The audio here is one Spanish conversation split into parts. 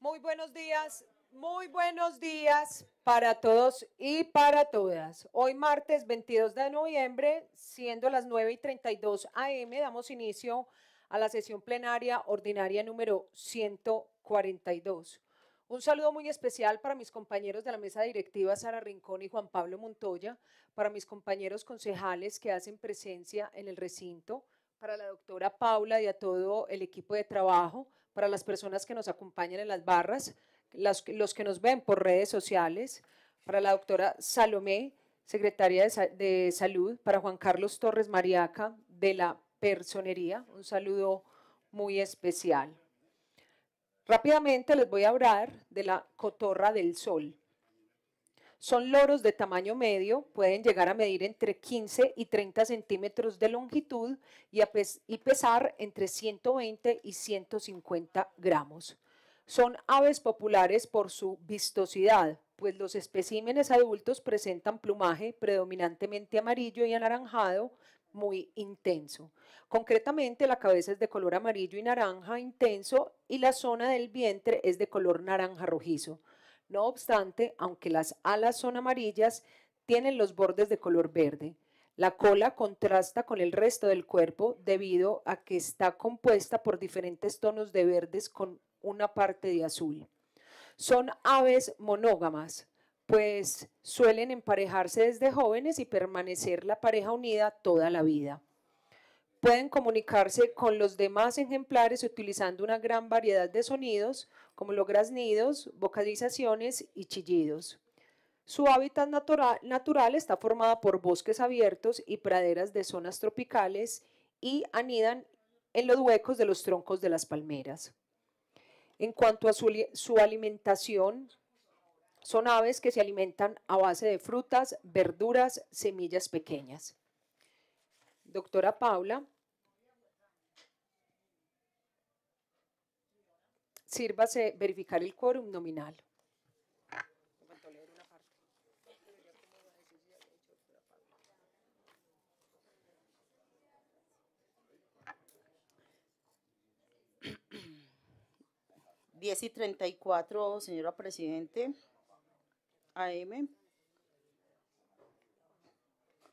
Muy buenos días, muy buenos días para todos y para todas. Hoy martes 22 de noviembre, siendo las 9 y 32 am, damos inicio a la sesión plenaria ordinaria número 142. Un saludo muy especial para mis compañeros de la mesa directiva Sara Rincón y Juan Pablo Montoya, para mis compañeros concejales que hacen presencia en el recinto, para la doctora Paula y a todo el equipo de trabajo, para las personas que nos acompañan en las barras, los que nos ven por redes sociales, para la doctora Salomé, secretaria de, de Salud, para Juan Carlos Torres Mariaca de la Personería, un saludo muy especial. Rápidamente les voy a hablar de la cotorra del sol. Son loros de tamaño medio, pueden llegar a medir entre 15 y 30 centímetros de longitud y, pesar entre 120 y 150 gramos. Son aves populares por su vistosidad, pues los especímenes adultos presentan plumaje predominantemente amarillo y anaranjado, muy intenso. Concretamente, la cabeza es de color amarillo y naranja intenso y la zona del vientre es de color naranja rojizo. No obstante, aunque las alas son amarillas, tienen los bordes de color verde. La cola contrasta con el resto del cuerpo debido a que está compuesta por diferentes tonos de verdes con una parte de azul. Son aves monógamas, pues suelen emparejarse desde jóvenes y permanecer la pareja unida toda la vida. Pueden comunicarse con los demás ejemplares utilizando una gran variedad de sonidos, como los graznidos, vocalizaciones y chillidos. Su hábitat natural está formado por bosques abiertos y praderas de zonas tropicales y anidan en los huecos de los troncos de las palmeras. En cuanto a su alimentación, son aves que se alimentan a base de frutas, verduras, semillas pequeñas doctora Paula, sírvase verificar el quórum nominal. Diez y treinta y cuatro, señora Presidente. AM.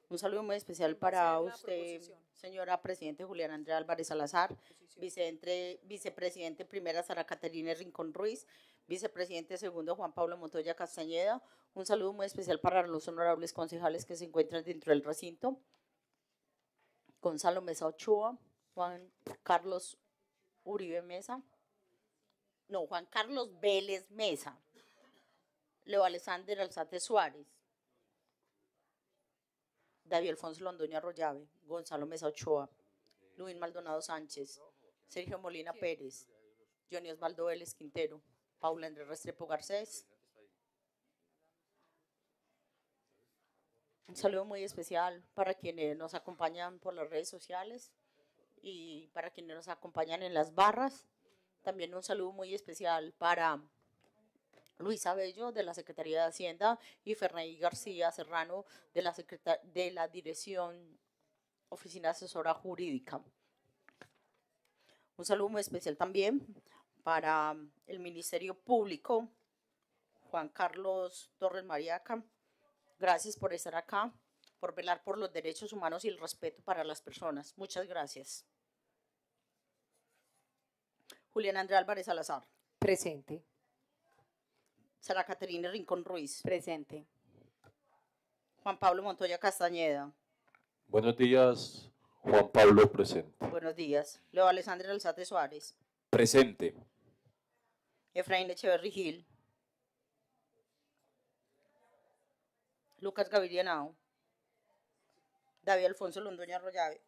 Un saludo muy especial para usted, señora Presidente Julián Andrea Álvarez Salazar, vicepresidente primera Sara Caterina Rincón Ruiz, vicepresidente segundo Juan Pablo Montoya Castañeda. Un saludo muy especial para los honorables concejales que se encuentran dentro del recinto. Gonzalo Mesa Ochoa, Juan Carlos Uribe Mesa, no, Juan Carlos Vélez Mesa, Leo Alexander Alzate Suárez, David Alfonso Londoño Arroyave, Gonzalo Mesa Ochoa, Luis Maldonado Sánchez, Sergio Molina Pérez, Johnny Osvaldo Vélez Quintero, Paula Andrés Restrepo Garcés. Un saludo muy especial para quienes nos acompañan por las redes sociales y para quienes nos acompañan en las barras. También un saludo muy especial para Luis Abello de la Secretaría de Hacienda y Ferney García Serrano de la, de la Dirección Oficina Asesora Jurídica. Un saludo muy especial también para el Ministerio Público, Juan Carlos Torres Mariaca. Gracias por estar acá, por velar por los derechos humanos y el respeto para las personas. Muchas gracias. Julián Andrés Álvarez Salazar. Presente. Sara Caterina Rincón Ruiz. Presente. Juan Pablo Montoya Castañeda. Buenos días, Juan Pablo presente. Buenos días. Leo Alessandra Alzate Suárez. Presente. Efraín Echeverri Gil. Lucas Gaviria Nao. David Alfonso Londoña Arroyave.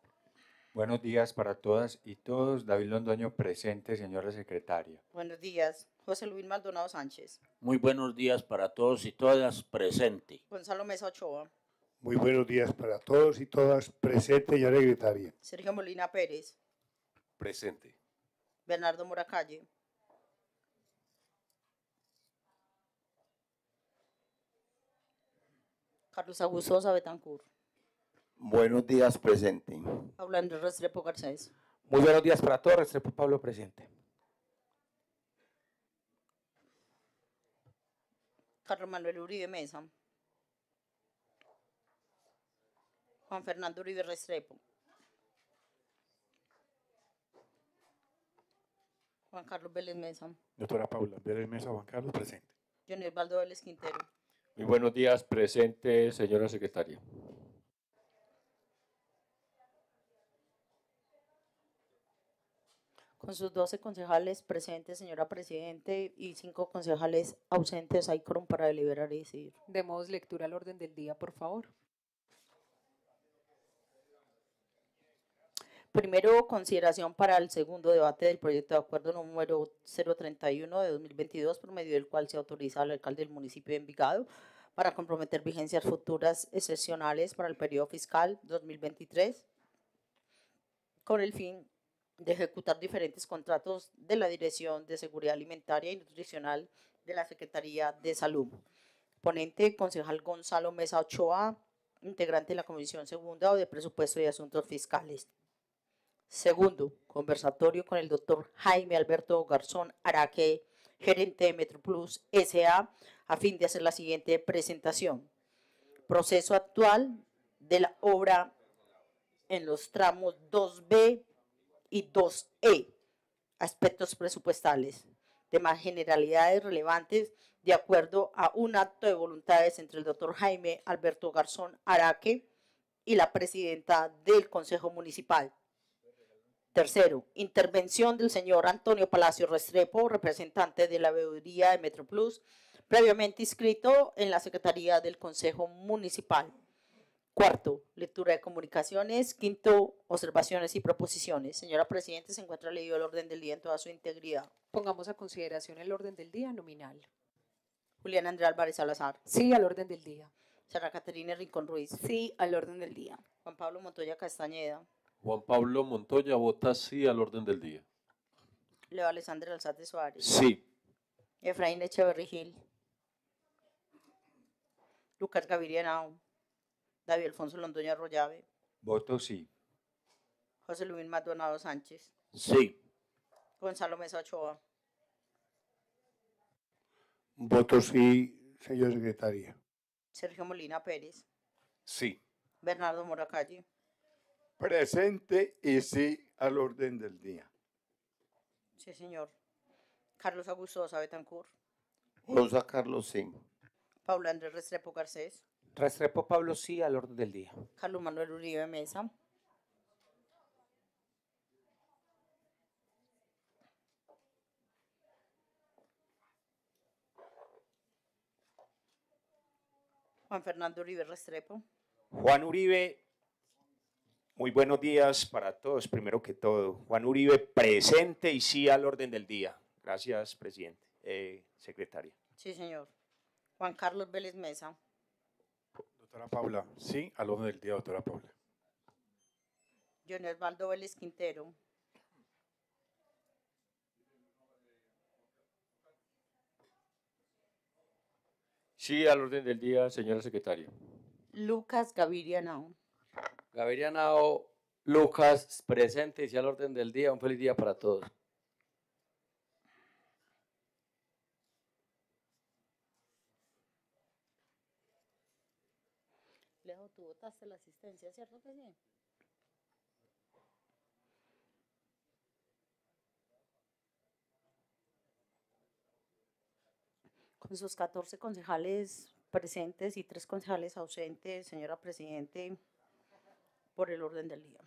Buenos días para todas y todos. David Londoño presente, señora secretaria. Buenos días. José Luis Maldonado Sánchez. Muy buenos días para todos y todas presentes. Gonzalo Mesa Ochoa. Muy buenos días para todos y todas presente, y también. Sergio Molina Pérez. Presente. Bernardo Moracalle. Carlos Augusto Betancur. Buenos días, presente. Pablo Andrés Restrepo Garcés. Muy buenos días para todos, Restrepo Pablo, presente. Carlos Manuel Uribe Mesa. Juan Fernando Uribe Restrepo. Juan Carlos Vélez Mesa. Doctora Paula Vélez Mesa, Juan Carlos, presente. Johnny Valdo Vélez Quintero. Muy buenos días, presente, señora secretaria. Con sus 12 concejales presentes, señora Presidente, y 5 concejales ausentes, hay crón para deliberar y decidir. Demos lectura al orden del día, por favor. Primero, consideración para el segundo debate del proyecto de acuerdo número 031 de 2022, por medio del cual se autoriza al alcalde del municipio de Envigado para comprometer vigencias futuras excepcionales para el periodo fiscal 2023, con el fin de ejecutar diferentes contratos de la Dirección de Seguridad Alimentaria y Nutricional de la Secretaría de Salud. Ponente, concejal Gonzalo Mesa Ochoa, integrante de la Comisión Segunda o de Presupuesto y Asuntos Fiscales. Segundo, conversatorio con el doctor Jaime Alberto Garzón Araque, gerente de MetroPlus SA, a fin de hacer la siguiente presentación. Proceso actual de la obra en los tramos 2B y 2E, aspectos presupuestales. más generalidades relevantes de acuerdo a un acto de voluntades entre el doctor Jaime Alberto Garzón Araque y la presidenta del Consejo Municipal. Tercero, intervención del señor Antonio Palacio Restrepo, representante de la veeduría de Metroplus, previamente inscrito en la Secretaría del Consejo Municipal. Cuarto, lectura de comunicaciones. Quinto, observaciones y proposiciones. Señora Presidente, se encuentra leído el orden del día en toda su integridad. Pongamos a consideración el orden del día nominal. Julián Andrés Álvarez Salazar. Sí, al orden del día. Sara Caterina Rincón Ruiz. Sí, al orden del día. Juan Pablo Montoya Castañeda. Juan Pablo Montoya vota sí al orden del día. Leo Alessandro Alzate Suárez. Sí. Efraín Echeverri Gil. Lucas Gaviria Nao. David Alfonso Londoño Arroyave. Voto sí. José Luis Maldonado Sánchez. Sí. Gonzalo Mesa Ochoa. Voto sí, señor secretario. Sergio Molina Pérez. Sí. Bernardo Moracalle. Presente y sí al orden del día. Sí, señor. Carlos Augusto Betancur. Rosa Carlos, sí. Paula Andrés Restrepo Garcés. Restrepo Pablo sí al orden del día. Carlos Manuel Uribe Mesa. Juan Fernando Uribe Restrepo. Juan Uribe, muy buenos días para todos, primero que todo. Juan Uribe, presente y sí al orden del día. Gracias, presidente. Eh, secretaria. Sí, señor. Juan Carlos Vélez Mesa. Doctora Paula, sí, al orden del día, doctora Paula. John Osvaldo Vélez Quintero. Sí, al orden del día, señora secretaria. Lucas Gaviria Nao. Gaviria Nao, Lucas, presente y sí, al orden del día. Un feliz día para todos. la asistencia, ¿cierto Con sus 14 concejales presentes y tres concejales ausentes, señora Presidente, por el orden del día.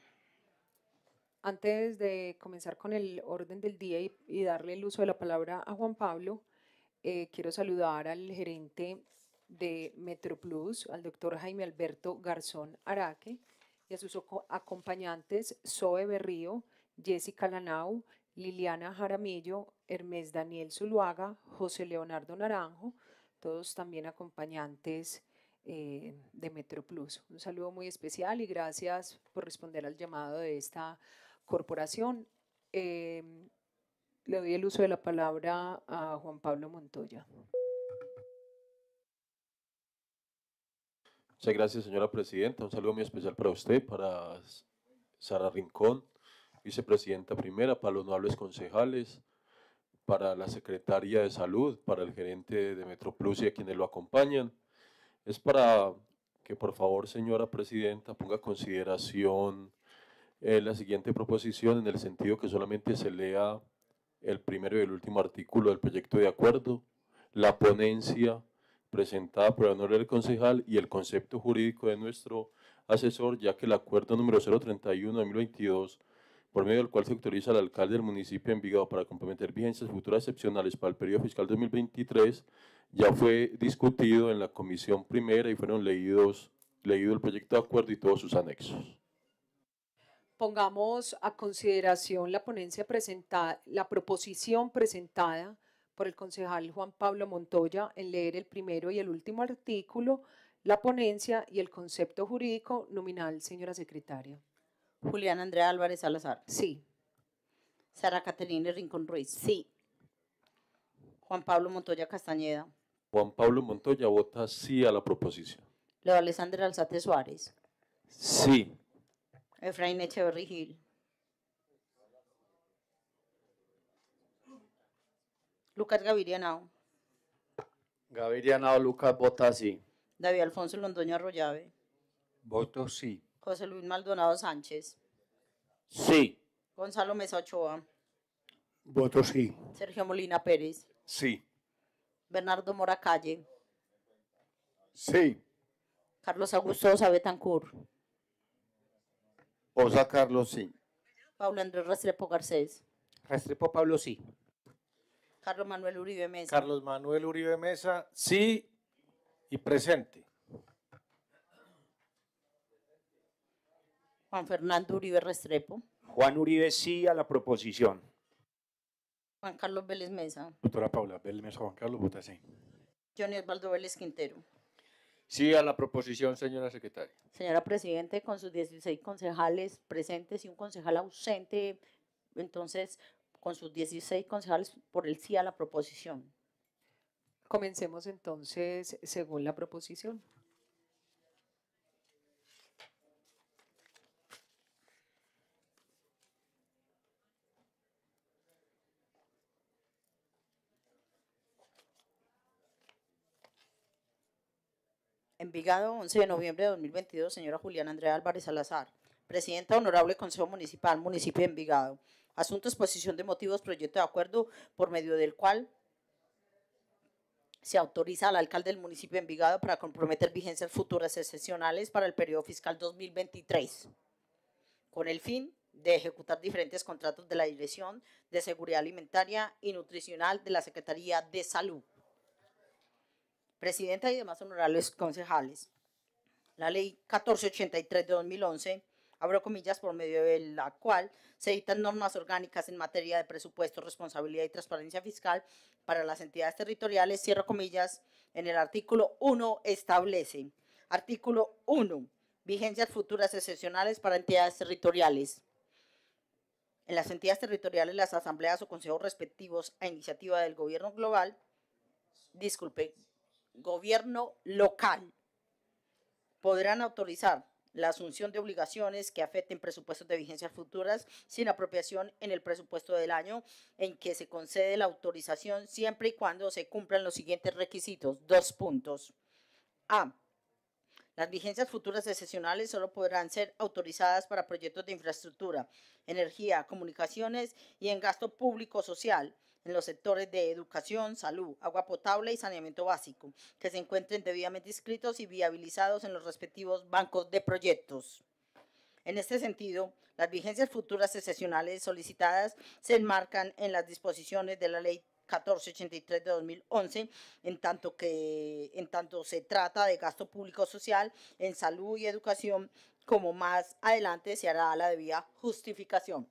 Antes de comenzar con el orden del día y, darle el uso de la palabra a Juan Pablo, eh, quiero saludar al gerente de Metroplus, al doctor Jaime Alberto Garzón Araque y a sus acompañantes Zoe Berrío, Jessica Lanau, Liliana Jaramillo, Hermes Daniel Zuluaga, José Leonardo Naranjo, todos también acompañantes eh, de Metroplus. Un saludo muy especial y gracias por responder al llamado de esta corporación. Eh, le doy el uso de la palabra a Juan Pablo Montoya. Muchas gracias, señora presidenta. Un saludo muy especial para usted, para Sara Rincón, vicepresidenta primera, para los nobles concejales, para la secretaria de salud, para el gerente de Metroplus y a quienes lo acompañan. Es para que, por favor, señora presidenta, ponga consideración eh, la siguiente proposición en el sentido que solamente se lea el primero y el último artículo del proyecto de acuerdo, la ponencia presentada por el honor del concejal y el concepto jurídico de nuestro asesor, ya que el acuerdo número 031 de 2022, por medio del cual se autoriza al alcalde del municipio de Envigado para comprometer vigencias futuras excepcionales para el periodo fiscal 2023, ya fue discutido en la comisión primera y fueron leídos leído el proyecto de acuerdo y todos sus anexos. Pongamos a consideración la ponencia presentada, la proposición presentada por el concejal Juan Pablo Montoya en leer el primero y el último artículo, la ponencia y el concepto jurídico nominal, señora secretaria. Julián Andrea Álvarez Salazar. Sí. Sara Catalina Rincón Ruiz. Sí. Juan Pablo Montoya Castañeda. Juan Pablo Montoya vota sí a la proposición. Leo Alexander Alzate Suárez. Sí. Efraín Echeverri Gil. Lucas Gaviria Nao. Gaviria Nao, Lucas vota sí. David Alfonso Londoño Arroyave. Voto sí. José Luis Maldonado Sánchez. Sí. Gonzalo Mesa Ochoa. Voto sí. Sergio Molina Pérez. Sí. Bernardo Mora Calle. Sí. Carlos Augusto Sabetancur. Osa Carlos sí. Pablo Andrés Restrepo Garcés. Restrepo Pablo sí. Carlos Manuel Uribe Mesa. Carlos Manuel Uribe Mesa, sí y presente. Juan Fernando Uribe Restrepo. Juan Uribe, sí a la proposición. Juan Carlos Vélez Mesa. Doctora Paula Vélez Mesa, Juan Carlos, vota sí. Johnny Osvaldo Vélez Quintero. Sí a la proposición, señora secretaria. Señora Presidente, con sus 16 concejales presentes y un concejal ausente, entonces con sus 16 concejales por el sí a la proposición. Comencemos entonces según la proposición. Envigado, 11 de noviembre de 2022, señora Juliana Andrea Álvarez Salazar, Presidenta Honorable Consejo Municipal, Municipio de Envigado. Asunto exposición de motivos, proyecto de acuerdo por medio del cual se autoriza al alcalde del municipio de Envigado para comprometer vigencias futuras excepcionales para el periodo fiscal 2023, con el fin de ejecutar diferentes contratos de la Dirección de Seguridad Alimentaria y Nutricional de la Secretaría de Salud. Presidenta y demás honorables concejales, la Ley 1483 de 2011 abro comillas, por medio de la cual se dictan normas orgánicas en materia de presupuesto, responsabilidad y transparencia fiscal para las entidades territoriales, cierro comillas, en el artículo 1 establece, artículo 1, vigencias futuras excepcionales para entidades territoriales. En las entidades territoriales, las asambleas o consejos respectivos a iniciativa del gobierno global, disculpe, gobierno local, podrán autorizar la asunción de obligaciones que afecten presupuestos de vigencias futuras sin apropiación en el presupuesto del año en que se concede la autorización siempre y cuando se cumplan los siguientes requisitos. Dos puntos. A. Las vigencias futuras excepcionales solo podrán ser autorizadas para proyectos de infraestructura, energía, comunicaciones y en gasto público social en los sectores de educación, salud, agua potable y saneamiento básico, que se encuentren debidamente inscritos y viabilizados en los respectivos bancos de proyectos. En este sentido, las vigencias futuras excepcionales solicitadas se enmarcan en las disposiciones de la Ley 1483 de 2011, en tanto que en tanto se trata de gasto público social en salud y educación, como más adelante se hará la debida justificación.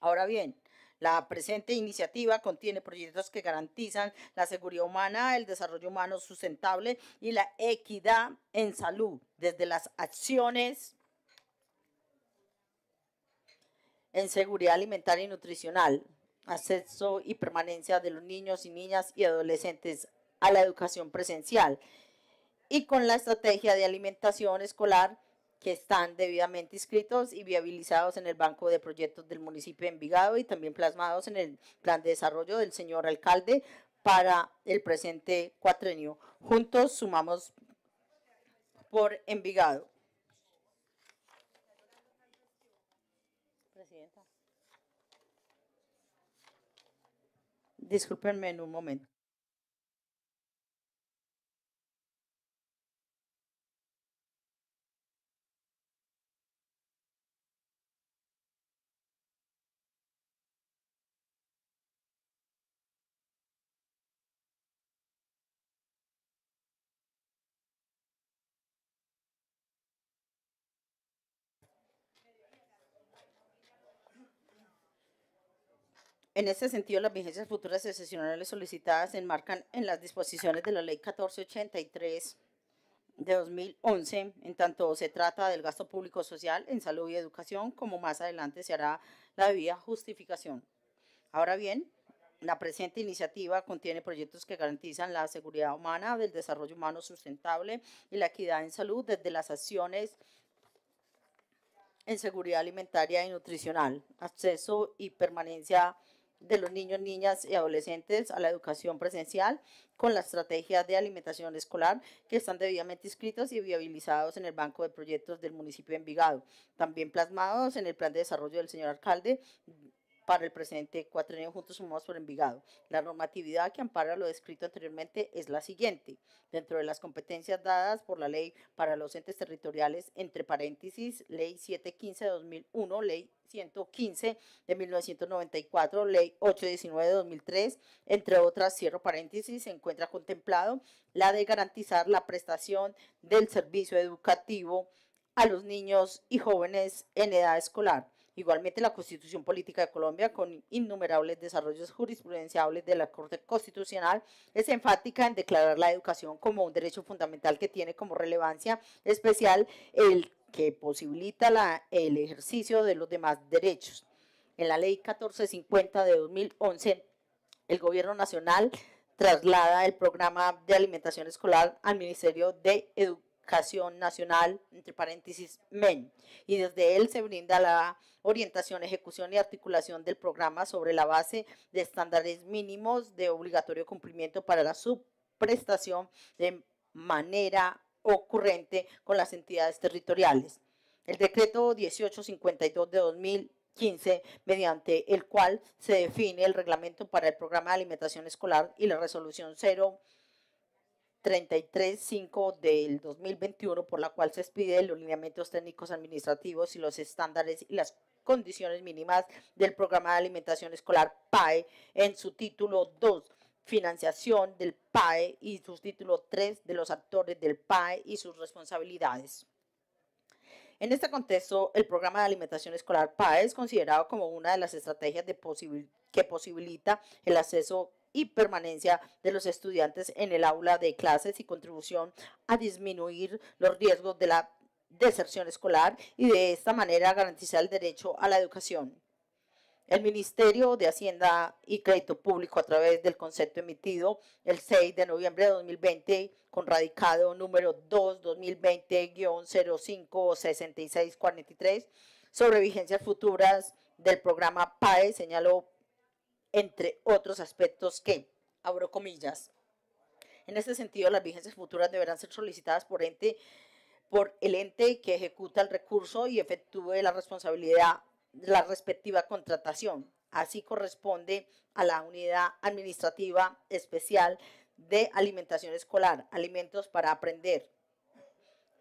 Ahora bien, la presente iniciativa contiene proyectos que garantizan la seguridad humana, el desarrollo humano sustentable y la equidad en salud desde las acciones en seguridad alimentaria y nutricional, acceso y permanencia de los niños y niñas y adolescentes a la educación presencial y con la estrategia de alimentación escolar que están debidamente inscritos y viabilizados en el Banco de Proyectos del municipio de Envigado y también plasmados en el plan de desarrollo del señor alcalde para el presente cuatrenio. Juntos sumamos por Envigado. Presidenta. Discúlpenme en un momento. En este sentido, las vigencias futuras excepcionales solicitadas se enmarcan en las disposiciones de la Ley 1483 de 2011, en tanto se trata del gasto público social en salud y educación, como más adelante se hará la debida justificación. Ahora bien, la presente iniciativa contiene proyectos que garantizan la seguridad humana, el desarrollo humano sustentable y la equidad en salud desde las acciones en seguridad alimentaria y nutricional, acceso y permanencia de los niños, niñas y adolescentes a la educación presencial con la estrategia de alimentación escolar que están debidamente inscritos y viabilizados en el Banco de Proyectos del municipio de Envigado, también plasmados en el plan de desarrollo del señor alcalde para el presente años Juntos Sumados por Envigado. La normatividad que ampara lo descrito anteriormente es la siguiente. Dentro de las competencias dadas por la ley para los entes territoriales, entre paréntesis, ley 715 de 2001, ley 115 de 1994, ley 819 de 2003, entre otras, cierro paréntesis, se encuentra contemplado la de garantizar la prestación del servicio educativo a los niños y jóvenes en edad escolar Igualmente, la Constitución Política de Colombia, con innumerables desarrollos jurisprudenciales de la Corte Constitucional, es enfática en declarar la educación como un derecho fundamental que tiene como relevancia especial el que posibilita el ejercicio de los demás derechos. En la Ley 1450 de 2011, el Gobierno Nacional traslada el programa de alimentación escolar al Ministerio de Educación Nacional, entre paréntesis, MEN, y desde él se brinda la orientación, ejecución y articulación del programa sobre la base de estándares mínimos de obligatorio cumplimiento para la subprestación de manera ocurrente con las entidades territoriales. El decreto 1852 de 2015, mediante el cual se define el reglamento para el programa de alimentación escolar y la resolución 0 335 del 2021, por la cual se expide los lineamientos técnicos administrativos y los estándares y las condiciones mínimas del programa de alimentación escolar PAE en su título 2 financiación del PAE y su título 3 de los actores del PAE y sus responsabilidades. En este contexto, el programa de alimentación escolar PAE es considerado como una de las estrategias de que posibilita el acceso y permanencia de los estudiantes en el aula de clases y contribución a disminuir los riesgos de la deserción escolar y de esta manera garantizar el derecho a la educación. El Ministerio de Hacienda y Crédito Público, a través del concepto emitido el 6 de noviembre de 2020, con radicado número 2 2020 05 6643 sobre vigencias futuras del programa PAE, señaló entre otros aspectos que, abro comillas, en este sentido las vigencias futuras deberán ser solicitadas por el ente que ejecuta el recurso y efectúe la responsabilidad de la respectiva contratación. Así corresponde a la unidad administrativa especial de alimentación escolar, alimentos para aprender,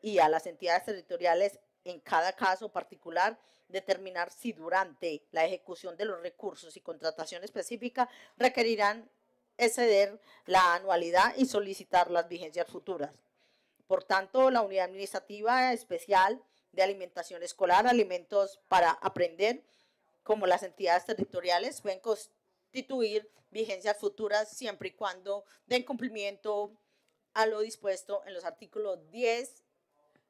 y a las entidades territoriales en cada caso particular determinar si durante la ejecución de los recursos y contratación específica requerirán exceder la anualidad y solicitar las vigencias futuras. Por tanto, la unidad administrativa especial de alimentación escolar, alimentos para aprender, como las entidades territoriales, pueden constituir vigencias futuras siempre y cuando den cumplimiento a lo dispuesto en los artículos 10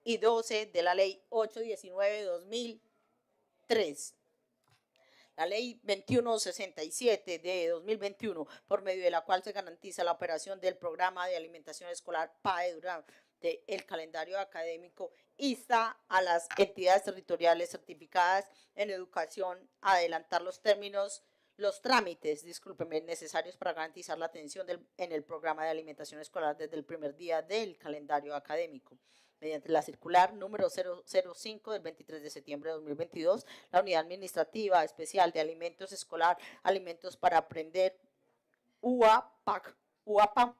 y 12 de la ley 819-2003. La ley 2167 de 2021, por medio de la cual se garantiza la operación del programa de alimentación escolar PAE durante el calendario académico insta a las entidades territoriales certificadas en educación adelantar los términos, los trámites, discúlpenme necesarios para garantizar la atención en el programa de alimentación escolar desde el primer día del calendario académico. Mediante la circular número 005 del 23 de septiembre de 2022, la Unidad Administrativa Especial de Alimentos Escolar, Alimentos para Aprender, UAPAC, UAPA,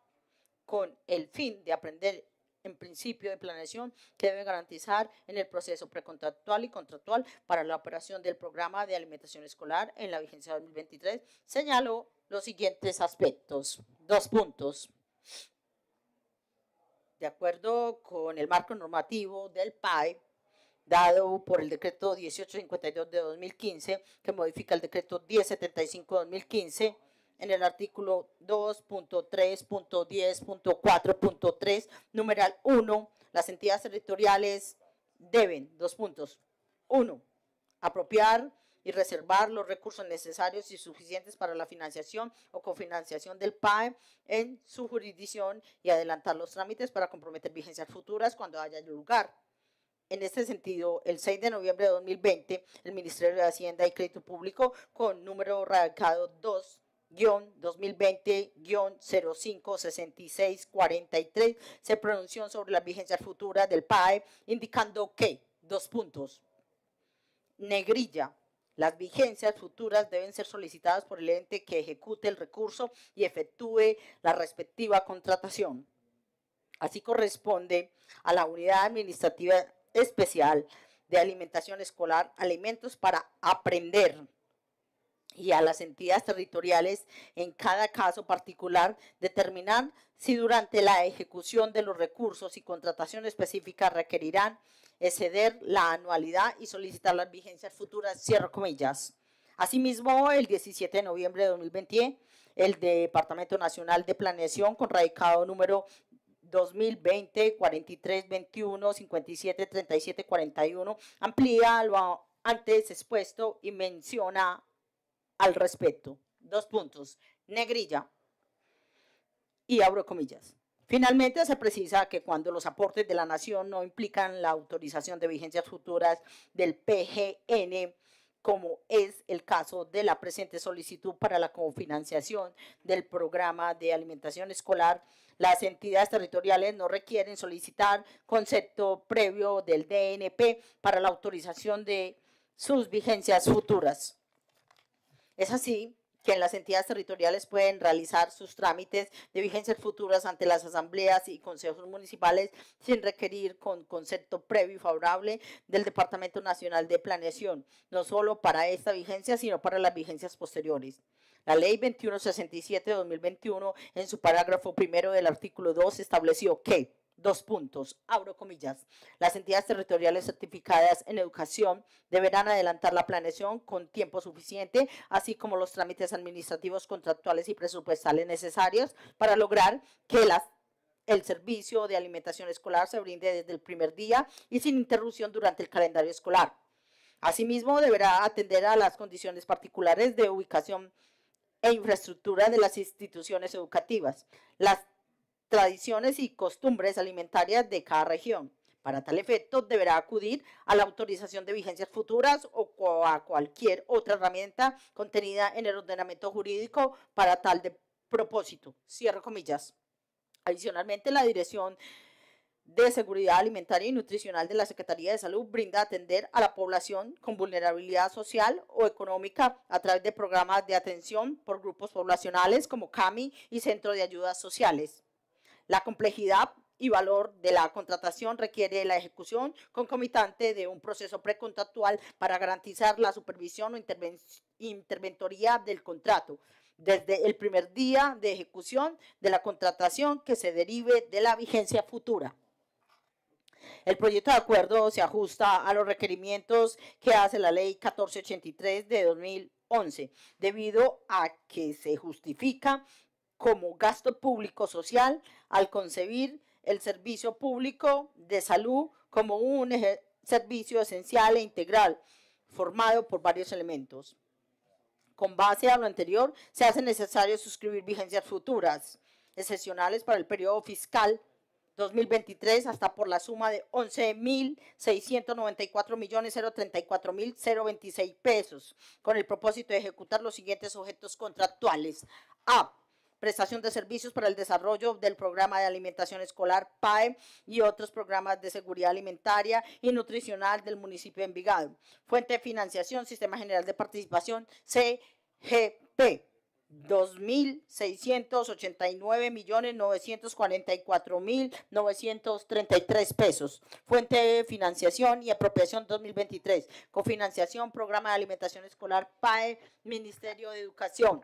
con el fin de aprender en principio de planeación que debe garantizar en el proceso precontractual y contractual para la operación del programa de alimentación escolar en la vigencia 2023, señaló los siguientes aspectos. Dos puntos de acuerdo con el marco normativo del PAE, dado por el decreto 1852 de 2015, que modifica el decreto 1075 de 2015, en el artículo 2.3.10.4.3, numeral 1, las entidades territoriales deben, dos puntos, uno, apropiar y reservar los recursos necesarios y suficientes para la financiación o cofinanciación del PAE en su jurisdicción y adelantar los trámites para comprometer vigencias futuras cuando haya lugar. En este sentido, el 6 de noviembre de 2020, el Ministerio de Hacienda y Crédito Público, con número radicado 2, 2020-056643 se pronunció sobre las vigencias futuras del PAE, indicando que, dos puntos, negrilla, las vigencias futuras deben ser solicitadas por el ente que ejecute el recurso y efectúe la respectiva contratación. Así corresponde a la unidad administrativa especial de alimentación escolar alimentos para aprender y a las entidades territoriales en cada caso particular determinar si durante la ejecución de los recursos y contratación específica requerirán exceder la anualidad y solicitar las vigencias futuras, cierro comillas. Asimismo, el 17 de noviembre de 2020, el Departamento Nacional de Planeación, con radicado número 2020 43 21 57 37 41, amplía lo antes expuesto y menciona al respecto. Dos puntos. Negrilla. Y abro comillas. Finalmente, se precisa que cuando los aportes de la nación no implican la autorización de vigencias futuras del PGN, como es el caso de la presente solicitud para la cofinanciación del programa de alimentación escolar, las entidades territoriales no requieren solicitar concepto previo del DNP para la autorización de sus vigencias futuras. Es así que las entidades territoriales pueden realizar sus trámites de vigencias futuras ante las asambleas y consejos municipales sin requerir con concepto previo y favorable del Departamento Nacional de Planeación, no solo para esta vigencia, sino para las vigencias posteriores. La Ley 2167 de 2021, en su parágrafo primero del artículo 2, estableció que Dos puntos, abro comillas. Las entidades territoriales certificadas en educación deberán adelantar la planeación con tiempo suficiente, así como los trámites administrativos, contractuales y presupuestales necesarios para lograr que el servicio de alimentación escolar se brinde desde el primer día y sin interrupción durante el calendario escolar. Asimismo, deberá atender a las condiciones particulares de ubicación e infraestructura de las instituciones educativas. Las tradiciones y costumbres alimentarias de cada región. Para tal efecto, deberá acudir a la autorización de vigencias futuras o a cualquier otra herramienta contenida en el ordenamiento jurídico para tal de propósito. Cierro comillas. Adicionalmente, la Dirección de Seguridad Alimentaria y Nutricional de la Secretaría de Salud brinda atender a la población con vulnerabilidad social o económica a través de programas de atención por grupos poblacionales como CAMI y Centro de Ayudas Sociales. La complejidad y valor de la contratación requiere la ejecución concomitante de un proceso precontractual para garantizar la supervisión o interventoría del contrato desde el primer día de ejecución de la contratación que se derive de la vigencia futura. El proyecto de acuerdo se ajusta a los requerimientos que hace la Ley 1483 de 2011, debido a que se justifica como gasto público social al concebir el servicio público de salud como un servicio esencial e integral formado por varios elementos. Con base a lo anterior, se hace necesario suscribir vigencias futuras excepcionales para el periodo fiscal 2023 hasta por la suma de 11.694.034.026 pesos, con el propósito de ejecutar los siguientes objetos contractuales. A prestación de servicios para el desarrollo del programa de alimentación escolar PAE y otros programas de seguridad alimentaria y nutricional del municipio de Envigado. Fuente de financiación, Sistema General de Participación, CGP. 2.689.944.933 pesos. Fuente de financiación y apropiación 2023. Cofinanciación, Programa de Alimentación Escolar PAE, Ministerio de Educación.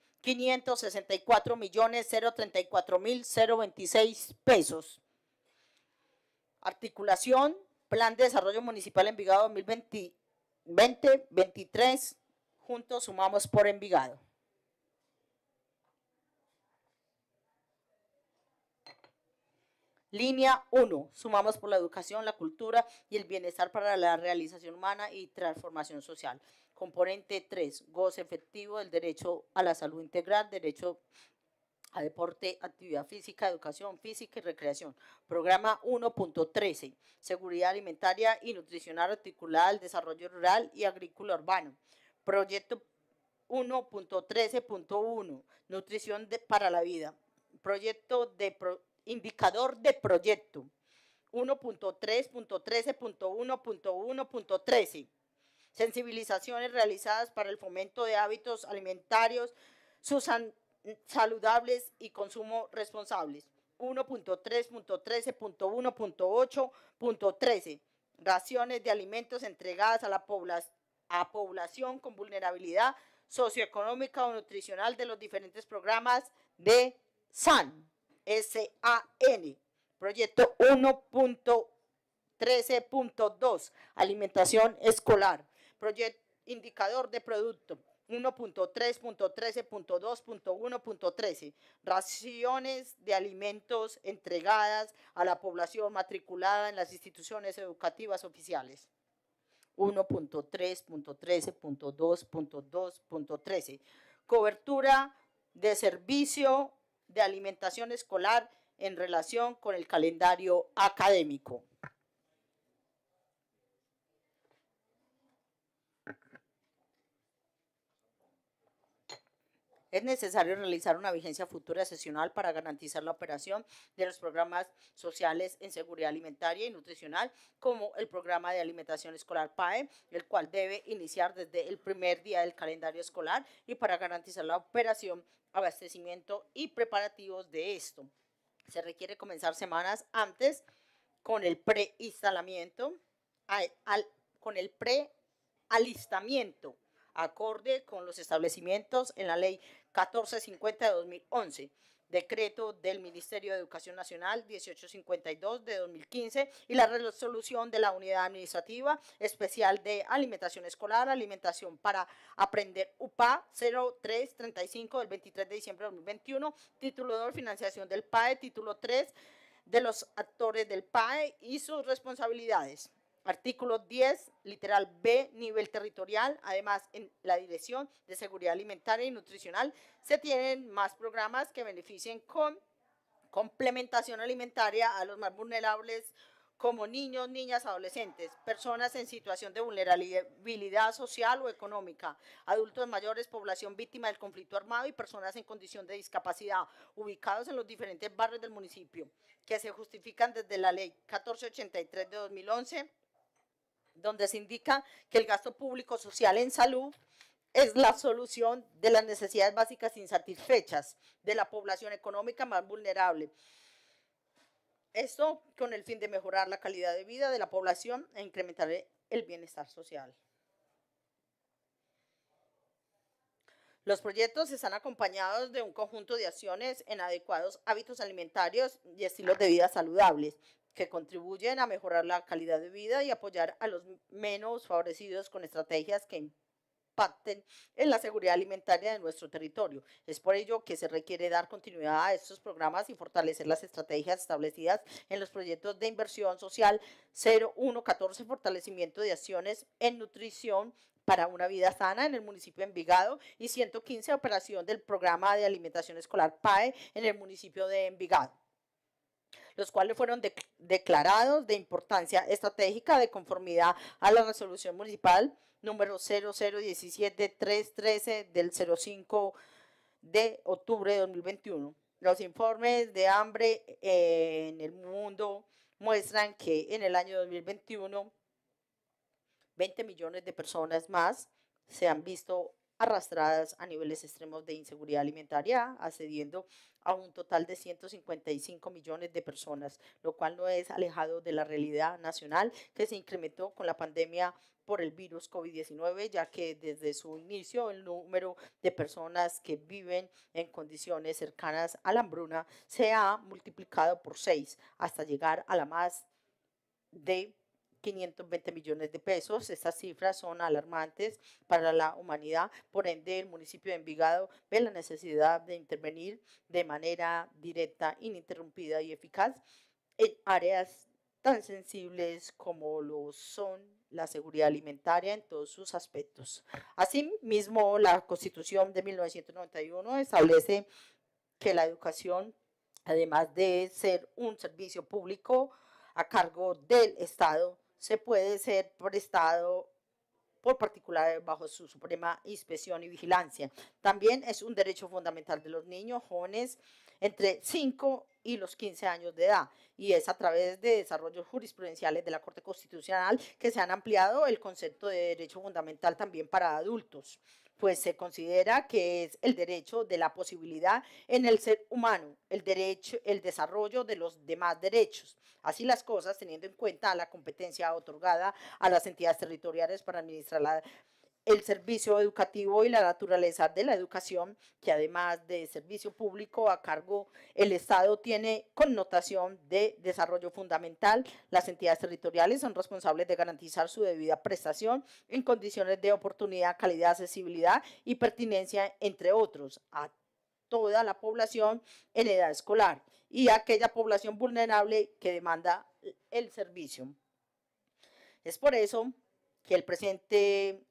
564 millones 034 mil 026 pesos. Articulación, Plan de Desarrollo Municipal Envigado 2020 2023 juntos sumamos por Envigado. Línea 1, sumamos por la educación, la cultura y el bienestar para la realización humana y transformación social. Componente 3, goce efectivo del derecho a la salud integral, derecho a deporte, actividad física, educación física y recreación. Programa 1.13, seguridad alimentaria y nutricional articulada al desarrollo rural y agrícola urbano. Proyecto 1.13.1, nutrición para la vida. Proyecto de indicador de proyecto 1.3.13.1.1.13 sensibilizaciones realizadas para el fomento de hábitos alimentarios saludables y consumo responsables. 1.3.13.1.8.13 Raciones de alimentos entregadas a la a población con vulnerabilidad socioeconómica o nutricional de los diferentes programas de SAN. S-A-N. Proyecto 1.13.2, alimentación escolar indicador de producto 1.3.13.2.1.13, raciones de alimentos entregadas a la población matriculada en las instituciones educativas oficiales. 1.3.13.2.2.13, cobertura de servicio de alimentación escolar en relación con el calendario académico. Es necesario realizar una vigencia futura sesional para garantizar la operación de los programas sociales en seguridad alimentaria y nutricional, como el programa de alimentación escolar PAE, el cual debe iniciar desde el primer día del calendario escolar y para garantizar la operación, abastecimiento y preparativos de esto. Se requiere comenzar semanas antes con el preinstalamiento, con el prealistamiento acorde con los establecimientos en la ley 1450 de 2011, decreto del Ministerio de Educación Nacional 1852 de 2015 y la resolución de la Unidad Administrativa Especial de Alimentación Escolar, Alimentación para Aprender UPA 0335 del 23 de diciembre de 2021, título 2, financiación del PAE, título 3 de los actores del PAE y sus responsabilidades. Artículo 10, literal B, nivel territorial. Además, en la Dirección de Seguridad Alimentaria y Nutricional se tienen más programas que beneficien con complementación alimentaria a los más vulnerables como niños, niñas, adolescentes, personas en situación de vulnerabilidad social o económica, adultos mayores, población víctima del conflicto armado y personas en condición de discapacidad, ubicados en los diferentes barrios del municipio, que se justifican desde la ley 1483 de 2011 donde se indica que el gasto público social en salud es la solución de las necesidades básicas insatisfechas de la población económica más vulnerable. Esto con el fin de mejorar la calidad de vida de la población e incrementar el bienestar social. Los proyectos están acompañados de un conjunto de acciones en adecuados hábitos alimentarios y estilos de vida saludables, que contribuyen a mejorar la calidad de vida y apoyar a los menos favorecidos con estrategias que impacten en la seguridad alimentaria de nuestro territorio. Es por ello que se requiere dar continuidad a estos programas y fortalecer las estrategias establecidas en los proyectos de inversión social 0114, fortalecimiento de acciones en nutrición para una vida sana en el municipio de Envigado y 115, operación del programa de alimentación escolar PAE en el municipio de Envigado los cuales fueron declarados de importancia estratégica de conformidad a la resolución municipal número 0017313 del 05 de octubre de 2021. Los informes de hambre eh, en el mundo muestran que en el año 2021 20 millones de personas más se han visto arrastradas a niveles extremos de inseguridad alimentaria, accediendo a un total de 155 millones de personas, lo cual no es alejado de la realidad nacional que se incrementó con la pandemia por el virus COVID-19, ya que desde su inicio el número de personas que viven en condiciones cercanas a la hambruna se ha multiplicado por seis hasta llegar a la más de 520 millones de pesos. Estas cifras son alarmantes para la humanidad. Por ende, el municipio de Envigado ve la necesidad de intervenir de manera directa, ininterrumpida y eficaz en áreas tan sensibles como lo son la seguridad alimentaria en todos sus aspectos. Asimismo, la Constitución de 1991 establece que la educación, además de ser un servicio público a cargo del Estado, se puede ser prestado por particular bajo su suprema inspección y vigilancia. También es un derecho fundamental de los niños, jóvenes entre 5 y los 15 años de edad, y es a través de desarrollos jurisprudenciales de la Corte Constitucional que se han ampliado el concepto de derecho fundamental también para adultos pues se considera que es el derecho de la posibilidad en el ser humano, el derecho, el desarrollo de los demás derechos. Así las cosas, teniendo en cuenta la competencia otorgada a las entidades territoriales para administrar la el servicio educativo y la naturaleza de la educación, que además de servicio público a cargo del Estado tiene connotación de desarrollo fundamental. Las entidades territoriales son responsables de garantizar su debida prestación en condiciones de oportunidad, calidad, accesibilidad y pertinencia, entre otros, a toda la población en edad escolar y a aquella población vulnerable que demanda el servicio. Es por eso que el presente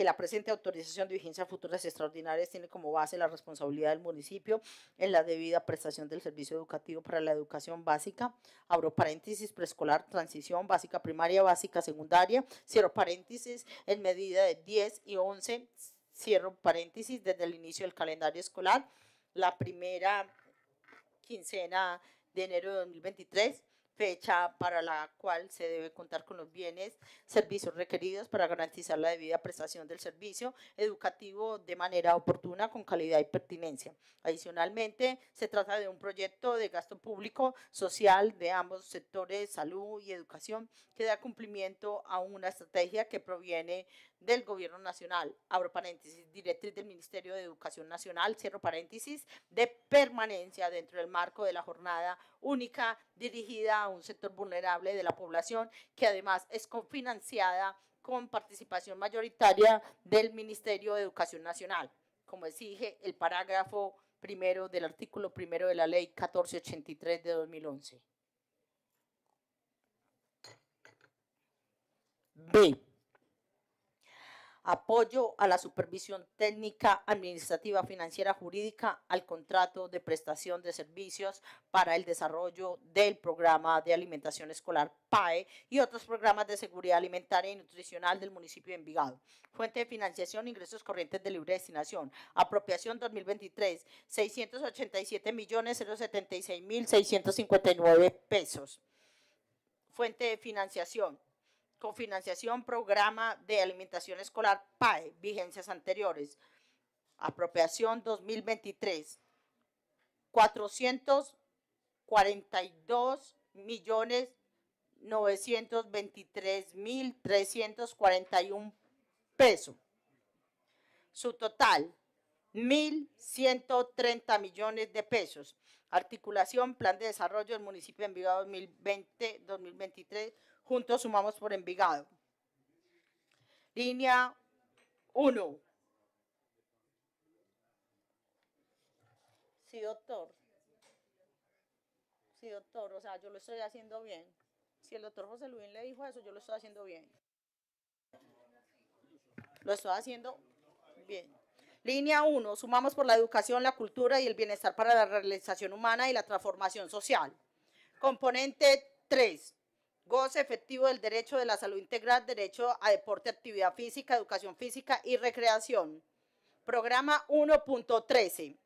que la presente autorización de vigencia futuras extraordinarias tiene como base la responsabilidad del municipio en la debida prestación del servicio educativo para la educación básica, abro paréntesis, preescolar, transición básica primaria, básica secundaria, cierro paréntesis, en medida de 10 y 11, cierro paréntesis, desde el inicio del calendario escolar, la primera quincena de enero de 2023 fecha para la cual se debe contar con los bienes, servicios requeridos para garantizar la debida prestación del servicio educativo de manera oportuna, con calidad y pertinencia. Adicionalmente, se trata de un proyecto de gasto público social de ambos sectores, salud y educación, que da cumplimiento a una estrategia que proviene del Gobierno Nacional, abro paréntesis, directriz del Ministerio de Educación Nacional, cierro paréntesis, de permanencia dentro del marco de la jornada única dirigida a un sector vulnerable de la población, que además es cofinanciada con participación mayoritaria del Ministerio de Educación Nacional, como exige el parágrafo primero del artículo primero de la ley 1483 de 2011. B apoyo a la supervisión técnica, administrativa, financiera, jurídica al contrato de prestación de servicios para el desarrollo del programa de alimentación escolar PAE y otros programas de seguridad alimentaria y nutricional del municipio de Envigado. Fuente de financiación, ingresos corrientes de libre destinación. Apropiación 2023, 687 millones seis mil nueve pesos. Fuente de financiación, con financiación Programa de Alimentación Escolar PAE, vigencias anteriores. Apropiación 2023, 442 millones 923 mil 341 pesos. Su total, 1.130 millones de pesos. Articulación, Plan de Desarrollo del Municipio de Envigado 2020-2023 Juntos sumamos por Envigado. Línea 1. Sí, doctor. Sí, doctor, o sea, yo lo estoy haciendo bien. Si el doctor José Luis le dijo eso, yo lo estoy haciendo bien. Lo estoy haciendo bien. Línea 1. Sumamos por la educación, la cultura y el bienestar para la realización humana y la transformación social. Componente 3 goce efectivo del derecho de la salud integral, derecho a deporte, actividad física, educación física y recreación. Programa 1.13,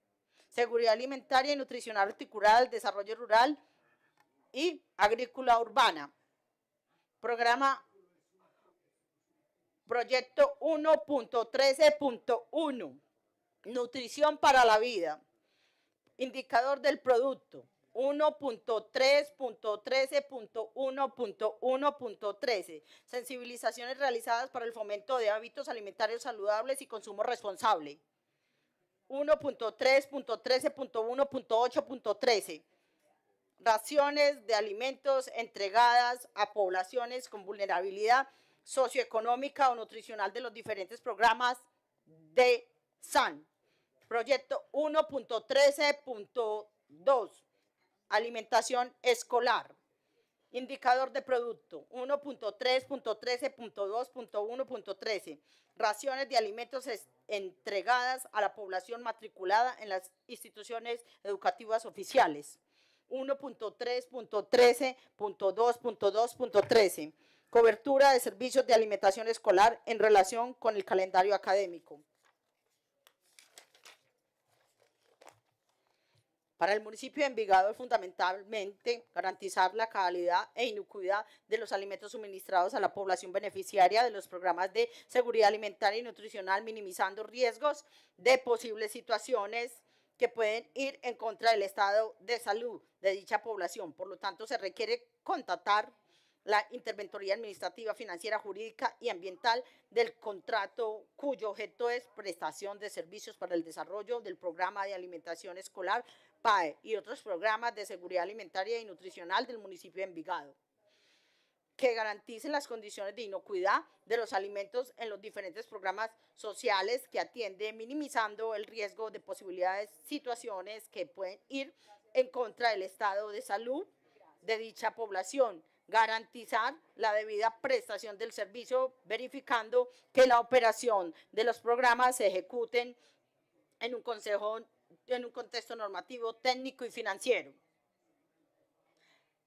seguridad alimentaria y nutricional articular, desarrollo rural y agrícola urbana. Programa Proyecto 1.13.1, nutrición para la vida, indicador del producto, 1.3.13.1.1.13. Sensibilizaciones realizadas para el fomento de hábitos alimentarios saludables y consumo responsable. 1.3.13.1.8.13. Raciones de alimentos entregadas a poblaciones con vulnerabilidad socioeconómica o nutricional de los diferentes programas de SAN. Proyecto 1.13.2 alimentación escolar. Indicador de producto 1.3.13.2.1.13. Raciones de alimentos entregadas a la población matriculada en las instituciones educativas oficiales. 1.3.13.2.2.13. Cobertura de servicios de alimentación escolar en relación con el calendario académico. Para el municipio de Envigado es fundamentalmente garantizar la calidad e inocuidad de los alimentos suministrados a la población beneficiaria de los programas de seguridad alimentaria y nutricional, minimizando riesgos de posibles situaciones que pueden ir en contra del estado de salud de dicha población. Por lo tanto, se requiere contratar la interventoría administrativa, financiera, jurídica y ambiental del contrato cuyo objeto es prestación de servicios para el desarrollo del programa de alimentación escolar PAE y otros programas de seguridad alimentaria y nutricional del municipio de Envigado, que garanticen las condiciones de inocuidad de los alimentos en los diferentes programas sociales que atiende, minimizando el riesgo de posibilidades, situaciones que pueden ir en contra del estado de salud de dicha población, garantizar la debida prestación del servicio, verificando que la operación de los programas se ejecuten en un consejo en un contexto normativo, técnico y financiero.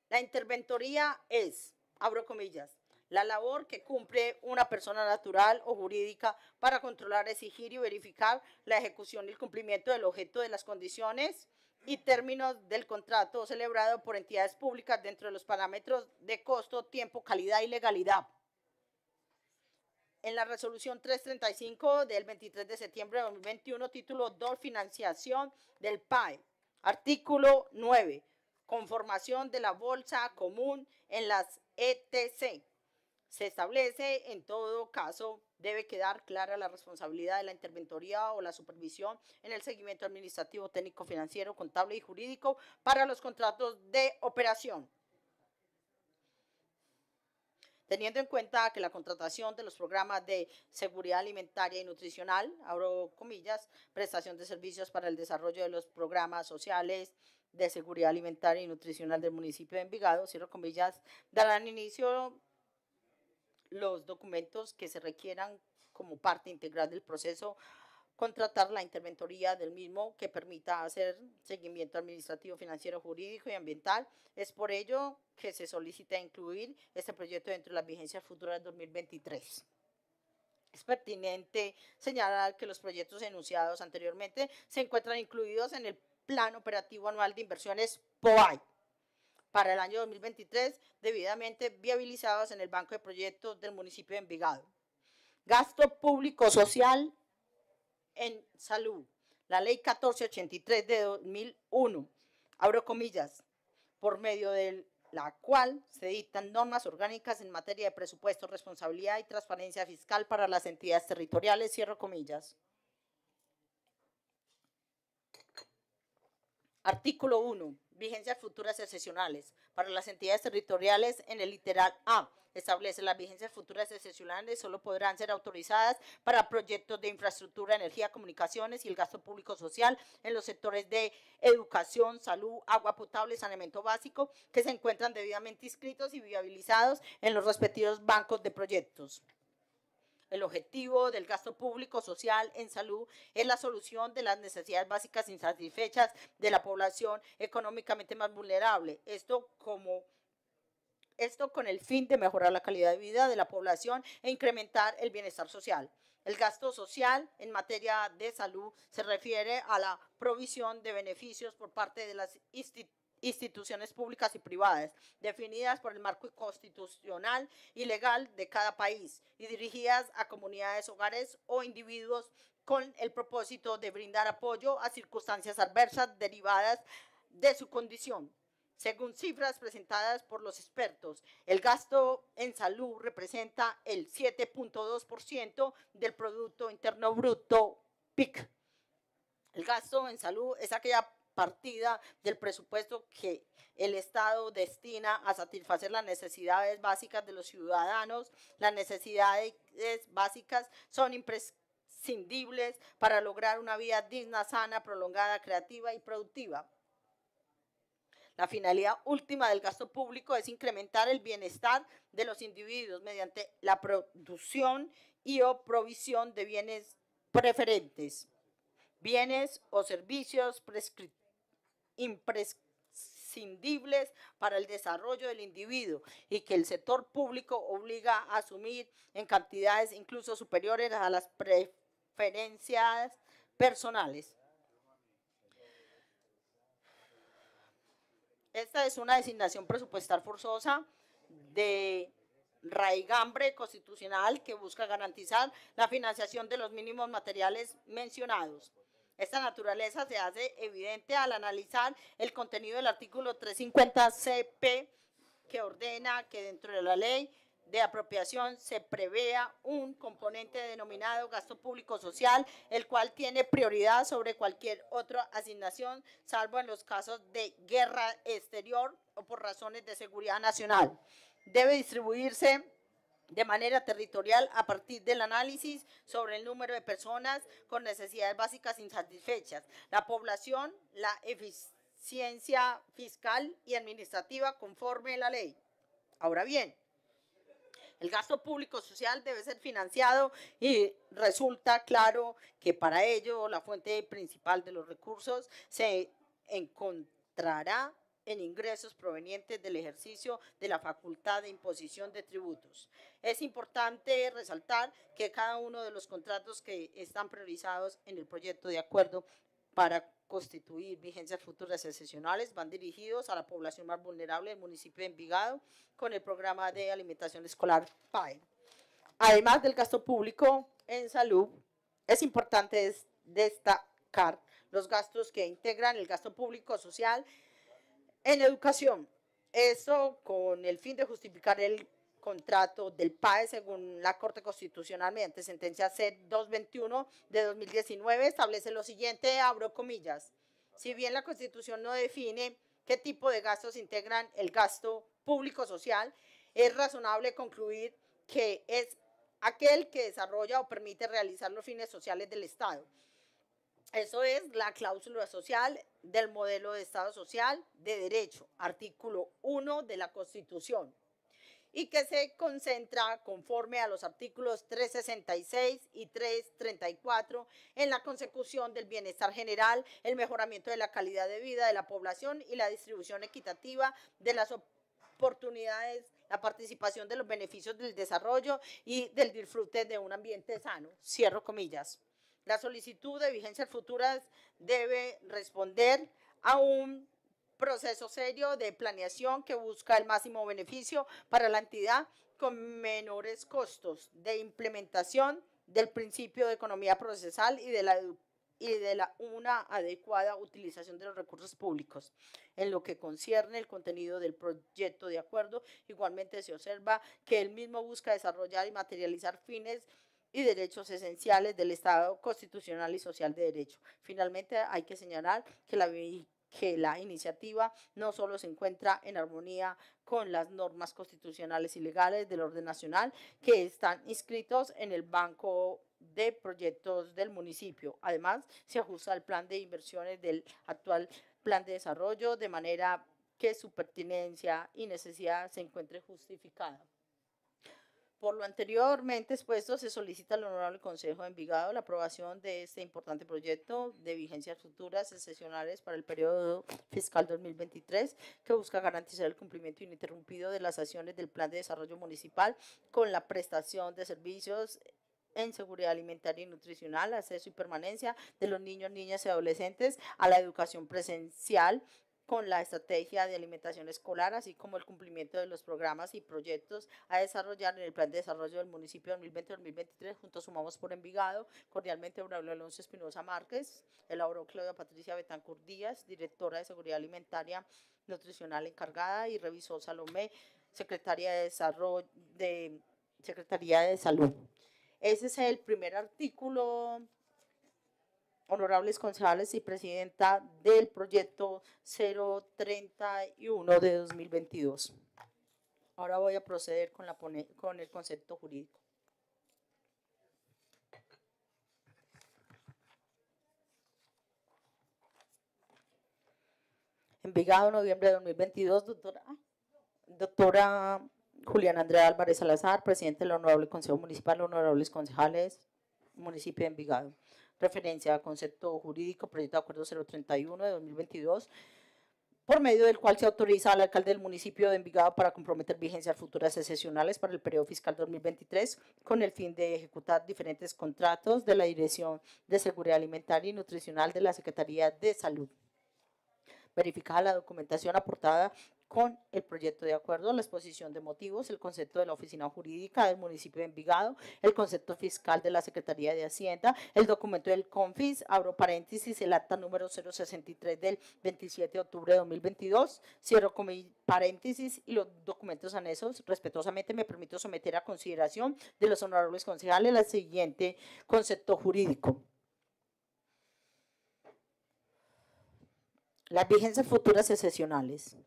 La interventoría es, abro comillas, la labor que cumple una persona natural o jurídica para controlar, exigir y verificar la ejecución y el cumplimiento del objeto de las condiciones y términos del contrato celebrado por entidades públicas dentro de los parámetros de costo, tiempo, calidad y legalidad en la resolución 335 del 23 de septiembre de 2021, título 2, financiación del PAE. Artículo 9, conformación de la bolsa común en las ETC. Se establece, en todo caso, debe quedar clara la responsabilidad de la interventoría o la supervisión en el seguimiento administrativo, técnico, financiero, contable y jurídico para los contratos de operación. Teniendo en cuenta que la contratación de los programas de seguridad alimentaria y nutricional, abro comillas, prestación de servicios para el desarrollo de los programas sociales de seguridad alimentaria y nutricional del municipio de Envigado, cierro comillas, darán inicio los documentos que se requieran como parte integral del proceso contratar la interventoría del mismo que permita hacer seguimiento administrativo, financiero, jurídico y ambiental. Es por ello que se solicita incluir este proyecto dentro de las vigencias futuras del 2023. Es pertinente señalar que los proyectos enunciados anteriormente se encuentran incluidos en el Plan Operativo Anual de Inversiones POAI para el año 2023, debidamente viabilizados en el Banco de Proyectos del municipio de Envigado. Gasto público social en salud. La ley 1483 de 2001, abro comillas, por medio de la cual se dictan normas orgánicas en materia de presupuesto, responsabilidad y transparencia fiscal para las entidades territoriales, cierro comillas. Artículo 1 vigencias futuras excepcionales. Para las entidades territoriales, en el literal A, establece las vigencias futuras excepcionales solo podrán ser autorizadas para proyectos de infraestructura, energía, comunicaciones y el gasto público social en los sectores de educación, salud, agua potable, saneamiento básico, que se encuentran debidamente inscritos y viabilizados en los respectivos bancos de proyectos. El objetivo del gasto público social en salud es la solución de las necesidades básicas insatisfechas de la población económicamente más vulnerable. Esto como esto con el fin de mejorar la calidad de vida de la población e incrementar el bienestar social. El gasto social en materia de salud se refiere a la provisión de beneficios por parte de las instituciones instituciones públicas y privadas, definidas por el marco constitucional y legal de cada país y dirigidas a comunidades, hogares o individuos con el propósito de brindar apoyo a circunstancias adversas derivadas de su condición. Según cifras presentadas por los expertos, el gasto en salud representa el 7.2% del Producto Interno Bruto PIC. El gasto en salud es aquella partida del presupuesto que el Estado destina a satisfacer las necesidades básicas de los ciudadanos. Las necesidades básicas son imprescindibles para lograr una vida digna, sana, prolongada, creativa y productiva. La finalidad última del gasto público es incrementar el bienestar de los individuos mediante la producción y o provisión de bienes preferentes, bienes o servicios prescriptivos imprescindibles para el desarrollo del individuo y que el sector público obliga a asumir en cantidades incluso superiores a las preferencias personales. Esta es una designación presupuestal forzosa de raigambre constitucional que busca garantizar la financiación de los mínimos materiales mencionados. Esta naturaleza se hace evidente al analizar el contenido del artículo 350 CP que ordena que dentro de la ley de apropiación se prevea un componente denominado gasto público social, el cual tiene prioridad sobre cualquier otra asignación, salvo en los casos de guerra exterior o por razones de seguridad nacional. Debe distribuirse de manera territorial a partir del análisis sobre el número de personas con necesidades básicas insatisfechas, la población, la eficiencia fiscal y administrativa conforme a la ley. Ahora bien, el gasto público social debe ser financiado y resulta claro que para ello la fuente principal de los recursos se encontrará en ingresos provenientes del ejercicio de la facultad de imposición de tributos. Es importante resaltar que cada uno de los contratos que están priorizados en el proyecto de acuerdo para constituir vigencias futuras excepcionales van dirigidos a la población más vulnerable del municipio de Envigado con el programa de alimentación escolar PAE. Además del gasto público en salud, es importante destacar los gastos que integran el gasto público social en educación. Eso con el fin de justificar el contrato del PAE según la Corte Constitucional mediante sentencia C-221 de 2019 establece lo siguiente, abro comillas, si bien la Constitución no define qué tipo de gastos integran el gasto público social, es razonable concluir que es aquel que desarrolla o permite realizar los fines sociales del Estado. Eso es la cláusula social del modelo de Estado social de derecho, artículo 1 de la Constitución y que se concentra conforme a los artículos 366 y 334 en la consecución del bienestar general, el mejoramiento de la calidad de vida de la población y la distribución equitativa de las oportunidades, la participación de los beneficios del desarrollo y del disfrute de un ambiente sano. Cierro comillas. La solicitud de vigencias futuras debe responder a un proceso serio de planeación que busca el máximo beneficio para la entidad con menores costos de implementación del principio de economía procesal y de la y de la, una adecuada utilización de los recursos públicos. En lo que concierne el contenido del proyecto de acuerdo, igualmente se observa que el mismo busca desarrollar y materializar fines y derechos esenciales del Estado constitucional y social de derecho. Finalmente, hay que señalar que la que la iniciativa no solo se encuentra en armonía con las normas constitucionales y legales del orden nacional que están inscritos en el Banco de Proyectos del municipio. Además, se ajusta al plan de inversiones del actual plan de desarrollo de manera que su pertinencia y necesidad se encuentre justificada. Por lo anteriormente expuesto, se solicita al Honorable Consejo de Envigado la aprobación de este importante proyecto de vigencias futuras excepcionales para el periodo fiscal 2023, que busca garantizar el cumplimiento ininterrumpido de las acciones del Plan de Desarrollo Municipal con la prestación de servicios en seguridad alimentaria y nutricional, acceso y permanencia de los niños, niñas y adolescentes a la educación presencial con la estrategia de alimentación escolar, así como el cumplimiento de los programas y proyectos a desarrollar en el Plan de Desarrollo del Municipio 2020-2023. Juntos sumamos por Envigado. Cordialmente, Braulio Alonso Espinosa Márquez, elaboró Claudia Patricia Betancur Díaz, directora de Seguridad Alimentaria Nutricional encargada, y revisó Salomé, secretaria de Desarrollo de Secretaría de Salud. Ese es el primer artículo honorables concejales y presidenta del proyecto 031 de 2022. Ahora voy a proceder con, la con el concepto jurídico. Envigado, noviembre de 2022, doctora, doctora Juliana Andrea Álvarez Salazar, presidente del Honorable Consejo Municipal, honorables concejales, municipio de Envigado referencia a concepto jurídico, proyecto de acuerdo 031 de 2022, por medio del cual se autoriza al alcalde del municipio de Envigado para comprometer vigencias futuras excepcionales para el periodo fiscal 2023 con el fin de ejecutar diferentes contratos de la Dirección de Seguridad Alimentaria y Nutricional de la Secretaría de Salud verificada la documentación aportada con el proyecto de acuerdo, la exposición de motivos, el concepto de la oficina jurídica del municipio de Envigado, el concepto fiscal de la Secretaría de Hacienda, el documento del CONFIS, abro paréntesis, el acta número 063 del 27 de octubre de 2022, cierro paréntesis y los documentos anexos. Respetuosamente me permito someter a consideración de los honorables concejales el siguiente concepto jurídico. Las vigencias futuras excepcionales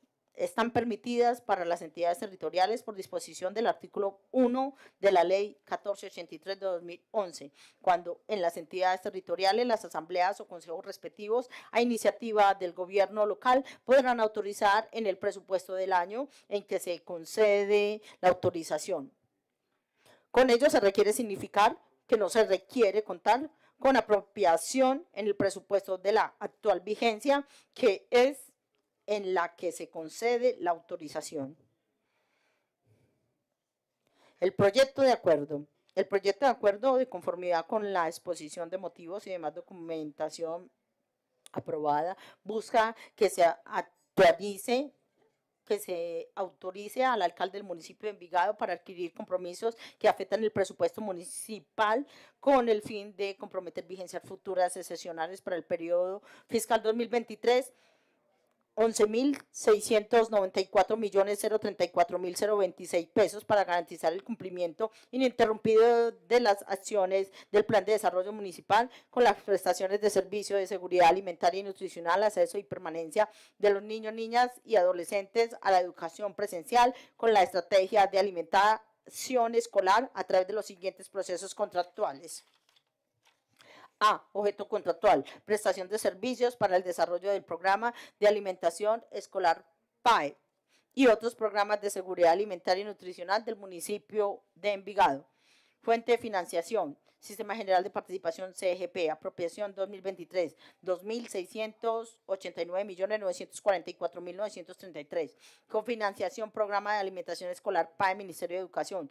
están permitidas para las entidades territoriales por disposición del artículo 1 de la Ley 1483 de 2011, cuando en las entidades territoriales las asambleas o consejos respectivos a iniciativa del gobierno local podrán autorizar en el presupuesto del año en que se concede la autorización. Con ello se requiere significar que no se requiere contar con apropiación en el presupuesto de la actual vigencia, que es en la que se concede la autorización. El proyecto de acuerdo. El proyecto de acuerdo de conformidad con la exposición de motivos y demás documentación aprobada busca que se que se autorice al alcalde del municipio de Envigado para adquirir compromisos que afectan el presupuesto municipal con el fin de comprometer vigencias futuras excepcionales para el periodo fiscal 2023 11.694.034.026 millones pesos para garantizar el cumplimiento ininterrumpido de las acciones del Plan de Desarrollo Municipal con las prestaciones de servicio de seguridad alimentaria y nutricional, acceso y permanencia de los niños, niñas y adolescentes a la educación presencial con la estrategia de alimentación escolar a través de los siguientes procesos contractuales. A. Objeto contractual. Prestación de servicios para el desarrollo del programa de alimentación escolar PAE y otros programas de seguridad alimentaria y nutricional del municipio de Envigado. Fuente de financiación. Sistema General de Participación CGP, apropiación 2023, 2.689.944.933. Cofinanciación Programa de Alimentación Escolar PAE Ministerio de Educación,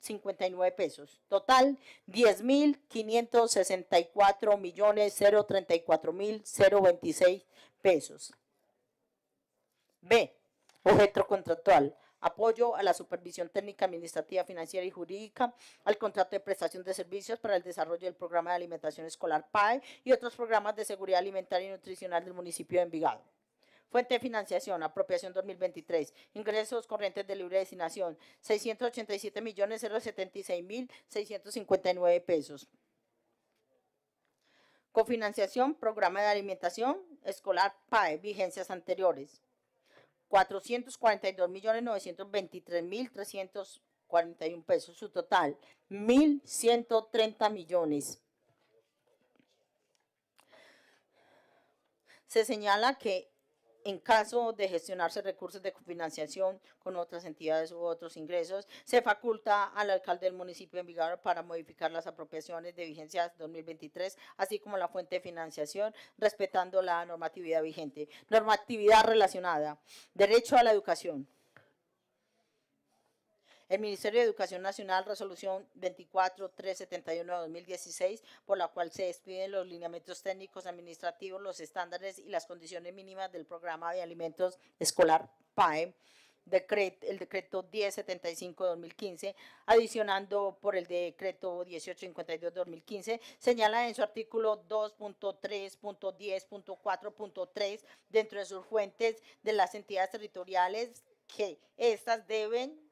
59 pesos. Total, diez mil millones cuatro mil pesos. B. Objeto contractual. Apoyo a la supervisión técnica, administrativa, financiera y jurídica, al contrato de prestación de servicios para el desarrollo del programa de alimentación escolar PAE y otros programas de seguridad alimentaria y nutricional del municipio de Envigado. Fuente de financiación, apropiación 2023. Ingresos corrientes de libre destinación, 687 millones 076 pesos. Cofinanciación, programa de alimentación escolar PAE, vigencias anteriores. 442 millones 923 pesos. Su total, 1.130 millones. se señala que en caso de gestionarse recursos de financiación con otras entidades u otros ingresos, se faculta al alcalde del municipio de Envigado para modificar las apropiaciones de vigencia 2023, así como la fuente de financiación, respetando la normatividad vigente. Normatividad relacionada. Derecho a la educación. El Ministerio de Educación Nacional, resolución 24371 2016, por la cual se despiden los lineamientos técnicos administrativos, los estándares y las condiciones mínimas del programa de alimentos escolar PAE. el decreto 1075 de 2015, adicionando por el decreto 1852 de 2015, señala en su artículo 2.3.10.4.3 dentro de sus fuentes de las entidades territoriales que estas deben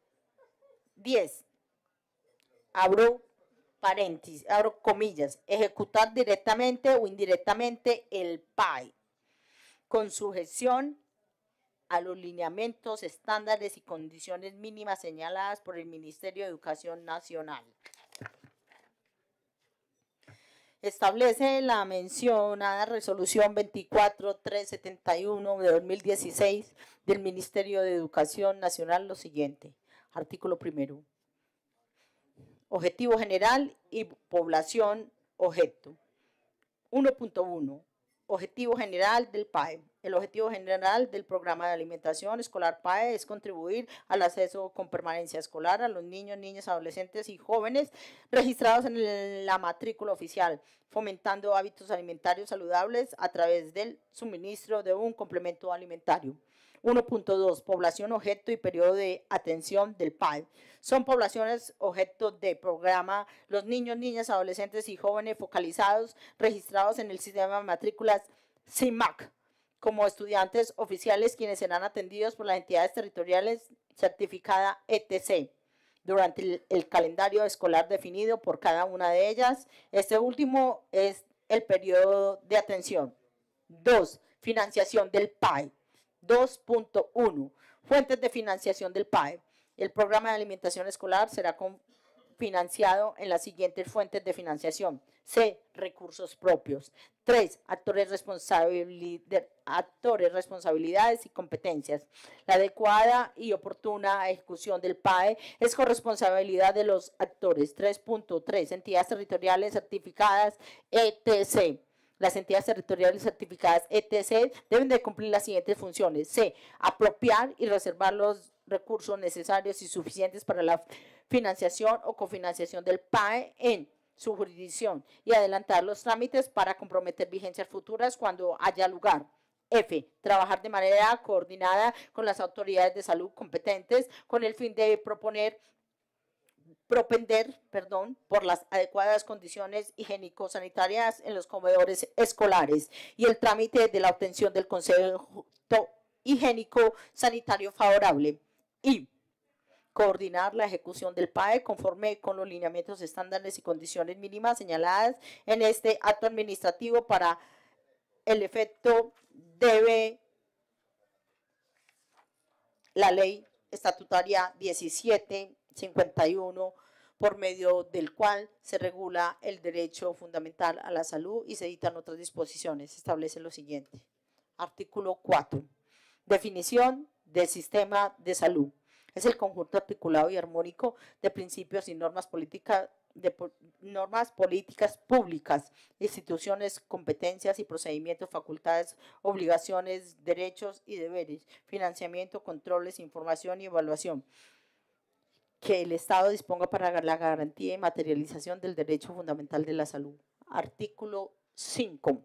10. Abro paréntesis, abro comillas, ejecutar directamente o indirectamente el PAI con sujeción a los lineamientos, estándares y condiciones mínimas señaladas por el Ministerio de Educación Nacional. Establece la mencionada resolución 24371 de 2016 del Ministerio de Educación Nacional lo siguiente Artículo primero. Objetivo general y población objeto. 1.1. Objetivo general del PAE. El objetivo general del programa de alimentación escolar PAE es contribuir al acceso con permanencia escolar a los niños, niñas, adolescentes y jóvenes registrados en la matrícula oficial, fomentando hábitos alimentarios saludables a través del suministro de un complemento alimentario. 1.2, población objeto y periodo de atención del PAI Son poblaciones objeto de programa los niños, niñas, adolescentes y jóvenes focalizados, registrados en el sistema de matrículas CIMAC como estudiantes oficiales quienes serán atendidos por las entidades territoriales certificada ETC durante el, calendario escolar definido por cada una de ellas. Este último es el periodo de atención. 2. financiación del PAI. 2.1. Fuentes de financiación del PAE. El programa de alimentación escolar será financiado en las siguientes fuentes de financiación. C. Recursos propios. 3. Actores, actores, responsabilidades y competencias. La adecuada y oportuna ejecución del PAE es corresponsabilidad de los actores. 3.3. Entidades territoriales certificadas, ETC. Las entidades territoriales certificadas ETC deben de cumplir las siguientes funciones. C. Apropiar y reservar los recursos necesarios y suficientes para la financiación o cofinanciación del PAE en su jurisdicción y adelantar los trámites para comprometer vigencias futuras cuando haya lugar. F. Trabajar de manera coordinada con las autoridades de salud competentes con el fin de proponer propender, perdón, por las adecuadas condiciones higiénico-sanitarias en los comedores escolares y el trámite de la obtención del consejo higiénico-sanitario favorable. Y coordinar la ejecución del PAE conforme con los lineamientos estándares y condiciones mínimas señaladas en este acto administrativo para el efecto debe la ley estatutaria 17 51 por medio del cual se regula el derecho fundamental a la salud y se editan otras disposiciones. Establece lo siguiente. Artículo 4. Definición del sistema de salud. Es el conjunto articulado y armónico de principios y normas políticas de normas políticas públicas, instituciones, competencias y procedimientos, facultades, obligaciones, derechos y deberes, financiamiento, controles, información y evaluación, que el Estado disponga para la garantía y materialización del derecho fundamental de la salud. Artículo 5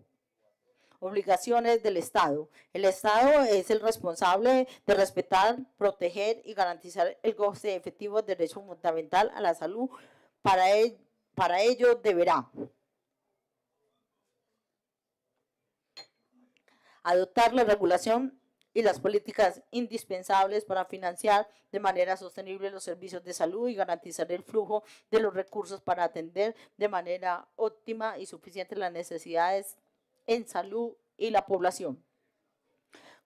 obligaciones del Estado. El Estado es el responsable de respetar, proteger y garantizar el goce efectivo del derecho fundamental a la salud. Para, para ello deberá adoptar la regulación y las políticas indispensables para financiar de manera sostenible los servicios de salud y garantizar el flujo de los recursos para atender de manera óptima y suficiente las necesidades en salud y la población.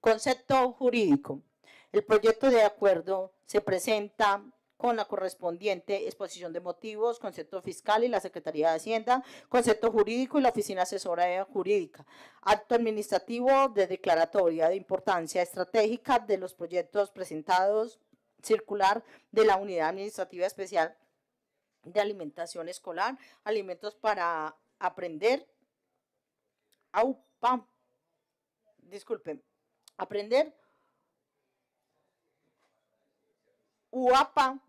Concepto jurídico. El proyecto de acuerdo se presenta con la correspondiente exposición de motivos, concepto fiscal y la Secretaría de Hacienda, concepto jurídico y la Oficina Asesora Jurídica. Acto administrativo de declaratoria de importancia estratégica de los proyectos presentados, circular de la Unidad Administrativa Especial de Alimentación Escolar, alimentos para aprender, aupa, disculpen, aprender, UAPA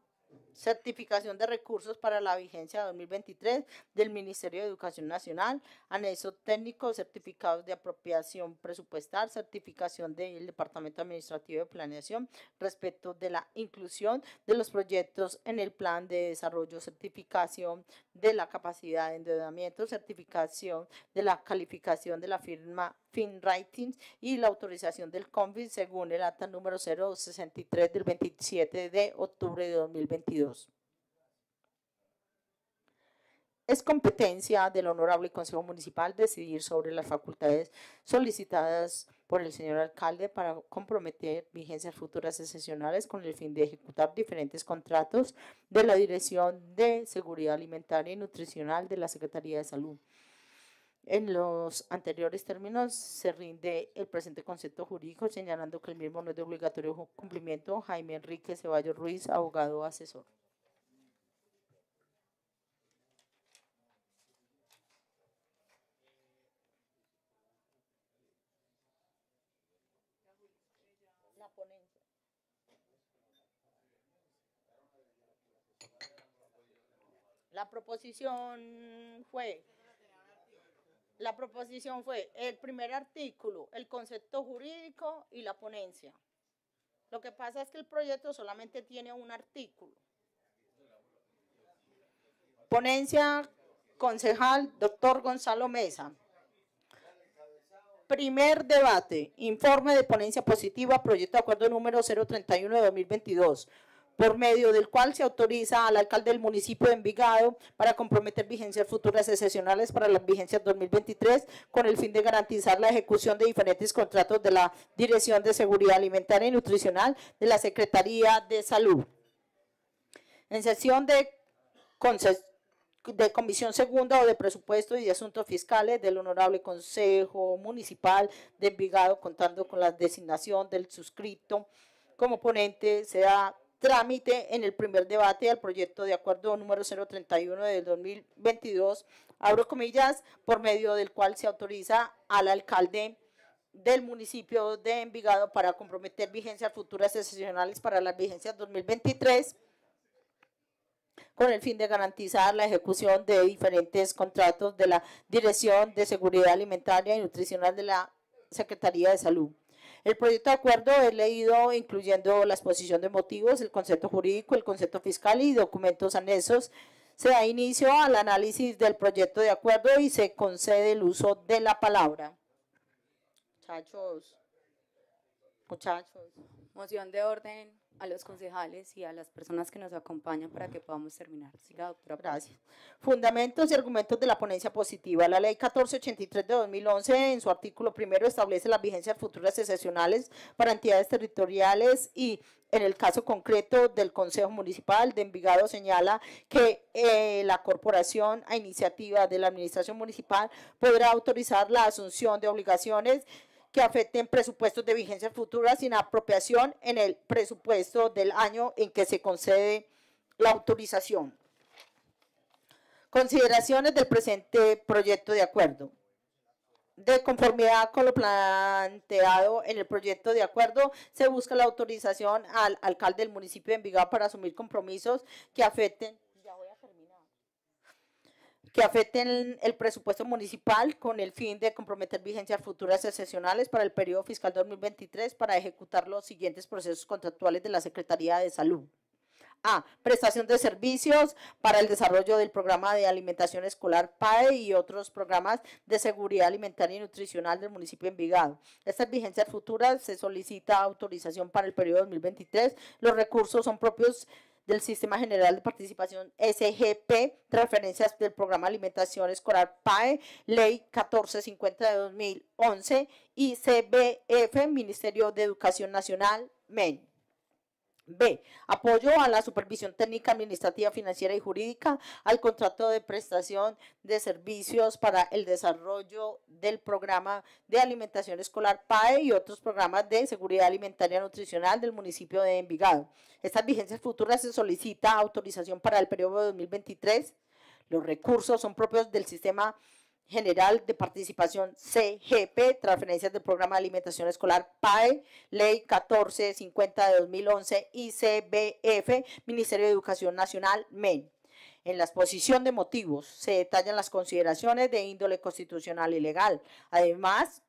Certificación de recursos para la vigencia 2023 del Ministerio de Educación Nacional, anexo técnico, certificados de apropiación presupuestal, certificación del Departamento Administrativo de Planeación respecto de la inclusión de los proyectos en el plan de desarrollo, certificación de la capacidad de endeudamiento, certificación de la calificación de la firma Writings y la autorización del CONVID según el acta número 063 del 27 de octubre de 2022. Es competencia del Honorable Consejo Municipal decidir sobre las facultades solicitadas por el señor alcalde para comprometer vigencias futuras excepcionales con el fin de ejecutar diferentes contratos de la Dirección de Seguridad Alimentaria y Nutricional de la Secretaría de Salud en los anteriores términos se rinde el presente concepto jurídico señalando que el mismo no es de obligatorio cumplimiento. Jaime Enrique Ceballos Ruiz, abogado asesor. La proposición fue la proposición fue el primer artículo, el concepto jurídico y la ponencia. Lo que pasa es que el proyecto solamente tiene un artículo. Ponencia, concejal, doctor Gonzalo Mesa. Primer debate, informe de ponencia positiva, proyecto de acuerdo número 031 de 2022, por medio del cual se autoriza al alcalde del municipio de Envigado para comprometer vigencias futuras excepcionales para las vigencias 2023 con el fin de garantizar la ejecución de diferentes contratos de la Dirección de Seguridad Alimentaria y Nutricional de la Secretaría de Salud. En sesión de, de Comisión Segunda o de Presupuestos y de Asuntos Fiscales del Honorable Consejo Municipal de Envigado, contando con la designación del suscrito como ponente, sea trámite en el primer debate al proyecto de acuerdo número 031 del 2022, abro comillas, por medio del cual se autoriza al alcalde del municipio de Envigado para comprometer vigencias futuras excepcionales para las vigencias 2023 con el fin de garantizar la ejecución de diferentes contratos de la Dirección de Seguridad Alimentaria y Nutricional de la Secretaría de Salud. El proyecto de acuerdo es leído incluyendo la exposición de motivos, el concepto jurídico, el concepto fiscal y documentos anexos. Se da inicio al análisis del proyecto de acuerdo y se concede el uso de la palabra. Muchachos, muchachos. Moción de orden a los concejales y a las personas que nos acompañan para que podamos terminar. Siga, doctora. Gracias. Fundamentos y argumentos de la ponencia positiva. La ley 1483 de 2011, en su artículo primero, establece las vigencias futuras excepcionales para entidades territoriales y en el caso concreto del Consejo Municipal de Envigado señala que eh, la corporación a iniciativa de la Administración Municipal podrá autorizar la asunción de obligaciones que afecten presupuestos de vigencia futura sin apropiación en el presupuesto del año en que se concede la autorización. Consideraciones del presente proyecto de acuerdo. De conformidad con lo planteado en el proyecto de acuerdo, se busca la autorización al alcalde del municipio de Envigado para asumir compromisos que afecten que afecten el presupuesto municipal con el fin de comprometer vigencias futuras excepcionales para el periodo fiscal 2023 para ejecutar los siguientes procesos contractuales de la Secretaría de Salud. A. Prestación de servicios para el desarrollo del programa de alimentación escolar PAE y otros programas de seguridad alimentaria y nutricional del municipio de Envigado. Estas vigencias futuras se solicita autorización para el periodo 2023. Los recursos son propios del Sistema General de Participación SGP, referencias del Programa de Alimentación Escolar PAE, Ley 1450 de 2011 y CBF, Ministerio de Educación Nacional, MEN. B. Apoyo a la supervisión técnica, administrativa, financiera y jurídica al contrato de prestación de servicios para el desarrollo del programa de alimentación escolar PAE y otros programas de seguridad alimentaria nutricional del municipio de Envigado. Estas vigencias futuras se solicita autorización para el periodo 2023. Los recursos son propios del sistema General de Participación CGP, transferencias del Programa de Alimentación Escolar PAE, Ley 1450 de 2011 ICBF, Ministerio de Educación Nacional, MEN. En la exposición de motivos se detallan las consideraciones de índole constitucional y legal. Además,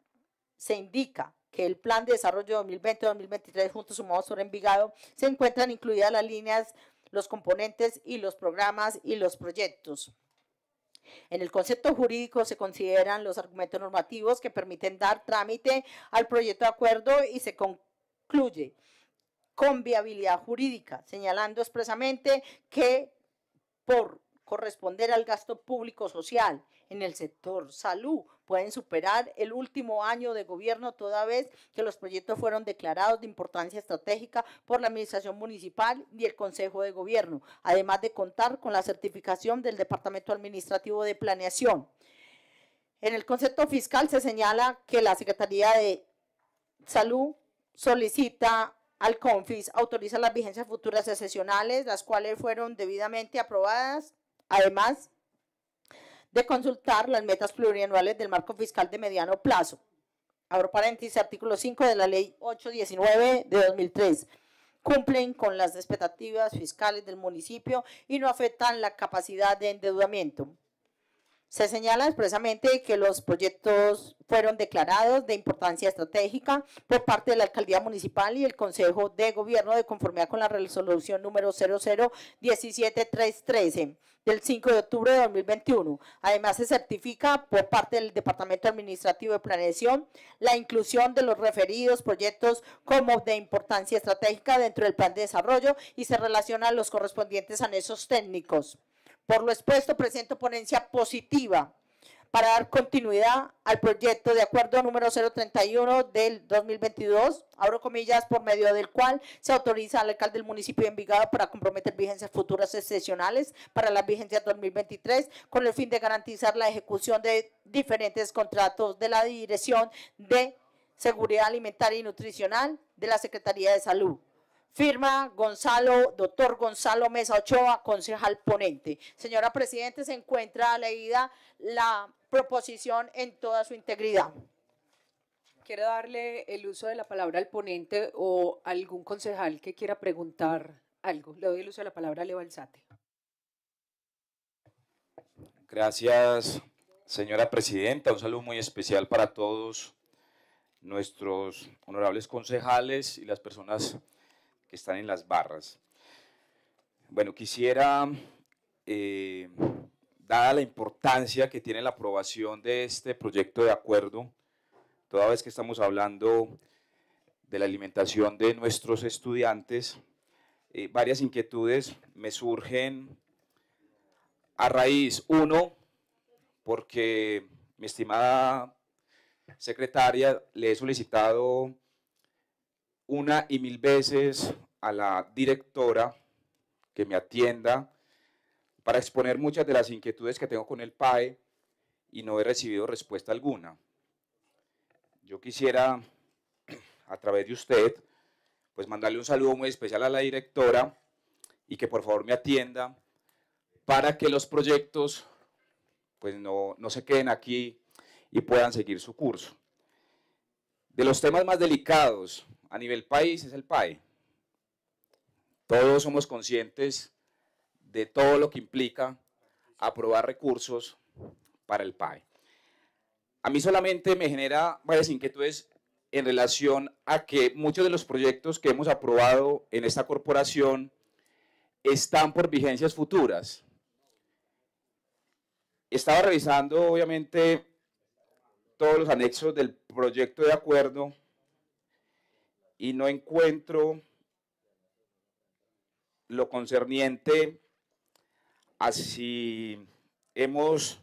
se indica que el Plan de Desarrollo 2020-2023 Juntos Sumados sobre Envigado se encuentran incluidas las líneas, los componentes y los programas y los proyectos. En el concepto jurídico se consideran los argumentos normativos que permiten dar trámite al proyecto de acuerdo y se concluye con viabilidad jurídica, señalando expresamente que por corresponder al gasto público social en el sector salud pueden superar el último año de gobierno toda vez que los proyectos fueron declarados de importancia estratégica por la Administración Municipal y el Consejo de Gobierno, además de contar con la certificación del Departamento Administrativo de Planeación. En el concepto fiscal se señala que la Secretaría de Salud solicita al CONFIS, autoriza las vigencias futuras excepcionales, las cuales fueron debidamente aprobadas. Además, de consultar las metas plurianuales del marco fiscal de mediano plazo. Abro paréntesis, artículo 5 de la ley 819 de 2003 cumplen con las expectativas fiscales del municipio y no afectan la capacidad de endeudamiento. Se señala expresamente que los proyectos fueron declarados de importancia estratégica por parte de la Alcaldía Municipal y el Consejo de Gobierno de conformidad con la resolución número 0017313 del 5 de octubre de 2021. Además, se certifica por parte del Departamento Administrativo de Planeación la inclusión de los referidos proyectos como de importancia estratégica dentro del plan de desarrollo y se a los correspondientes anexos técnicos. Por lo expuesto, presento ponencia positiva para dar continuidad al proyecto de acuerdo número 031 del 2022, abro comillas, por medio del cual se autoriza al alcalde del municipio de Envigado para comprometer vigencias futuras excepcionales para las vigencias 2023 con el fin de garantizar la ejecución de diferentes contratos de la Dirección de Seguridad Alimentaria y Nutricional de la Secretaría de Salud. Firma Gonzalo, doctor Gonzalo Mesa Ochoa, concejal ponente. Señora Presidente, se encuentra leída la proposición en toda su integridad. Quiero darle el uso de la palabra al ponente o algún concejal que quiera preguntar algo. Le doy el uso de la palabra a Leo Gracias, señora presidenta. Un saludo muy especial para todos nuestros honorables concejales y las personas que están en las barras. Bueno, quisiera, eh, dada la importancia que tiene la aprobación de este proyecto de acuerdo, toda vez que estamos hablando de la alimentación de nuestros estudiantes, eh, varias inquietudes me surgen a raíz. Uno, porque mi estimada secretaria le he solicitado una y mil veces a la directora que me atienda para exponer muchas de las inquietudes que tengo con el PAE y no he recibido respuesta alguna. Yo quisiera, a través de usted, pues mandarle un saludo muy especial a la directora y que por favor me atienda para que los proyectos pues no, no se queden aquí y puedan seguir su curso. De los temas más delicados a nivel país es el PAE. Todos somos conscientes de todo lo que implica aprobar recursos para el PAE. A mí solamente me genera varias inquietudes en relación a que muchos de los proyectos que hemos aprobado en esta corporación están por vigencias futuras. Estaba revisando, obviamente, todos los anexos del proyecto de acuerdo y no encuentro lo concerniente a si hemos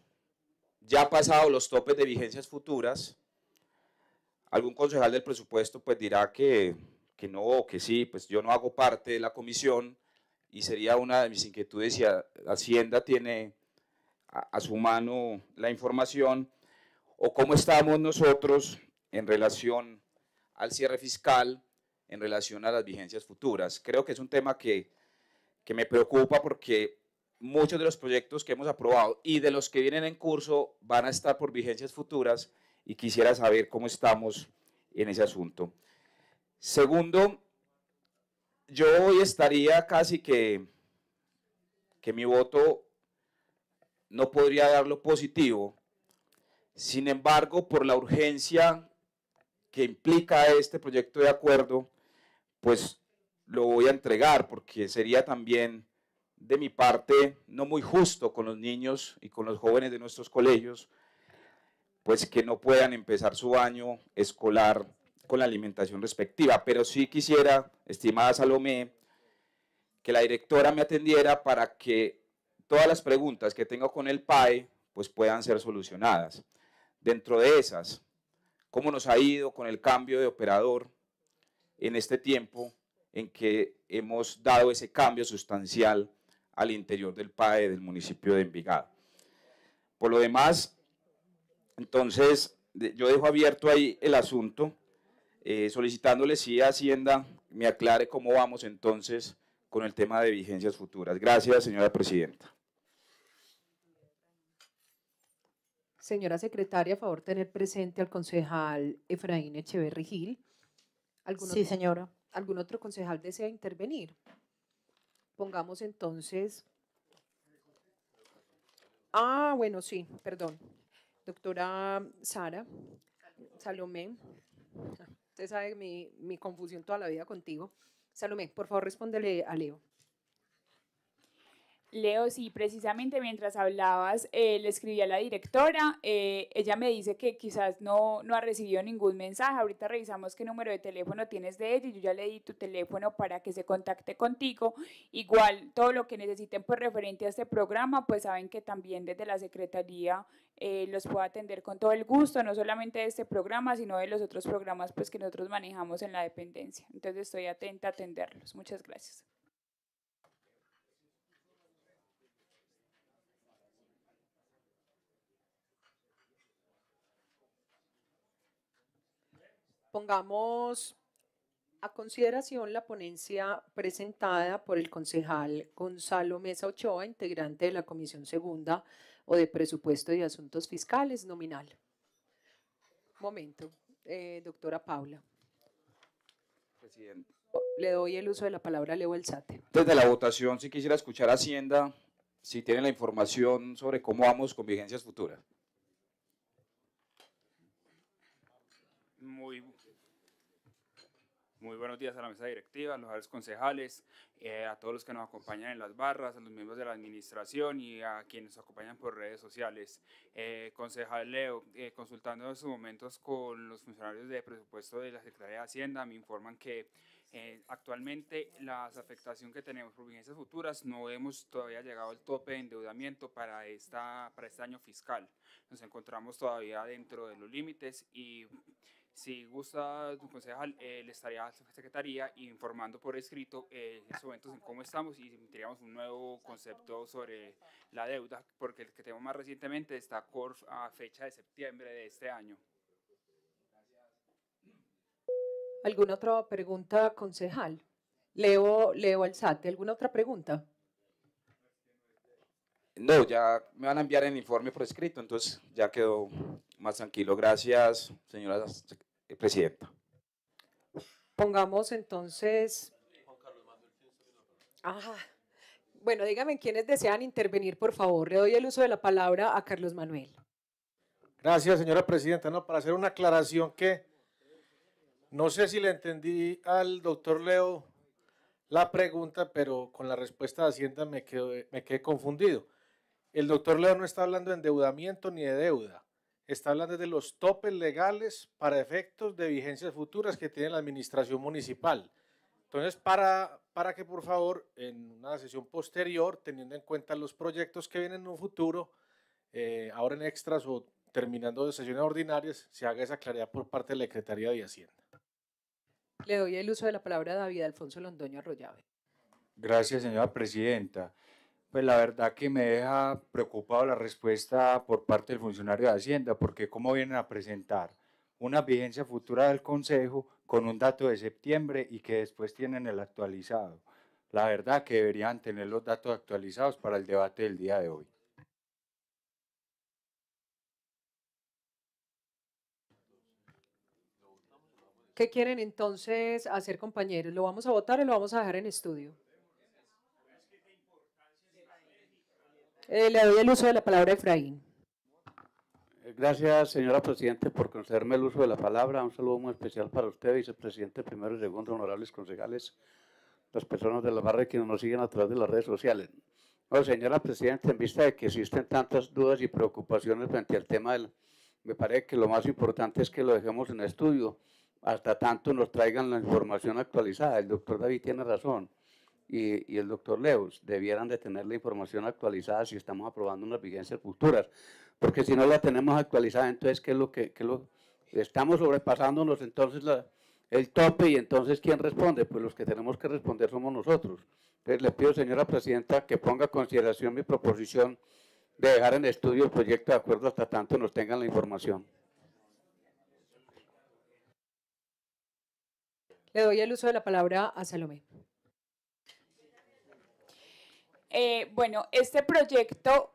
ya pasado los topes de vigencias futuras. Algún concejal del presupuesto pues dirá que, que no, que sí, pues yo no hago parte de la comisión y sería una de mis inquietudes si Hacienda tiene a su mano la información o cómo estamos nosotros en relación al cierre fiscal en relación a las vigencias futuras. Creo que es un tema que, me preocupa porque muchos de los proyectos que hemos aprobado y de los que vienen en curso van a estar por vigencias futuras y quisiera saber cómo estamos en ese asunto. Segundo, yo hoy estaría casi que, que mi voto no podría darlo positivo, sin embargo, por la urgencia que implica este proyecto de acuerdo, pues lo voy a entregar porque sería también de mi parte no muy justo con los niños y con los jóvenes de nuestros colegios, pues que no puedan empezar su año escolar con la alimentación respectiva. Pero sí quisiera, estimada Salomé, que la directora me atendiera para que todas las preguntas que tengo con el PAE pues puedan ser solucionadas. Dentro de esas, ¿cómo nos ha ido con el cambio de operador? en este tiempo en que hemos dado ese cambio sustancial al interior del PAE del municipio de Envigado. Por lo demás, entonces, yo dejo abierto ahí el asunto, eh, solicitándole si Hacienda me aclare cómo vamos entonces con el tema de vigencias futuras. Gracias, señora presidenta. Señora secretaria, a favor tener presente al concejal Efraín Echeverri Gil. ¿Algún sí, otro, señora. ¿Algún otro concejal desea intervenir? Pongamos entonces... Ah, bueno, sí, perdón. Doctora Sara, Salomé, usted sabe mi, mi confusión toda la vida contigo. Salomé, por favor, respóndele a Leo. Leo, sí, precisamente mientras hablabas, eh, le escribí a la directora, eh, ella me dice que quizás no, ha recibido ningún mensaje, ahorita revisamos qué número de teléfono tienes de ella, yo ya le di tu teléfono para que se contacte contigo, igual todo lo que necesiten por pues, referente a este programa, pues saben que también desde la Secretaría eh, los puedo atender con todo el gusto, no solamente de este programa, sino de los otros programas pues que nosotros manejamos en la dependencia, entonces estoy atenta a atenderlos, muchas gracias. pongamos a consideración la ponencia presentada por el concejal Gonzalo Mesa Ochoa, integrante de la Comisión Segunda o de Presupuesto y Asuntos Fiscales nominal. Momento, eh, doctora Paula. Presidente. Le doy el uso de la palabra a Leo Elzate. Desde la votación, si quisiera escuchar Hacienda, si tiene la información sobre cómo vamos con vigencias futuras. Muy buenos días a la mesa directiva, a los concejales, eh, a todos los que nos acompañan en las barras, a los miembros de la administración y a quienes nos acompañan por redes sociales. Eh, concejal Leo, eh, consultando en sus momentos con los funcionarios de presupuesto de la Secretaría de Hacienda, me informan que actualmente las afectaciones que tenemos por vigencias futuras no hemos todavía llegado al tope de endeudamiento para, esta, para este año fiscal. Nos encontramos todavía dentro de los límites y si gusta concejal, eh, le estaría a la secretaría informando por escrito eh, en estos momentos en cómo estamos y tendríamos un nuevo concepto sobre la deuda, porque el que tenemos más recientemente está a fecha de septiembre de este año. ¿Alguna otra pregunta, concejal? Leo, Leo Alzate, ¿alguna otra pregunta? No, ya me van a enviar el informe por escrito, entonces ya quedó más tranquilo. Gracias, señora eh, presidenta. Pongamos entonces... Ajá. Bueno, díganme quiénes desean intervenir, por favor. Le doy el uso de la palabra a Carlos Manuel. Gracias, señora presidenta. No, para hacer una aclaración que no sé si le entendí al doctor Leo la pregunta, pero con la respuesta de Hacienda me, me quedé confundido. El doctor Leo no está hablando de endeudamiento ni de deuda está hablando de los topes legales para efectos de vigencias futuras que tiene la administración municipal. Entonces, para, para que por favor, en una sesión posterior, teniendo en cuenta los proyectos que vienen en un futuro, eh, ahora en extras o terminando de sesiones ordinarias, se haga esa claridad por parte de la Secretaría de Hacienda. Le doy el uso de la palabra a David Alfonso Londoño Arroyave. Gracias, señora presidenta. Pues la verdad que me deja preocupado la respuesta por parte del funcionario de Hacienda, porque cómo vienen a presentar una vigencia futura del Consejo con un dato de septiembre y que después tienen el actualizado. La verdad que deberían tener los datos actualizados para el debate del día de hoy. ¿Qué quieren entonces hacer, compañeros? ¿Lo vamos a votar o lo vamos a dejar en estudio? Eh, le doy el uso de la palabra a Efraín. Eh, gracias, señora Presidente, por concederme el uso de la palabra. Un saludo muy especial para usted, vicepresidente primero y segundo, honorables concejales, las personas de la barra que nos siguen a través de las redes sociales. Bueno, señora Presidenta, en vista de que existen tantas dudas y preocupaciones frente al tema, del, me parece que lo más importante es que lo dejemos en estudio. Hasta tanto nos traigan la información actualizada. El doctor David tiene razón y, el doctor Leus debieran de tener la información actualizada si estamos aprobando unas vigencias futuras, porque si no la tenemos actualizada, entonces, ¿qué es lo que, lo, estamos sobrepasándonos entonces el tope y entonces ¿quién responde? Pues los que tenemos que responder somos nosotros. Entonces le pido, señora presidenta, que ponga a consideración mi proposición de dejar en estudio el proyecto de acuerdo hasta tanto nos tengan la información. Le doy el uso de la palabra a Salomé. Eh, bueno, este proyecto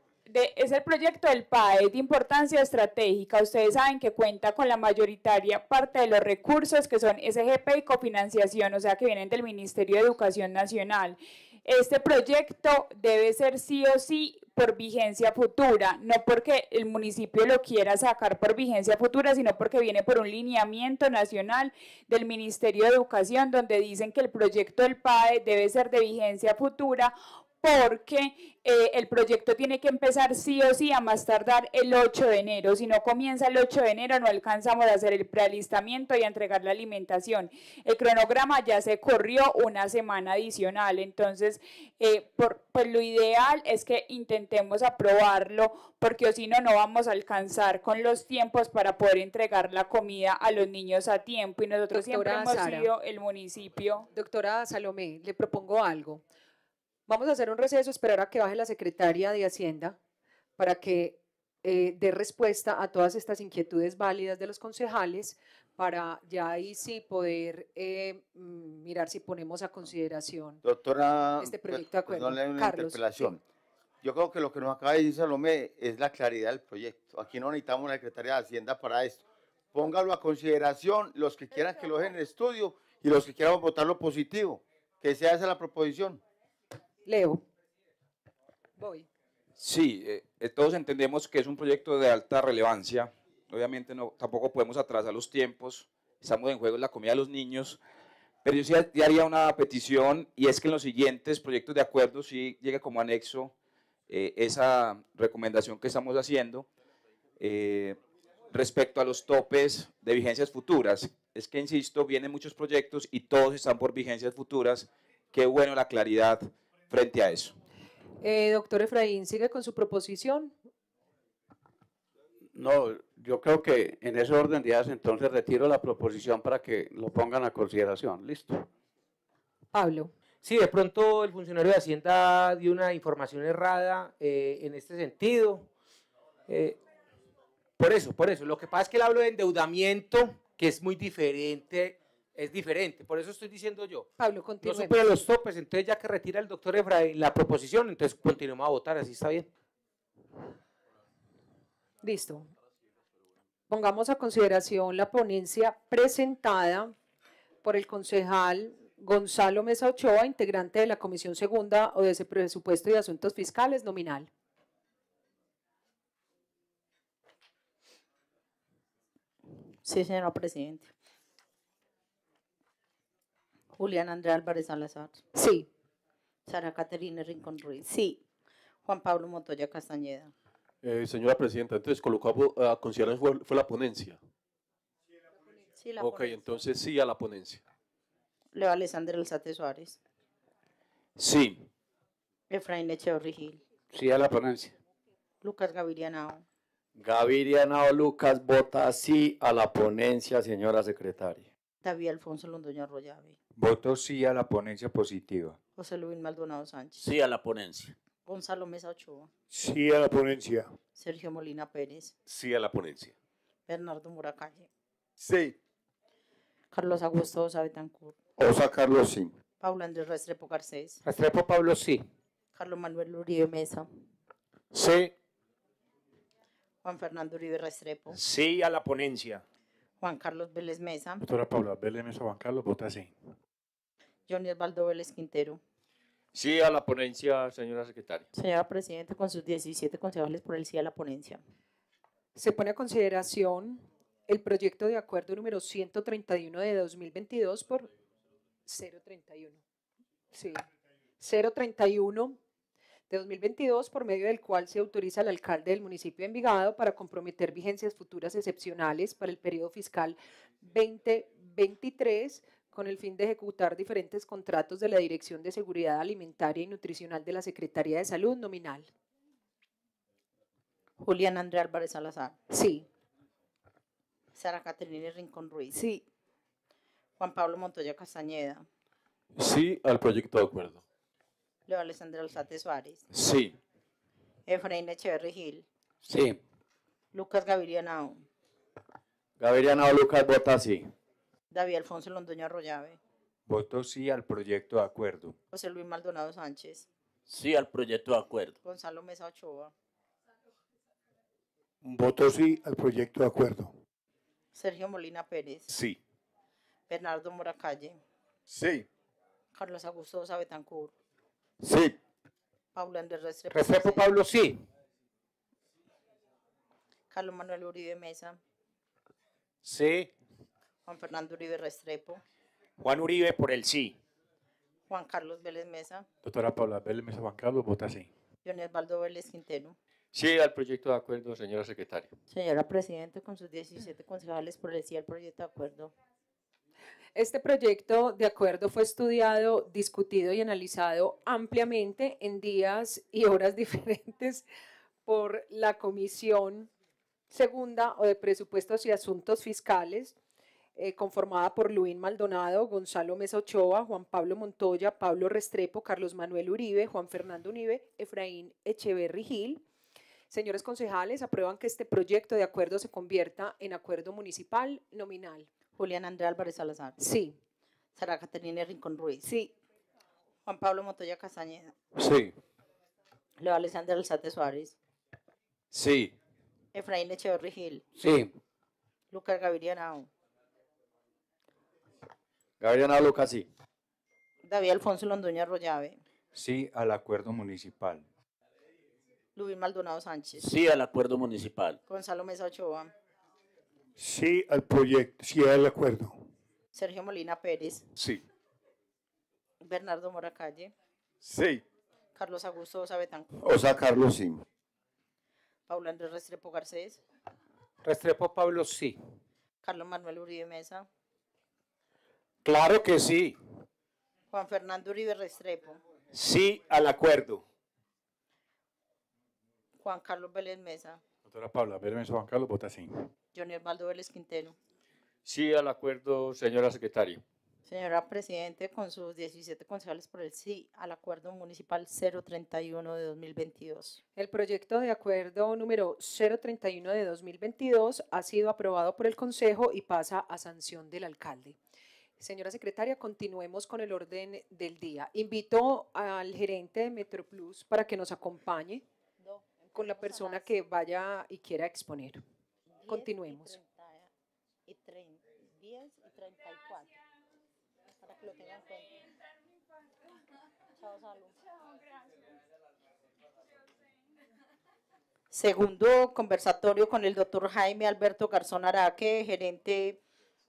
es el proyecto del PAE de importancia estratégica. Ustedes saben que cuenta con la mayoritaria parte de los recursos que son SGP y cofinanciación, o sea que vienen del Ministerio de Educación Nacional. Este proyecto debe ser sí o sí por vigencia futura, no porque el municipio lo quiera sacar por vigencia futura, sino porque viene por un lineamiento nacional del Ministerio de Educación, donde dicen que el proyecto del PAE debe ser de vigencia futura porque eh, el proyecto tiene que empezar sí o sí a más tardar el 8 de enero. Si no comienza el 8 de enero, no alcanzamos a hacer el prealistamiento y a entregar la alimentación. El cronograma ya se corrió una semana adicional, entonces eh, pues lo ideal es que intentemos aprobarlo, porque si no, no vamos a alcanzar con los tiempos para poder entregar la comida a los niños a tiempo. Y nosotros siempre hemos sido el municipio. Doctora Salomé, le propongo algo. Vamos a hacer un receso, esperar a que baje la secretaria de Hacienda para que eh, dé respuesta a todas estas inquietudes válidas de los concejales para ya ahí sí poder eh, mm, mirar si ponemos a consideración este pues, proyecto de pues, acuerdo. interpelación. Yo creo que lo que nos acaba de decir Salomé es la claridad del proyecto. Aquí no necesitamos la secretaria de Hacienda para esto. Póngalo a consideración los que quieran que lo dejen en el estudio y los que quieran votarlo positivo. Que sea esa la proposición. Leo. Voy. Sí, eh, eh, todos entendemos que es un proyecto de alta relevancia. Obviamente no, tampoco podemos atrasar los tiempos. Estamos en juego la comida de los niños. Pero yo sí haría una petición y es que en los siguientes proyectos de acuerdo sí llegue como anexo eh, esa recomendación que estamos haciendo respecto a los topes de vigencias futuras. Es que, insisto, vienen muchos proyectos y todos están por vigencias futuras. Qué bueno la claridad frente a eso. Eh, doctor Efraín, ¿sigue con su proposición? No, yo creo que en ese orden de ideas entonces retiro la proposición para que lo pongan a consideración. Listo. Pablo. Sí, de pronto el funcionario de Hacienda dio una información errada eh, en este sentido. Eh, por eso, por eso. Lo que pasa es que él habló de endeudamiento, que es muy diferente es diferente. Por eso estoy diciendo yo. Pablo, continúe. No supera los topes, entonces ya que retira el doctor Efraín la proposición, entonces continuamos a votar, así está bien. Listo. Pongamos a consideración la ponencia presentada por el concejal Gonzalo Mesa Ochoa, integrante de la Comisión Segunda o de ese Presupuesto y Asuntos Fiscales nominal. Sí, señora Presidenta. Julián André Álvarez Salazar. Sí. Sara Caterina Rincón Ruiz. Sí. Juan Pablo Montoya Castañeda. Eh, señora presidenta, entonces colocamos a, fue, la ponencia. Sí, la ponencia. ok, entonces sí a la ponencia. Leo Alessandro Elzate Suárez. Sí. Efraín Echeverri Gil. Sí a la ponencia. Lucas Gaviria Nao. Gaviria Nao Lucas vota sí a la ponencia, señora secretaria. David Alfonso Londoño Arroyave. Voto sí a la ponencia positiva. José Luis Maldonado Sánchez. Sí a la ponencia. Gonzalo Mesa Ochoa. Sí a la ponencia. Sergio Molina Pérez. Sí a la ponencia. Bernardo Muracalle. Sí. Carlos Augusto Osa Osa Carlos sí. Paula Andrés Restrepo Garcés. Restrepo Pablo sí. Carlos Manuel Uribe Mesa. Sí. Juan Fernando Uribe Restrepo. Sí a la ponencia. Juan Carlos Vélez Mesa. Doctora Paula Vélez Mesa, Juan Carlos, vota sí. Johnny Osvaldo Vélez Quintero. Sí a la ponencia, señora secretaria. Señora Presidenta, con sus 17 concejales por el sí a la ponencia. Se pone a consideración el proyecto de acuerdo número 131 de 2022 por 031. Sí. 031 de 2022, por medio del cual se autoriza al alcalde del municipio de Envigado para comprometer vigencias futuras excepcionales para el periodo fiscal 2023 con el fin de ejecutar diferentes contratos de la Dirección de Seguridad Alimentaria y Nutricional de la Secretaría de Salud nominal. Julián André Álvarez Salazar. Sí. Sara Caterina Rincón Ruiz. Sí. Juan Pablo Montoya Castañeda. Sí al proyecto de acuerdo. Leo Alessandro Alzate Suárez. Sí. Efraín Echeverri Gil. Sí. Lucas Gaviria Nao. Gaviria Nao Lucas vota sí. David Alfonso Londoño Arroyave. Voto sí al proyecto de acuerdo. José Luis Maldonado Sánchez. Sí al proyecto de acuerdo. Gonzalo Mesa Ochoa. Voto sí al proyecto de acuerdo. Sergio Molina Pérez. Sí. Bernardo Moracalle. Sí. Carlos Augusto Sabetancur. Sí. Pablo Andrés Restrepo. Pablo, sí. Carlos Manuel Uribe Mesa. Sí. Juan Fernando Uribe Restrepo. Juan Uribe por el sí. Juan Carlos Vélez Mesa. Doctora Paula Vélez Mesa, Juan Carlos, vota sí. Leonel Baldo Vélez Quintero. Sí al proyecto de acuerdo, señora secretaria. Señora Presidenta, con sus 17 concejales por el sí al proyecto de acuerdo. Este proyecto de acuerdo fue estudiado, discutido y analizado ampliamente en días y horas diferentes por la Comisión Segunda o de Presupuestos y Asuntos Fiscales, eh, conformada por Luis Maldonado, Gonzalo Mesa Ochoa, Juan Pablo Montoya, Pablo Restrepo, Carlos Manuel Uribe, Juan Fernando Uribe, Efraín Echeverri Gil. Señores concejales, aprueban que este proyecto de acuerdo se convierta en acuerdo municipal nominal. Julián André Álvarez Salazar. Sí. Sara Caterina Rincón Ruiz. Sí. Juan Pablo Montoya Castañeda. Sí. Leo Alexander Alzate Suárez. Sí. Efraín Echeverri Gil. Sí. Lucas Gaviria Nao. Gaviria Nao Lucas, sí. David Alfonso Londoña Arroyave. Sí al acuerdo municipal. Luis Maldonado Sánchez. Sí al acuerdo municipal. Gonzalo Mesa Ochoa. Sí al proyecto, sí al acuerdo. Sergio Molina Pérez. Sí. Bernardo Moracalle. Sí. Carlos Augusto Osa O Osa Carlos, sí. Paula Andrés Restrepo Garcés. Restrepo Pablo, sí. Carlos Manuel Uribe Mesa. Claro que sí. Juan Fernando Uribe Restrepo. Sí al acuerdo. Juan Carlos Vélez Mesa. Doctora Paula, permiso, Juan Carlos, vota sí. Johnny Osvaldo Vélez Quintero. Sí al acuerdo, señora secretaria. Señora Presidente, con sus 17 concejales por el sí al Acuerdo Municipal 031 de 2022. El proyecto de acuerdo número 031 de 2022 ha sido aprobado por el Consejo y pasa a sanción del alcalde. Señora secretaria, continuemos con el orden del día. Invito al gerente de Metroplus para que nos acompañe con la persona que vaya y quiera exponer. Continuemos. Segundo conversatorio con el doctor Jaime Alberto Garzón Araque, gerente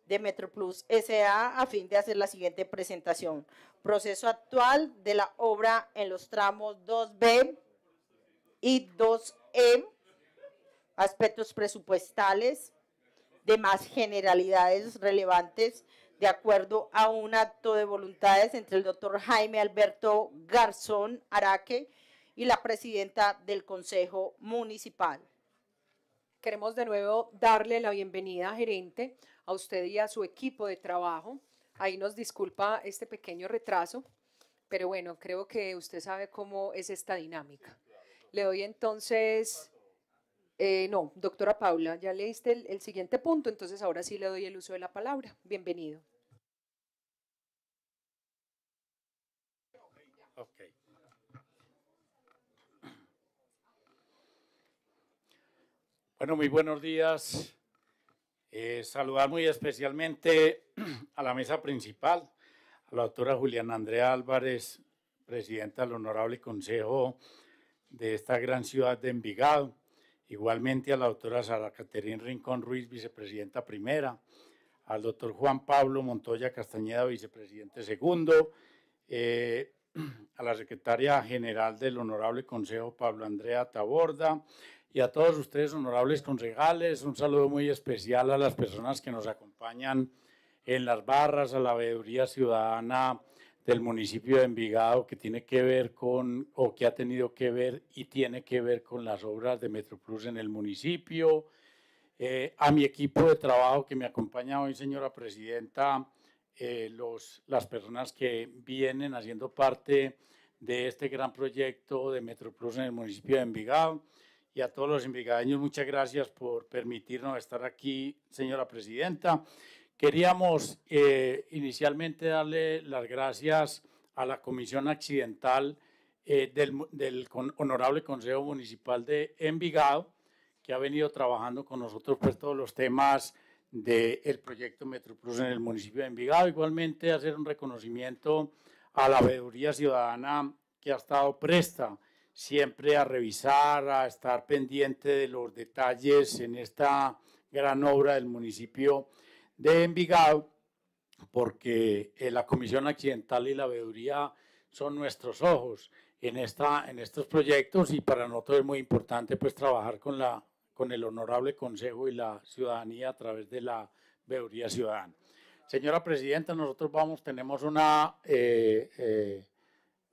de MetroPlus SA, a fin de hacer la siguiente presentación. Proceso actual de la obra en los tramos 2B, y 2E, aspectos presupuestales, demás generalidades relevantes de acuerdo a un acto de voluntades entre el doctor Jaime Alberto Garzón Araque y la presidenta del Consejo Municipal. Queremos de nuevo darle la bienvenida, gerente, a usted y a su equipo de trabajo. Ahí nos disculpa este pequeño retraso, pero bueno, creo que usted sabe cómo es esta dinámica. Le doy entonces, eh, no, doctora Paula, ya leíste el, siguiente punto, entonces ahora sí le doy el uso de la palabra. Bienvenido. Bueno, muy buenos días. Eh, saludar muy especialmente a la mesa principal, a la doctora Juliana Andrea Álvarez, presidenta del Honorable Consejo de esta gran ciudad de Envigado, igualmente a la doctora Sara Caterín Rincón Ruiz, vicepresidenta primera, al doctor Juan Pablo Montoya Castañeda, vicepresidente segundo, eh, a la secretaria general del Honorable Consejo Pablo Andrea Taborda y a todos ustedes, honorables concejales, un saludo muy especial a las personas que nos acompañan en las barras, a la veeduría ciudadana del municipio de Envigado que tiene que ver con, o que ha tenido que ver y tiene que ver con las obras de Metroplus en el municipio. Eh, a mi equipo de trabajo que me acompaña hoy, señora presidenta, eh, los, las personas que vienen haciendo parte de este gran proyecto de Metroplus en el municipio de Envigado. Y a todos los envigadeños, muchas gracias por permitirnos estar aquí, señora presidenta. Queríamos eh, inicialmente darle las gracias a la Comisión Accidental eh, del, Honorable Consejo Municipal de Envigado, que ha venido trabajando con nosotros por pues, todos los temas del proyecto Metroplus en el municipio de Envigado. Igualmente, hacer un reconocimiento a la veeduría ciudadana que ha estado presta siempre a revisar, a estar pendiente de los detalles en esta gran obra del municipio de Envigado, porque eh, la Comisión Accidental y la Veeduría son nuestros ojos en, esta, en estos proyectos y para nosotros es muy importante pues trabajar con, la, con el Honorable Consejo y la ciudadanía a través de la Veeduría Ciudadana. Señora Presidenta, nosotros vamos, tenemos una, eh, eh,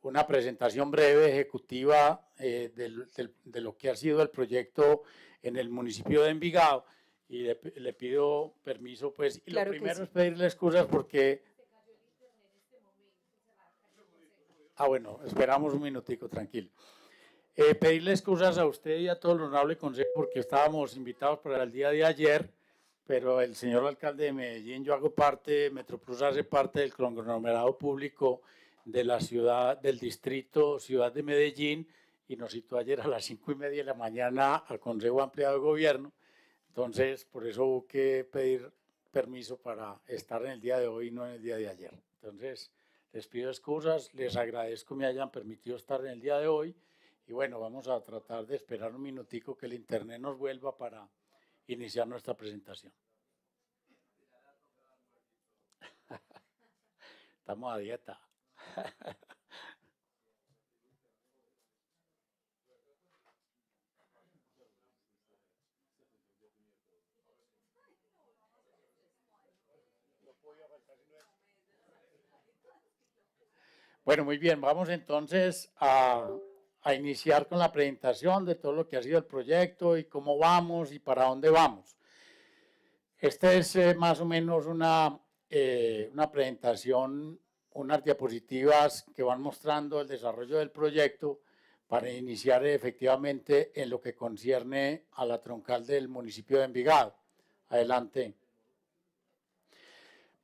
una presentación breve ejecutiva de lo que ha sido el proyecto en el municipio de Envigado y le, pido permiso, pues, y lo primero es pedirle excusas porque... Ah, bueno, esperamos un minutico, tranquilo. Eh, pedirle excusas a usted y a todo el honorable consejo porque estábamos invitados para el día de ayer, pero el señor alcalde de Medellín, yo hago parte, Metroplus hace parte del conglomerado público de la ciudad, del distrito Ciudad de Medellín, y nos citó ayer a las cinco y media de la mañana al Consejo Ampliado de Gobierno entonces, por eso hubo que pedir permiso para estar en el día de hoy, no en el día de ayer. Entonces, les pido excusas, les agradezco que me hayan permitido estar en el día de hoy y bueno, vamos a tratar de esperar un minutico que el internet nos vuelva para iniciar nuestra presentación. Estamos a dieta. Bueno, muy bien, vamos entonces a, iniciar con la presentación de todo lo que ha sido el proyecto y cómo vamos y para dónde vamos. Esta es eh, más o menos una, eh, una presentación, unas diapositivas que van mostrando el desarrollo del proyecto para iniciar efectivamente en lo que concierne a la troncal del municipio de Envigado. Adelante.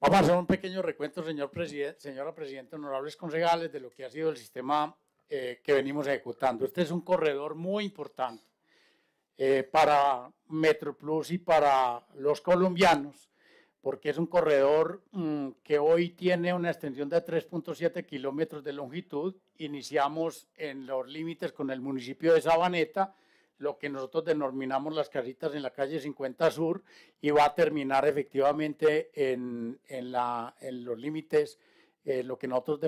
Vamos a hacer un pequeño recuento, señor presidente, señora presidenta, honorables concejales, de lo que ha sido el sistema eh, que venimos ejecutando. Este es un corredor muy importante eh, para MetroPlus y para los colombianos, porque es un corredor mm, que hoy tiene una extensión de 3.7 kilómetros de longitud. Iniciamos en los límites con el municipio de Sabaneta lo que nosotros denominamos las casitas en la calle 50 Sur y va a terminar efectivamente en, los límites, eh, lo que nosotros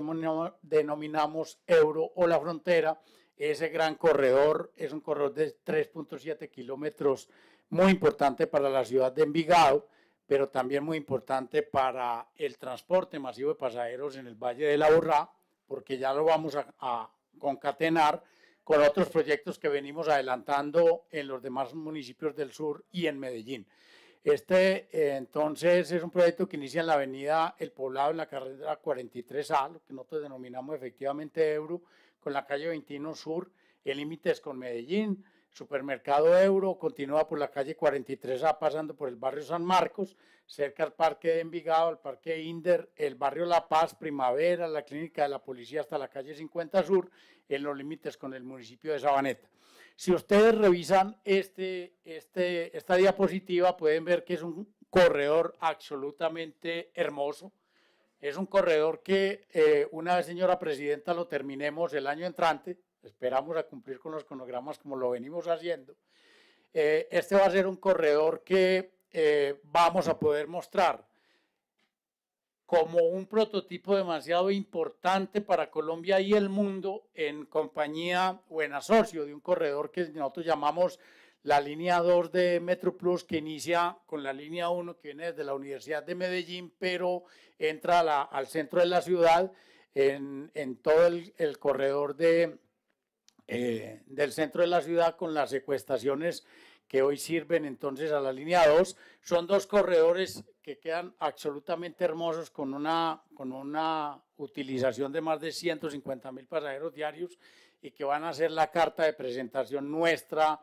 denominamos euro o la frontera. Ese gran corredor es un corredor de 3.7 kilómetros, muy importante para la ciudad de Envigado, pero también muy importante para el transporte masivo de pasajeros en el Valle de la Borrá, porque ya lo vamos a concatenar con otros proyectos que venimos adelantando en los demás municipios del sur y en Medellín. Este eh, entonces es un proyecto que inicia en la avenida El Poblado, en la carretera 43A, lo que nosotros denominamos efectivamente Ebro, con la calle 21 Sur, el límite es con Medellín, Supermercado Euro, continúa por la calle 43A pasando por el barrio San Marcos, cerca al Parque de Envigado, el Parque Inder, el barrio La Paz, Primavera, la Clínica de la Policía hasta la calle 50 Sur, en los límites con el municipio de Sabaneta. Si ustedes revisan este, este, esta diapositiva pueden ver que es un corredor absolutamente hermoso. Es un corredor que eh, una vez, señora presidenta, lo terminemos el año entrante, Esperamos a cumplir con los cronogramas como lo venimos haciendo. Eh, este va a ser un corredor que eh, vamos a poder mostrar como un prototipo demasiado importante para Colombia y el mundo en compañía o en asocio de un corredor que nosotros llamamos la línea 2 de MetroPlus, que inicia con la línea 1 que viene desde la Universidad de Medellín, pero entra al centro de la ciudad en, todo el corredor de, eh, del centro de la ciudad con las secuestaciones que hoy sirven entonces a la línea 2. Son dos corredores que quedan absolutamente hermosos con una, con una utilización de más de 150 mil pasajeros diarios y que van a ser la carta de presentación nuestra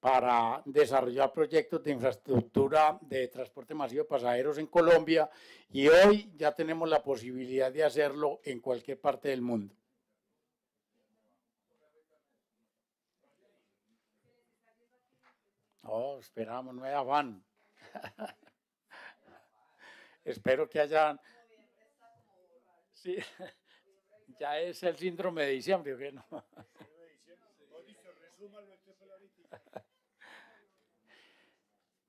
para desarrollar proyectos de infraestructura de transporte masivo de pasajeros en Colombia y hoy ya tenemos la posibilidad de hacerlo en cualquier parte del mundo. Oh, esperamos hay afán. Espero que hayan... Sí, ya es el síndrome de diciembre, ¿o no?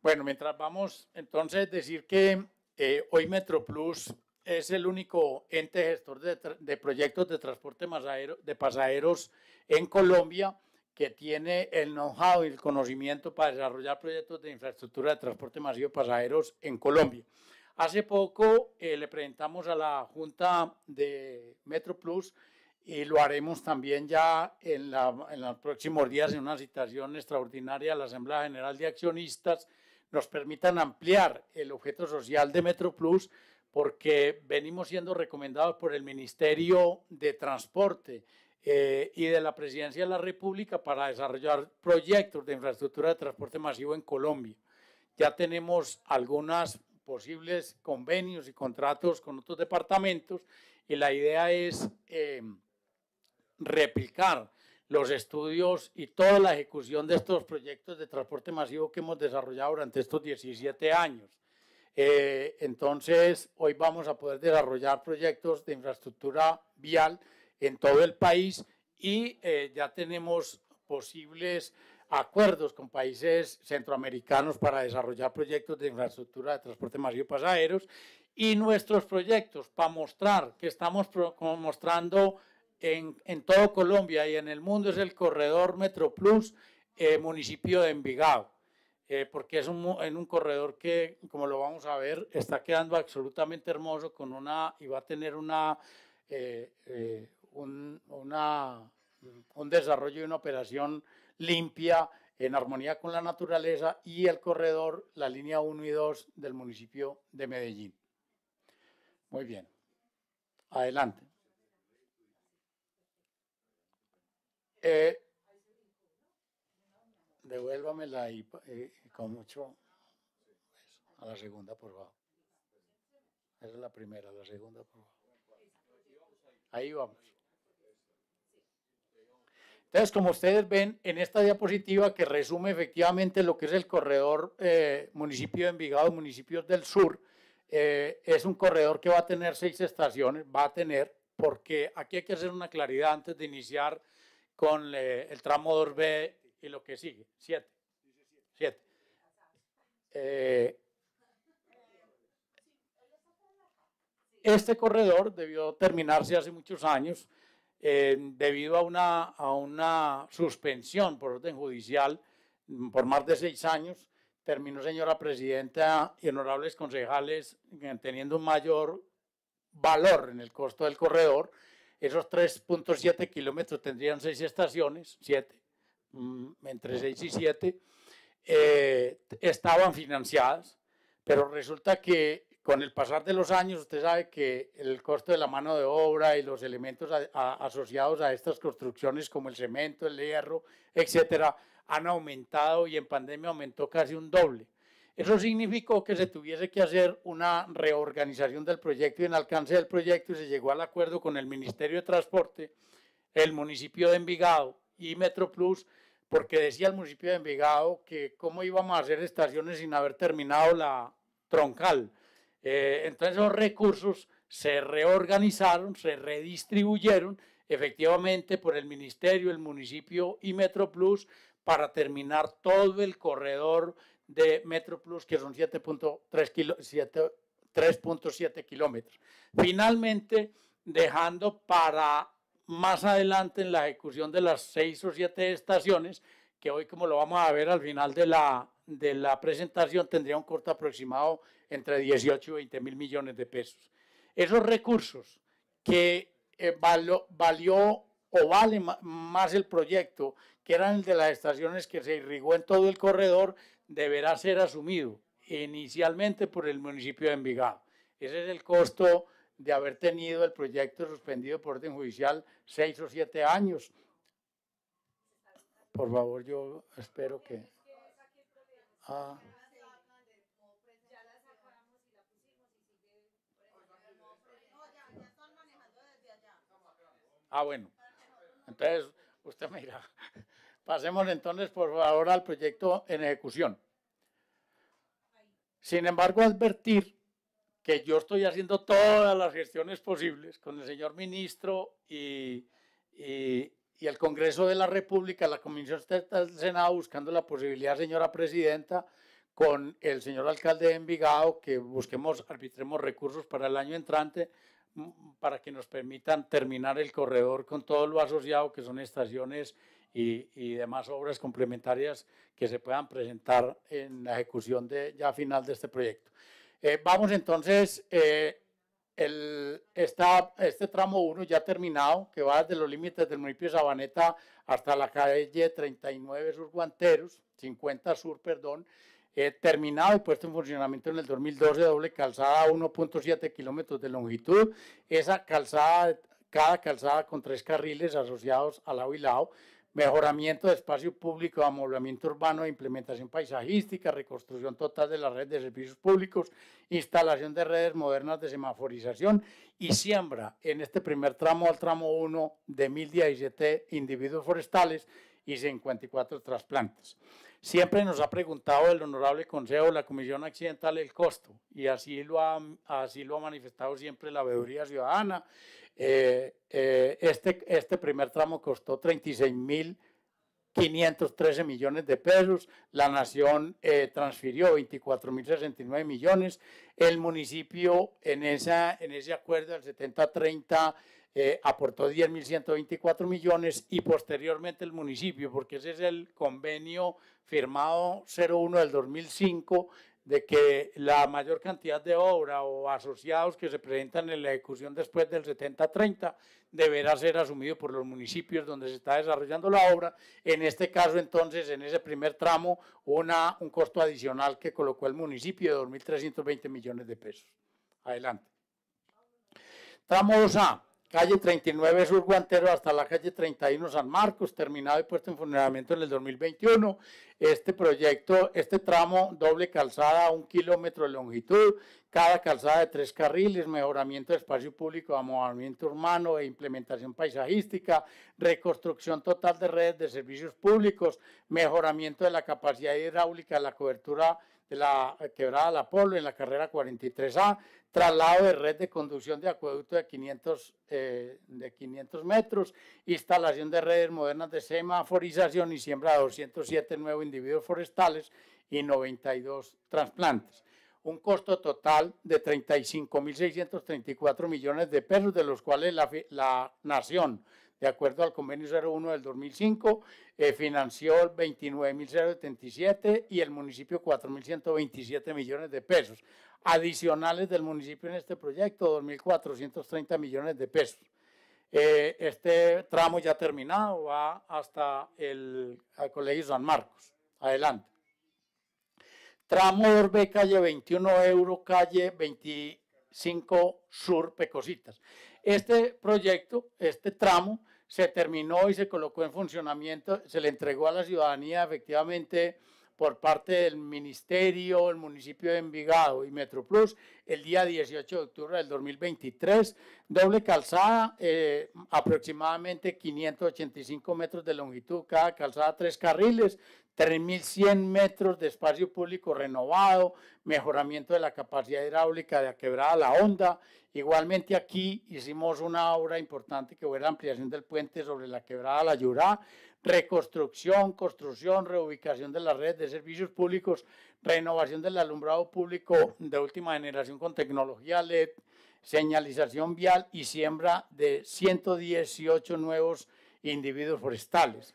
Bueno, mientras vamos, entonces decir que eh, hoy MetroPlus es el único ente gestor de, de proyectos de transporte de pasajeros en Colombia que tiene el know-how y el conocimiento para desarrollar proyectos de infraestructura de transporte masivo pasajeros en Colombia. Hace poco eh, le presentamos a la Junta de MetroPlus y lo haremos también ya en, los próximos días en una citación extraordinaria a la Asamblea General de Accionistas, nos permitan ampliar el objeto social de MetroPlus porque venimos siendo recomendados por el Ministerio de Transporte eh, y de la Presidencia de la República para desarrollar proyectos de infraestructura de transporte masivo en Colombia. Ya tenemos algunos posibles convenios y contratos con otros departamentos y la idea es eh, replicar los estudios y toda la ejecución de estos proyectos de transporte masivo que hemos desarrollado durante estos 17 años. Eh, entonces, hoy vamos a poder desarrollar proyectos de infraestructura vial en todo el país y eh, ya tenemos posibles acuerdos con países centroamericanos para desarrollar proyectos de infraestructura de transporte masivo pasajeros y nuestros proyectos para mostrar que estamos mostrando en, en, todo Colombia y en el mundo es el corredor Metroplus eh, municipio de Envigado, eh, porque es un, en un corredor que, como lo vamos a ver, está quedando absolutamente hermoso con una, y va a tener una eh, un, una, un desarrollo y una operación limpia en armonía con la naturaleza y el corredor, la línea 1 y 2 del municipio de Medellín. Muy bien. Adelante. Eh, devuélvamela ahí eh, con mucho. a la segunda, por favor. Esa es la primera, la segunda, por favor. Ahí vamos. Entonces, como ustedes ven en esta diapositiva que resume efectivamente lo que es el corredor eh, municipio de Envigado, municipios del sur, eh, es un corredor que va a tener seis estaciones, va a tener, porque aquí hay que hacer una claridad antes de iniciar con eh, el tramo 2B y lo que sigue, siete. este corredor debió terminarse hace muchos años eh, debido a una, a una suspensión por orden judicial mm, por más de seis años, terminó, señora presidenta y honorables concejales, eh, teniendo un mayor valor en el costo del corredor. Esos 3.7 kilómetros tendrían seis estaciones, siete, mm, entre seis y siete, eh, estaban financiadas, pero resulta que con el pasar de los años, usted sabe que el costo de la mano de obra y los elementos asociados a estas construcciones, como el cemento, el hierro, etcétera, han aumentado y en pandemia aumentó casi un doble. Eso significó que se tuviese que hacer una reorganización del proyecto y en alcance del proyecto y se llegó al acuerdo con el Ministerio de Transporte, el municipio de Envigado y Metroplus, porque decía el municipio de Envigado que cómo íbamos a hacer estaciones sin haber terminado la troncal eh, entonces los recursos se reorganizaron, se redistribuyeron efectivamente por el ministerio, el municipio y MetroPlus para terminar todo el corredor de MetroPlus, que son 3.7 kilómetros. Finalmente, dejando para más adelante en la ejecución de las seis o siete estaciones, que hoy como lo vamos a ver al final de la, de la presentación, tendría un corto aproximado entre 18 y 20 mil millones de pesos. Esos recursos que eh, valió o vale más el proyecto, que eran el de las estaciones que se irrigó en todo el corredor, deberá ser asumido inicialmente por el municipio de Envigado. Ese es el costo de haber tenido el proyecto suspendido por orden judicial seis o siete años. Por favor, yo espero que... Ah, bueno. Entonces, usted me dirá. Pasemos entonces, por ahora al proyecto en ejecución. Sin embargo, advertir que yo estoy haciendo todas las gestiones posibles con el señor ministro y, el Congreso de la República, la Comisión del Senado, buscando la posibilidad, señora presidenta, con el señor alcalde de Envigado, que busquemos, arbitremos recursos para el año entrante para que nos permitan terminar el corredor con todo lo asociado, que son estaciones y, y, demás obras complementarias que se puedan presentar en la ejecución de, ya final de este proyecto. Eh, vamos entonces, eh, el, este tramo 1 ya terminado, que va desde los límites del municipio de Sabaneta hasta la calle 39 Sur Guanteros, 50 Sur, perdón, eh, terminado y puesto en funcionamiento en el 2012, doble calzada, 1.7 kilómetros de longitud. Esa calzada, cada calzada con tres carriles asociados al lado y lado. Mejoramiento de espacio público, amoblamiento urbano, implementación paisajística, reconstrucción total de la red de servicios públicos, instalación de redes modernas de semaforización y siembra en este primer tramo al tramo 1 de 1.017 individuos forestales y 54 trasplantes. Siempre nos ha preguntado el Honorable Consejo de la Comisión Accidental el costo y así lo ha, así lo ha manifestado siempre la Veeduría Ciudadana. Eh, eh, este, este primer tramo costó 36.513 millones de pesos, la nación eh, transfirió 24.069 millones, el municipio en, esa, en ese acuerdo del 70-30 eh, aportó 10.124 millones y posteriormente el municipio, porque ese es el convenio firmado 01 del 2005 de que la mayor cantidad de obra o asociados que se presentan en la ejecución después del 70-30 deberá ser asumido por los municipios donde se está desarrollando la obra. En este caso, entonces, en ese primer tramo, una, un costo adicional que colocó el municipio de 2.320 millones de pesos. Adelante. Tramo 2A calle 39 Sur Guantero hasta la calle 31 San Marcos, terminado y puesto en funcionamiento en el 2021. Este proyecto, este tramo doble calzada, un kilómetro de longitud, cada calzada de tres carriles, mejoramiento de espacio público, movimiento urbano e implementación paisajística, reconstrucción total de redes de servicios públicos, mejoramiento de la capacidad hidráulica, la cobertura de la eh, quebrada La Polo en la carrera 43A, traslado de red de conducción de acueducto de 500, eh, de 500 metros, instalación de redes modernas de semaforización y siembra de 207 nuevos individuos forestales y 92 trasplantes. Un costo total de 35.634 millones de pesos, de los cuales la, la nación de acuerdo al convenio 01 del 2005, eh, financió el 29.077 y el municipio 4.127 millones de pesos. Adicionales del municipio en este proyecto, 2.430 millones de pesos. Eh, este tramo ya terminado va hasta el Colegio San Marcos. Adelante. Tramo Orbe, calle 21 Euro, calle 25 Sur Pecositas. Este proyecto, este tramo, se terminó y se colocó en funcionamiento, se le entregó a la ciudadanía efectivamente por parte del Ministerio, el municipio de Envigado y Metroplus el día 18 de octubre del 2023. Doble calzada, eh, aproximadamente 585 metros de longitud, cada calzada tres carriles, 3.100 metros de espacio público renovado, mejoramiento de la capacidad hidráulica de la quebrada La Honda. Igualmente aquí hicimos una obra importante que fue la ampliación del puente sobre la quebrada La Yurá, reconstrucción, construcción, reubicación de la red de servicios públicos, renovación del alumbrado público de última generación con tecnología LED, señalización vial y siembra de 118 nuevos individuos forestales.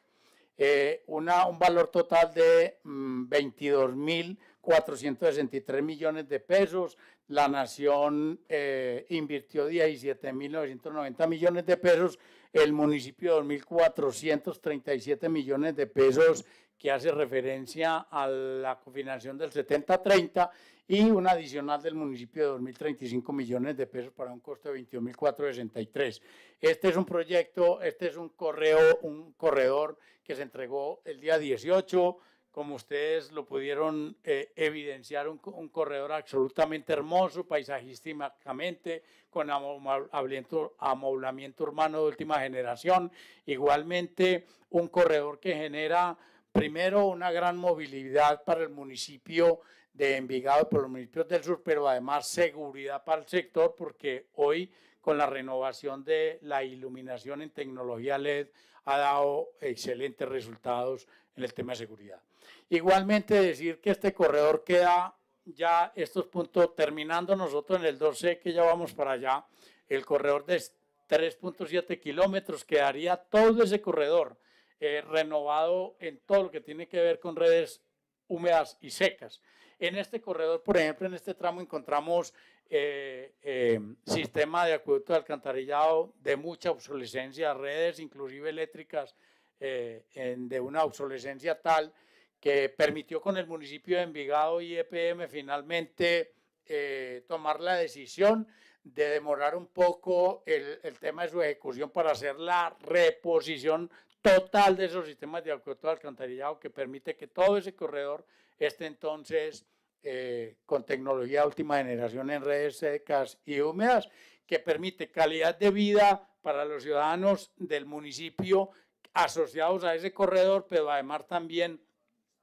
Eh, un valor total de 22.463 mm, millones de pesos. La nación eh, invirtió 17.990 millones de pesos el municipio de 2.437 millones de pesos que hace referencia a la cofinanciación del 70-30 y un adicional del municipio de 2.035 millones de pesos para un costo de 21.463. Este es un proyecto, este es un correo, un corredor que se entregó el día 18 como ustedes lo pudieron eh, evidenciar, un, corredor absolutamente hermoso, paisajísticamente, con amoblamiento urbano de última generación. Igualmente, un corredor que genera, primero, una gran movilidad para el municipio de Envigado, por los municipios del sur, pero además seguridad para el sector, porque hoy con la renovación de la iluminación en tecnología LED ha dado excelentes resultados en el tema de seguridad. Igualmente decir que este corredor queda ya estos puntos, terminando nosotros en el 12 que ya vamos para allá, el corredor de 3.7 kilómetros, quedaría todo ese corredor eh, renovado en todo lo que tiene que ver con redes húmedas y secas. En este corredor, por ejemplo, en este tramo encontramos eh, em, sistema de acueducto de alcantarillado de mucha obsolescencia, redes inclusive eléctricas eh, de una obsolescencia tal que permitió con el municipio de Envigado y EPM finalmente eh, tomar la decisión de demorar un poco el, el, tema de su ejecución para hacer la reposición total de esos sistemas de acueducto de alcantarillado que permite que todo ese corredor esté entonces eh, con tecnología última generación en redes secas y húmedas, que permite calidad de vida para los ciudadanos del municipio asociados a ese corredor, pero además también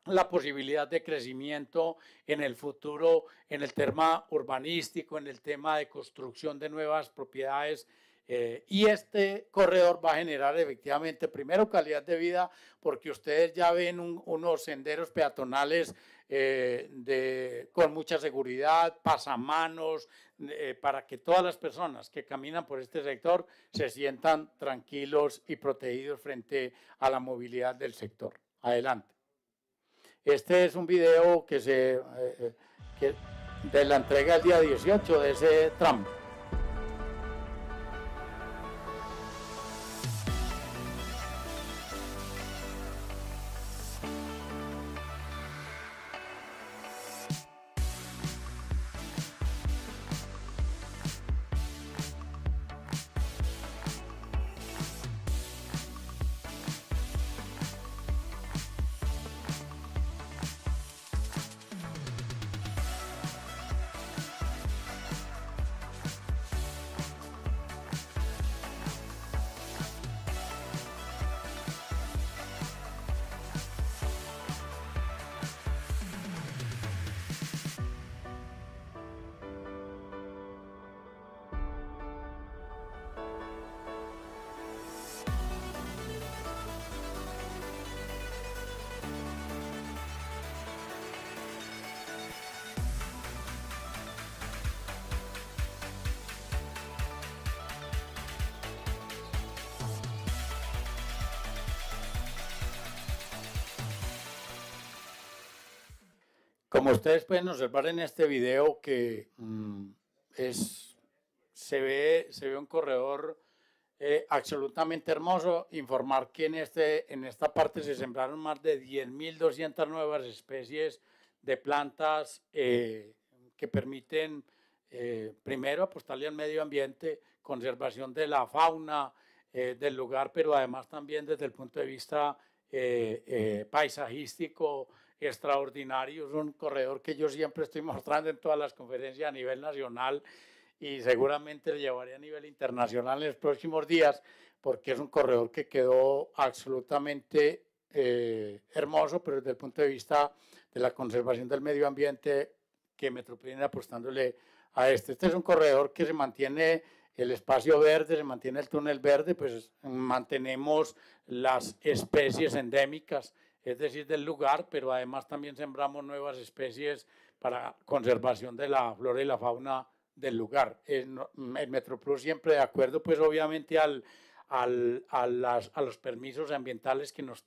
la posibilidad de crecimiento en el futuro en el tema urbanístico, en el tema de construcción de nuevas propiedades. Eh, y este corredor va a generar efectivamente, primero, calidad de vida, porque ustedes ya ven unos senderos peatonales eh, con mucha seguridad, pasamanos, eh, para que todas las personas que caminan por este sector se sientan tranquilos y protegidos frente a la movilidad del sector. Adelante. Este es un video que se, eh, eh, de la entrega el día 18 de ese tramo. ustedes pueden observar en este video que mm, es, se, ve, se ve un corredor eh, absolutamente hermoso. Informar que en, este, en esta parte se sembraron más de 10.200 nuevas especies de plantas eh, que permiten, eh, primero, apostarle al medio ambiente, conservación de la fauna del lugar, pero además también desde el punto de vista paisajístico, extraordinario, es un corredor que yo siempre estoy mostrando en todas las conferencias a nivel nacional y seguramente lo llevaré a nivel internacional en los próximos días, porque es un corredor que quedó absolutamente eh, hermoso, pero desde el punto de vista de la conservación del medio ambiente que Metropolitana apostándole a este. Este es un corredor que se mantiene el espacio verde, se mantiene el túnel verde, pues mantenemos las especies endémicas es decir, del lugar, pero además también sembramos nuevas especies para conservación de la flora y la fauna del lugar. El Metro Metroplus siempre de acuerdo, pues obviamente al, a, los permisos ambientales que nos,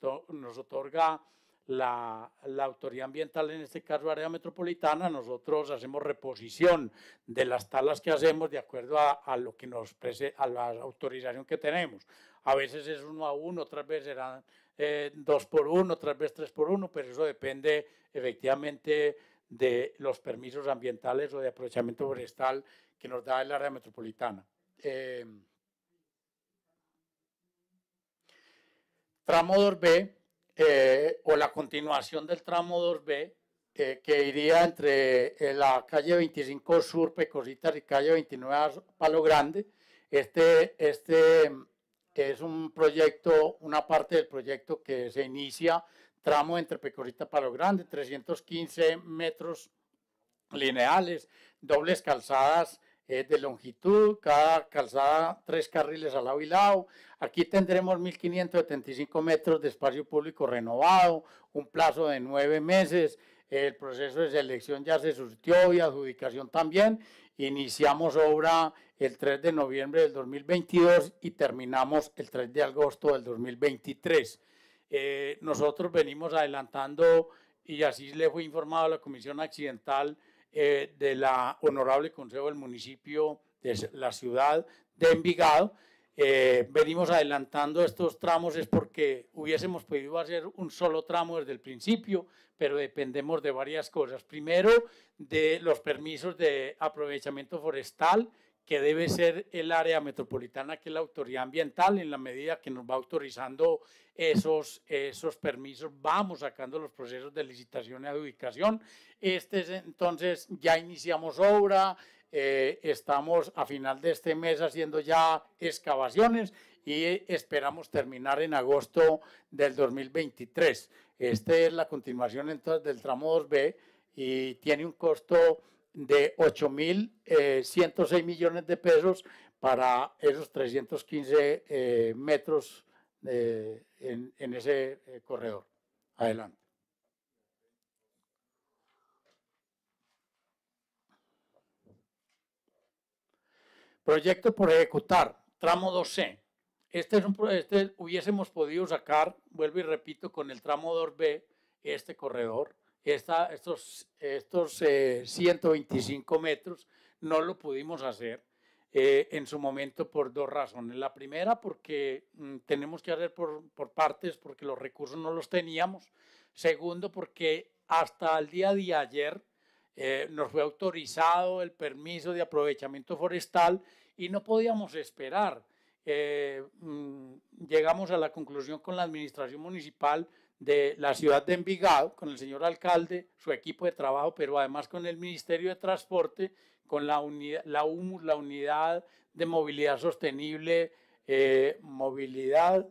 otorga la, autoridad ambiental, en este caso área metropolitana, nosotros hacemos reposición de las talas que hacemos de acuerdo a, lo que nos a la autorización que tenemos. A veces es uno a uno, otras veces eran eh, dos por uno, otras veces tres por uno, pero eso depende efectivamente de los permisos ambientales o de aprovechamiento forestal que nos da el área metropolitana. Eh, tramo 2B eh, o la continuación del tramo 2B eh, que iría entre la calle 25 Sur Pecositas y calle 29 Palo Grande. Este, este es un proyecto, una parte del proyecto que se inicia tramo entre Pecorita Palo Grande, 315 metros lineales, dobles calzadas eh, de longitud, cada calzada tres carriles al lado y lado. Aquí tendremos 1.575 metros de espacio público renovado, un plazo de nueve meses. El proceso de selección ya se surtió y adjudicación también, Iniciamos obra el 3 de noviembre del 2022 y terminamos el 3 de agosto del 2023. Eh, nosotros venimos adelantando y así le fue informado a la Comisión Accidental eh, de la Honorable Consejo del Municipio de la ciudad de Envigado eh, venimos adelantando estos tramos es porque hubiésemos podido hacer un solo tramo desde el principio, pero dependemos de varias cosas. Primero, de los permisos de aprovechamiento forestal, que debe ser el área metropolitana, que es la autoridad ambiental, en la medida que nos va autorizando esos, esos permisos, vamos sacando los procesos de licitación y adjudicación. Este es, entonces, ya iniciamos obra, eh, estamos a final de este mes haciendo ya excavaciones y esperamos terminar en agosto del 2023. Esta es la continuación entonces del tramo 2B y tiene un costo de 8.106 eh, millones de pesos para esos 315 eh, metros en, en ese corredor. Adelante. Proyecto por ejecutar, tramo 2C. Este, es un, este hubiésemos podido sacar, vuelvo y repito, con el tramo 2B, este corredor, esta, estos, estos 125 eh, metros, no lo pudimos hacer eh, en su momento por dos razones. La primera, porque mm, tenemos que hacer por, por partes, porque los recursos no los teníamos. Segundo, porque hasta el día de ayer eh, nos fue autorizado el permiso de aprovechamiento forestal y no podíamos esperar. Eh, mm, llegamos a la conclusión con la administración municipal de la ciudad de Envigado, con el señor alcalde, su equipo de trabajo, pero además con el Ministerio de Transporte, con la, la UMUS, la Unidad de Movilidad Sostenible, eh, Movilidad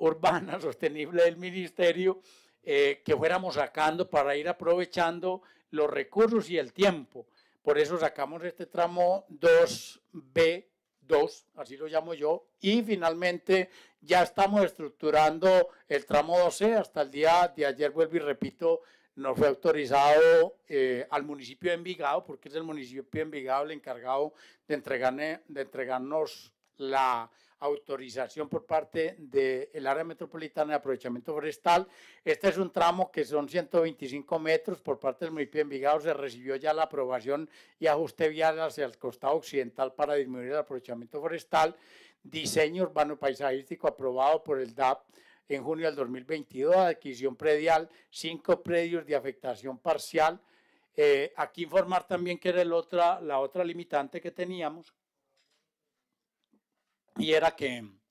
Urbana Sostenible del Ministerio, eh, que fuéramos sacando para ir aprovechando los recursos y el tiempo. Por eso sacamos este tramo 2B, 2, así lo llamo yo, y finalmente ya estamos estructurando el tramo 12 hasta el día de ayer, vuelvo y repito, nos fue autorizado eh, al municipio de Envigado, porque es el municipio de Envigado el encargado de entregarnos la autorización por parte del área metropolitana de aprovechamiento forestal. Este es un tramo que son 125 metros por parte del municipio de Envigado. Se recibió ya la aprobación y ajuste vial hacia el costado occidental para disminuir el aprovechamiento forestal. Diseño urbano paisajístico aprobado por el DAP en junio del 2022. Adquisición predial, cinco predios de afectación parcial. Eh, aquí informar también que era el otra, la otra limitante que teníamos, y era que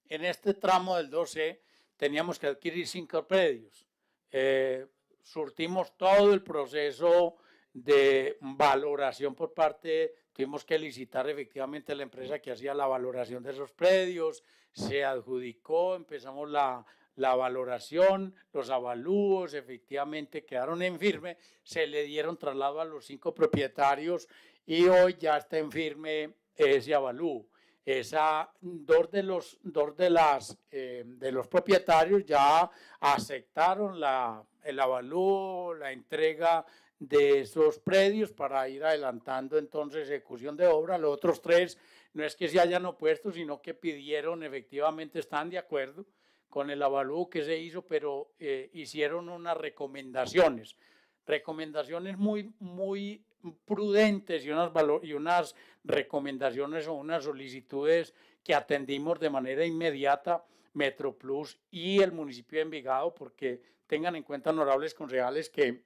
en este tramo del 12 teníamos que adquirir cinco predios. Eh, surtimos todo el proceso de valoración por parte, tuvimos que licitar efectivamente la empresa que hacía la valoración de esos predios, se adjudicó, empezamos la, la valoración, los avalúos efectivamente quedaron en firme, se le dieron traslado a los cinco propietarios y hoy ya está en firme ese avalúo. Esa, dos de los, dos de las, eh, de los propietarios ya aceptaron la, el avalúo, la entrega de esos predios para ir adelantando entonces ejecución de obra. Los otros tres no es que se hayan opuesto, sino que pidieron, efectivamente están de acuerdo con el avalúo que se hizo, pero eh, hicieron unas recomendaciones, recomendaciones muy, muy prudentes y unas, y unas recomendaciones o unas solicitudes que atendimos de manera inmediata Metroplus y el municipio de Envigado, porque tengan en cuenta, honorables concejales, que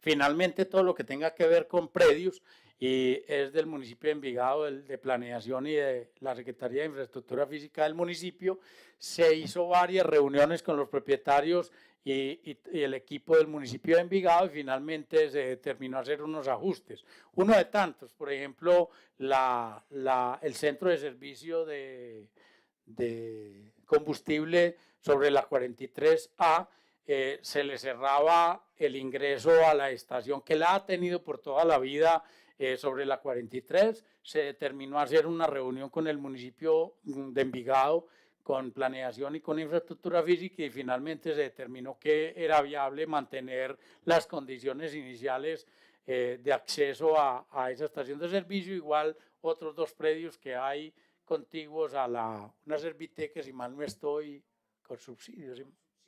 finalmente todo lo que tenga que ver con predios y es del municipio de Envigado, el de Planeación y de la Secretaría de Infraestructura Física del municipio. Se hizo varias reuniones con los propietarios y, el equipo del municipio de Envigado y finalmente se determinó hacer unos ajustes. Uno de tantos, por ejemplo, el centro de servicio de, combustible sobre la 43A eh, se le cerraba el ingreso a la estación que la ha tenido por toda la vida eh, sobre la 43. Se determinó hacer una reunión con el municipio mm, de Envigado con planeación y con infraestructura física y finalmente se determinó que era viable mantener las condiciones iniciales eh, de acceso a, a, esa estación de servicio, igual otros dos predios que hay contiguos a la, una serviteca, si mal no estoy, con subsidios,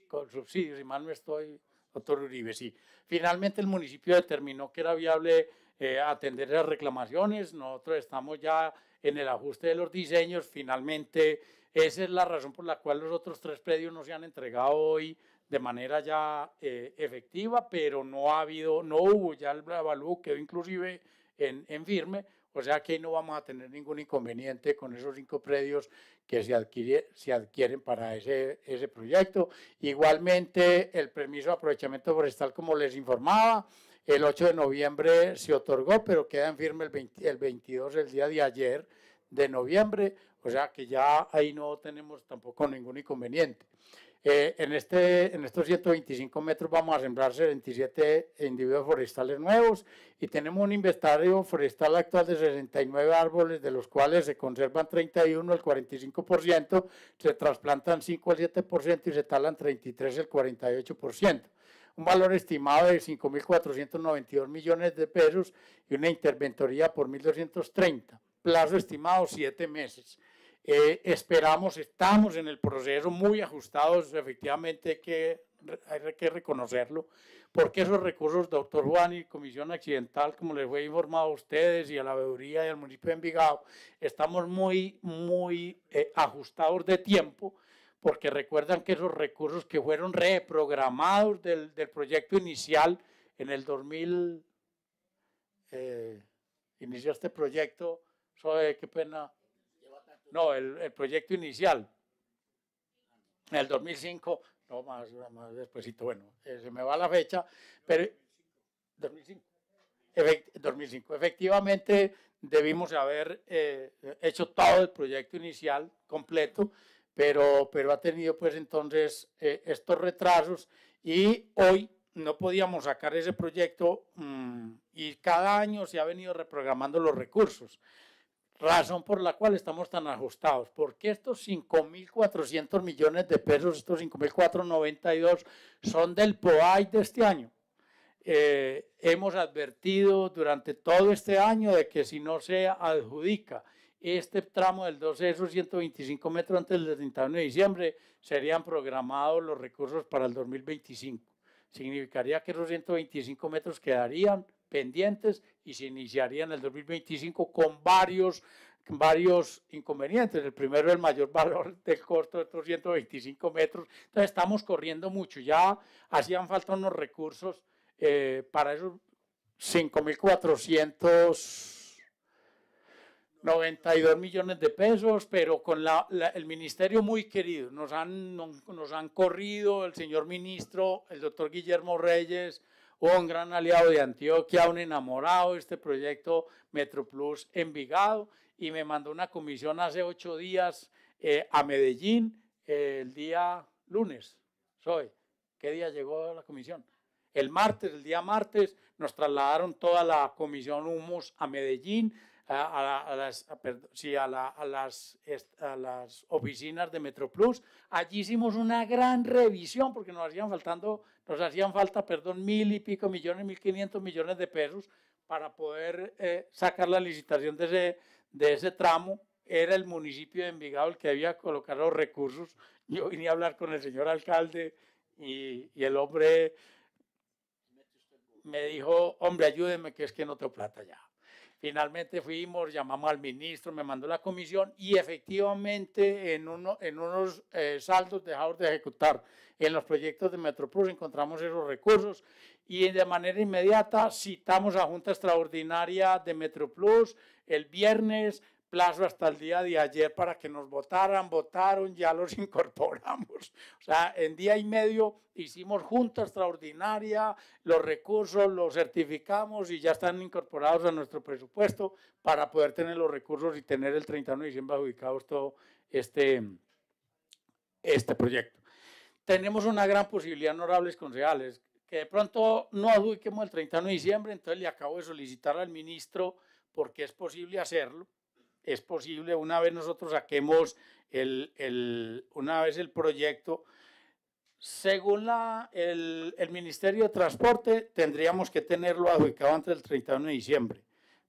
con subsidios, si mal no estoy, doctor Uribe, sí. Finalmente el municipio determinó que era viable eh, atender las reclamaciones, nosotros estamos ya en el ajuste de los diseños, finalmente esa es la razón por la cual los otros tres predios no se han entregado hoy de manera ya eh, efectiva, pero no ha habido, no hubo ya el avalúo, quedó inclusive en, firme, o sea que no vamos a tener ningún inconveniente con esos cinco predios que se, adquieren para ese, ese proyecto. Igualmente, el permiso de aprovechamiento forestal, como les informaba, el 8 de noviembre se otorgó, pero queda en firme el, el 22, el día de ayer de noviembre, o sea que ya ahí no tenemos tampoco ningún inconveniente. Eh, en, este, en estos 125 metros vamos a sembrar 77 individuos forestales nuevos y tenemos un inventario forestal actual de 69 árboles, de los cuales se conservan 31, al 45%, se trasplantan 5 al 7% y se talan 33, al 48%. Un valor estimado de 5.492 millones de pesos y una interventoría por 1.230. Plazo estimado 7 meses. Eh, esperamos, estamos en el proceso muy ajustados, efectivamente hay que, hay que reconocerlo, porque esos recursos, doctor Juan y Comisión Accidental, como les fue informado a ustedes y a la veeduría y al municipio de Envigado, estamos muy, muy eh, ajustados de tiempo, porque recuerdan que esos recursos que fueron reprogramados del, del proyecto inicial en el 2000, eh, inició este proyecto, qué pena, no, el, proyecto inicial. En el 2005, no más, más bueno, eh, se me va la fecha, pero 2005, efectivamente debimos haber eh, hecho todo el proyecto inicial completo, pero, pero ha tenido pues entonces eh, estos retrasos y hoy no podíamos sacar ese proyecto mm, y cada año se ha venido reprogramando los recursos razón por la cual estamos tan ajustados, porque estos 5.400 millones de pesos, estos 5.492, son del POAI de este año. Eh, hemos advertido durante todo este año de que si no se adjudica este tramo del 12, e, esos 125 metros antes del 31 de diciembre, serían programados los recursos para el 2025. Significaría que esos 125 metros quedarían pendientes y se iniciaría en el 2025 con varios, varios inconvenientes. El primero, el mayor valor del costo de estos 125 metros. Entonces estamos corriendo mucho. Ya hacían falta unos recursos eh, para esos 5.492 millones de pesos, pero con el ministerio muy querido. Nos han, nos han corrido el señor ministro, el doctor Guillermo Reyes, Hubo un gran aliado de Antioquia, un enamorado de este proyecto MetroPlus Envigado, y me mandó una comisión hace ocho días eh, a Medellín, el día lunes, soy. ¿Qué día llegó la comisión? El martes, el día martes, nos trasladaron toda la comisión Humus a Medellín, a, las, a, las, a las oficinas de Metroplus. Allí hicimos una gran revisión porque nos hacían faltando, nos hacían falta, perdón, mil y pico millones, mil quinientos millones de pesos para poder eh, sacar la licitación de ese, de ese tramo. Era el municipio de Envigado el que había colocado los recursos. Yo vine a hablar con el señor alcalde y, y el hombre me dijo, hombre, ayúdeme que es que no tengo plata ya. Finalmente fuimos, llamamos al ministro, me mandó la comisión y efectivamente en, unos eh, saldos dejados de ejecutar en los proyectos de Metroplus encontramos esos recursos y de manera inmediata citamos a Junta Extraordinaria de Metroplus el viernes, plazo hasta el día de ayer para que nos votaran, votaron, ya los incorporamos. O sea, en día y medio hicimos junta extraordinaria, los recursos los certificamos y ya están incorporados a nuestro presupuesto para poder tener los recursos y tener el 31 de diciembre adjudicados todo este, este proyecto. Tenemos una gran posibilidad, honorables concejales, que de pronto no adjudiquemos el 31 de diciembre, entonces le acabo de solicitar al ministro porque es posible hacerlo, es posible una vez nosotros saquemos el, el una vez el proyecto. Según la, el, Ministerio de Transporte, tendríamos que tenerlo adjudicado antes del 31 de diciembre,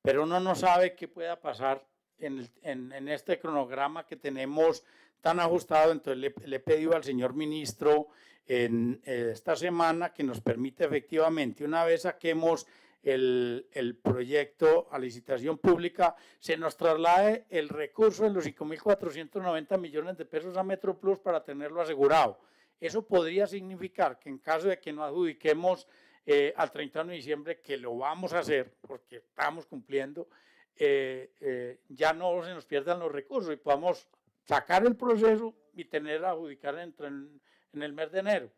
pero uno no sabe qué pueda pasar en, en, este cronograma que tenemos tan ajustado. Entonces le, he pedido al señor ministro en eh, esta semana que nos permite efectivamente, una vez saquemos el, proyecto a licitación pública, se nos traslade el recurso de los 5.490 millones de pesos a MetroPlus para tenerlo asegurado. Eso podría significar que en caso de que no adjudiquemos eh, al 31 de diciembre, que lo vamos a hacer porque estamos cumpliendo, eh, eh, ya no se nos pierdan los recursos y podamos sacar el proceso y tener a adjudicar en el mes de enero.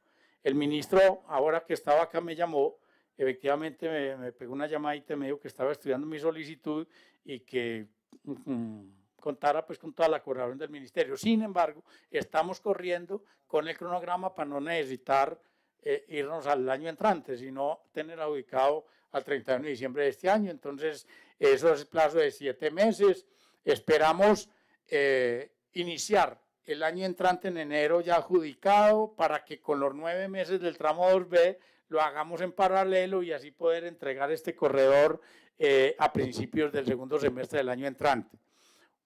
El ministro, ahora que estaba acá, me llamó efectivamente me, pegó una llamadita y me dijo que estaba estudiando mi solicitud y que contara pues con toda la colaboración del ministerio. Sin embargo, estamos corriendo con el cronograma para no necesitar eh, irnos al año entrante, sino tener ubicado al 31 de diciembre de este año. Entonces, eso es el plazo de siete meses. Esperamos eh, iniciar el año entrante en enero ya adjudicado para que con los nueve meses del tramo 2B lo hagamos en paralelo y así poder entregar este corredor eh, a principios del segundo semestre del año entrante.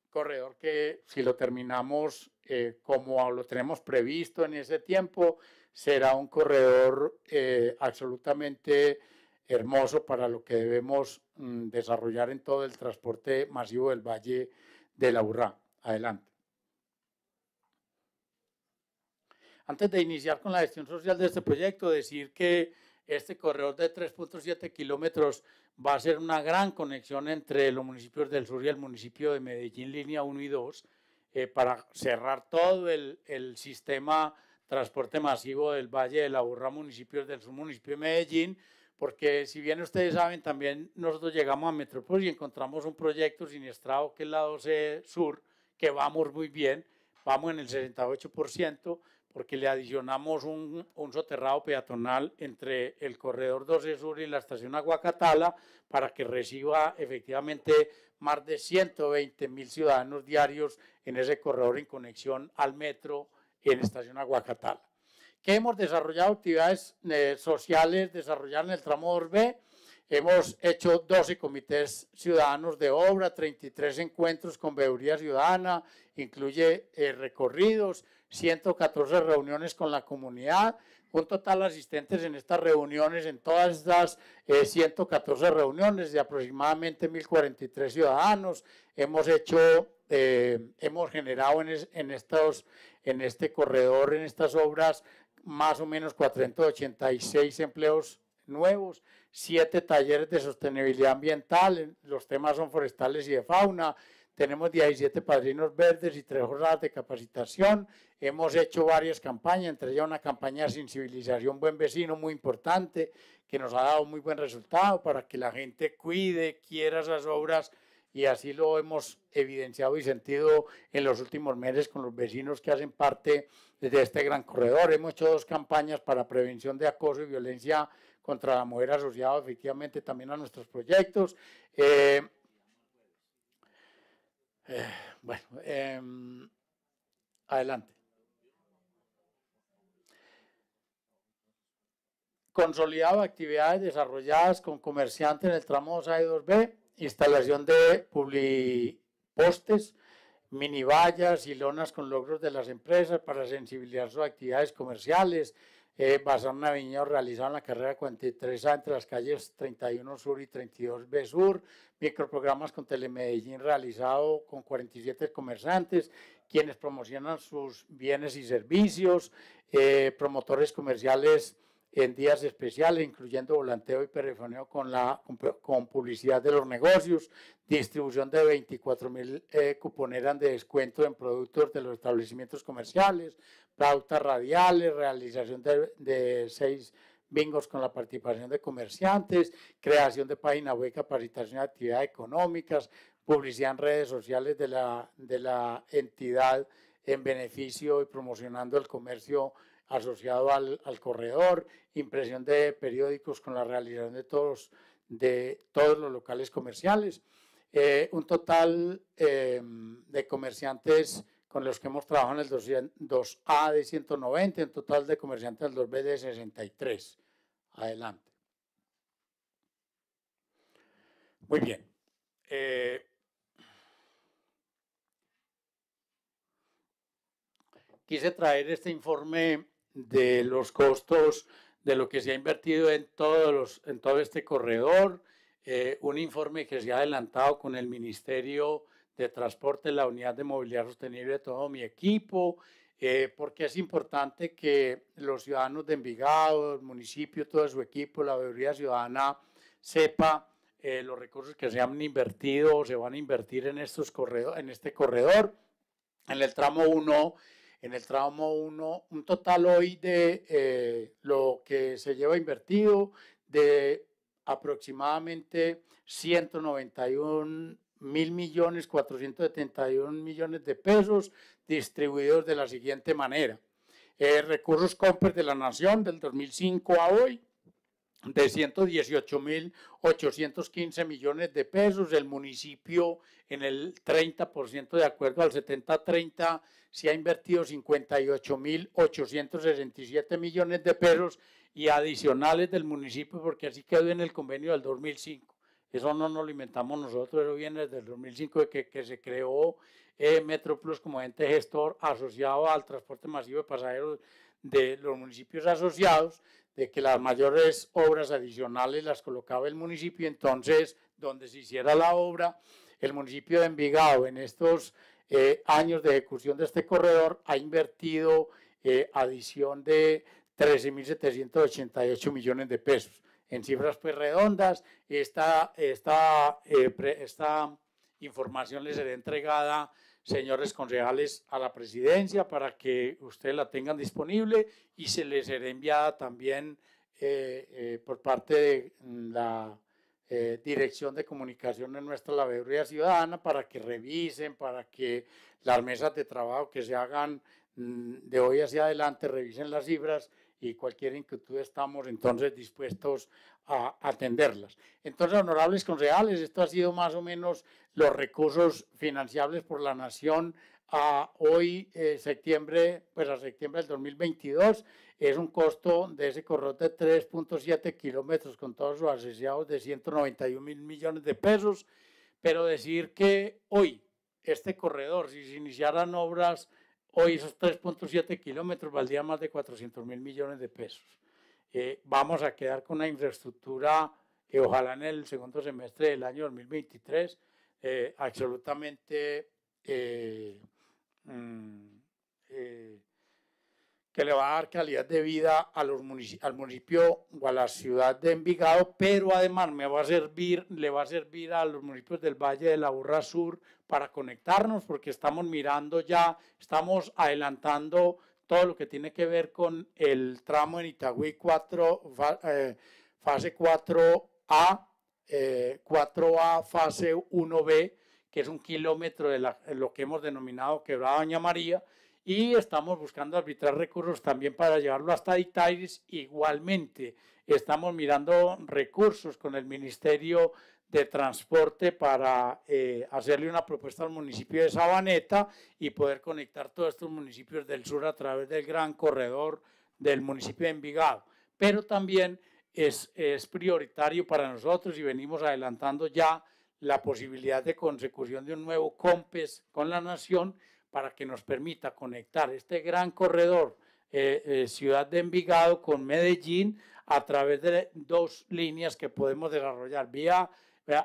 Corredor que si lo terminamos eh, como lo tenemos previsto en ese tiempo, será un corredor eh, absolutamente hermoso para lo que debemos mm, desarrollar en todo el transporte masivo del Valle de la Urrá. Adelante. Antes de iniciar con la gestión social de este proyecto, decir que este corredor de 3.7 kilómetros va a ser una gran conexión entre los municipios del sur y el municipio de Medellín, línea 1 y 2, eh, para cerrar todo el, sistema transporte masivo del Valle de la Burra, municipios del sur, municipio de Medellín, porque si bien ustedes saben, también nosotros llegamos a Metrópolis y encontramos un proyecto siniestrado que es la 12 Sur, que vamos muy bien, vamos en el 68%, porque le adicionamos un, un, soterrado peatonal entre el corredor 12 Sur y la estación Aguacatala para que reciba efectivamente más de 120 mil ciudadanos diarios en ese corredor en conexión al metro en estación Aguacatala. Que hemos desarrollado actividades eh, sociales, desarrollar en el tramo 2B, hemos hecho 12 comités ciudadanos de obra, 33 encuentros con veeduría ciudadana, incluye eh, recorridos, 114 reuniones con la comunidad, un total asistentes en estas reuniones, en todas estas 114 eh, reuniones de aproximadamente 1043 ciudadanos. Hemos hecho, eh, hemos generado en, en, estos, en este corredor, en estas obras, más o menos 486 empleos nuevos, siete talleres de sostenibilidad ambiental, los temas son forestales y de fauna, tenemos 17 padrinos verdes y tres jornadas de capacitación, Hemos hecho varias campañas, entre ellas una campaña de sensibilización buen vecino muy importante, que nos ha dado muy buen resultado para que la gente cuide, quiera esas obras y así lo hemos evidenciado y sentido en los últimos meses con los vecinos que hacen parte de este gran corredor. Hemos hecho dos campañas para prevención de acoso y violencia contra la mujer asociado efectivamente también a nuestros proyectos. Eh, eh, bueno, em, adelante. consolidado actividades desarrolladas con comerciantes en el tramo 2A y 2B, instalación de publipostes, minivallas y lonas con logros de las empresas para sensibilizar sus actividades comerciales, eh, basar una realizado en la carrera 43A entre las calles 31 Sur y 32B Sur, microprogramas con Telemedellín realizado con 47 comerciantes, quienes promocionan sus bienes y servicios, eh, promotores comerciales en días especiales, incluyendo volanteo y perifoneo con, la, con, publicidad de los negocios, distribución de 24.000 eh, cuponeras de descuento en productos de los establecimientos comerciales, pautas radiales, realización de, seis bingos con la participación de comerciantes, creación de página web, capacitación de actividades económicas, publicidad en redes sociales de la, de la entidad en beneficio y promocionando el comercio asociado al, corredor, impresión de periódicos con la realización de todos, de todos los locales comerciales. Eh, un total em, de comerciantes con los que hemos trabajado en el 2 a de 190, un total de comerciantes del 2B de 63. Adelante. Muy bien. Eh, quise traer este informe de los costos de lo que se ha invertido en, todos los, en todo este corredor, eh, un informe que se ha adelantado con el Ministerio de Transporte, la Unidad de Movilidad Sostenible, todo mi equipo, eh, porque es importante que los ciudadanos de Envigado, el municipio, todo su equipo, la mayoría ciudadana, sepa eh, los recursos que se han invertido o se van a invertir en, estos en este corredor. En el tramo 1 en el tramo 1 un total hoy de eh, lo que se lleva invertido de aproximadamente 191 mil millones 471 millones de pesos distribuidos de la siguiente manera. Eh, recursos compres de la Nación del 2005 a hoy, de 118.815 millones de pesos. El municipio en el 30%, de acuerdo al 70-30, se ha invertido 58.867 millones de pesos y adicionales del municipio, porque así quedó en el convenio del 2005. Eso no nos lo inventamos nosotros, eso viene desde el 2005, que, que se creó eh, Metroplus como ente gestor asociado al transporte masivo de pasajeros de los municipios asociados de que las mayores obras adicionales las colocaba el municipio, entonces donde se hiciera la obra, el municipio de Envigado en estos eh, años de ejecución de este corredor ha invertido eh, adición de 13.788 millones de pesos. En cifras pues redondas, esta, esta, eh, esta información les será entregada señores concejales a la presidencia para que ustedes la tengan disponible y se les será enviada también eh, eh, por parte de la eh, Dirección de Comunicación de nuestra Laveduría Ciudadana para que revisen, para que las mesas de trabajo que se hagan mm, de hoy hacia adelante revisen las cifras y cualquier inquietud estamos entonces dispuestos a atenderlas. Entonces, honorables reales esto ha sido más o menos los recursos financiables por la Nación a hoy, eh, septiembre, pues a septiembre del 2022, es un costo de ese corredor de 3.7 kilómetros con todos los asociados de 191 mil millones de pesos, pero decir que hoy este corredor, si se iniciaran obras Hoy esos 3.7 kilómetros valdrían más de 400 mil millones de pesos. Eh, vamos a quedar con una infraestructura, que ojalá en el segundo semestre del año 2023, eh, absolutamente eh, mm, que le va a dar calidad de vida al municipio o a la ciudad de Envigado, pero además me va a servir, le va a servir a los municipios del Valle de la Burra Sur para conectarnos, porque estamos mirando ya, estamos adelantando todo lo que tiene que ver con el tramo en Itagüí 4, eh, fase 4A, 4A, eh, fase 1B, que es un kilómetro de lo que hemos denominado Quebrada Doña María, y estamos buscando arbitrar recursos también para llevarlo hasta dictaires. Igualmente, estamos mirando recursos con el Ministerio de Transporte para eh, hacerle una propuesta al municipio de Sabaneta y poder conectar todos estos municipios del sur a través del gran corredor del municipio de Envigado. Pero también es, es prioritario para nosotros y venimos adelantando ya la posibilidad de consecución de un nuevo COMPES con la nación para que nos permita conectar este gran corredor eh, eh, ciudad de Envigado con Medellín a través de dos líneas que podemos desarrollar, vía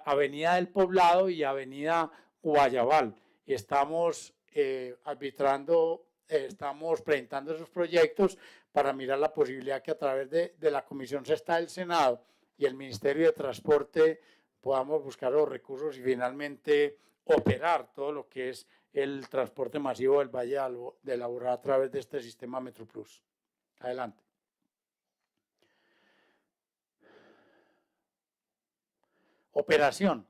Avenida del Poblado y Avenida Guayabal. Estamos eh, arbitrando, estamos presentando esos proyectos para mirar la posibilidad que a través de, de la Comisión Sexta del Senado y el Ministerio de Transporte podamos buscar los recursos y finalmente operar todo lo que es el transporte masivo del Valle de la a través de este sistema MetroPlus. Adelante. Operación.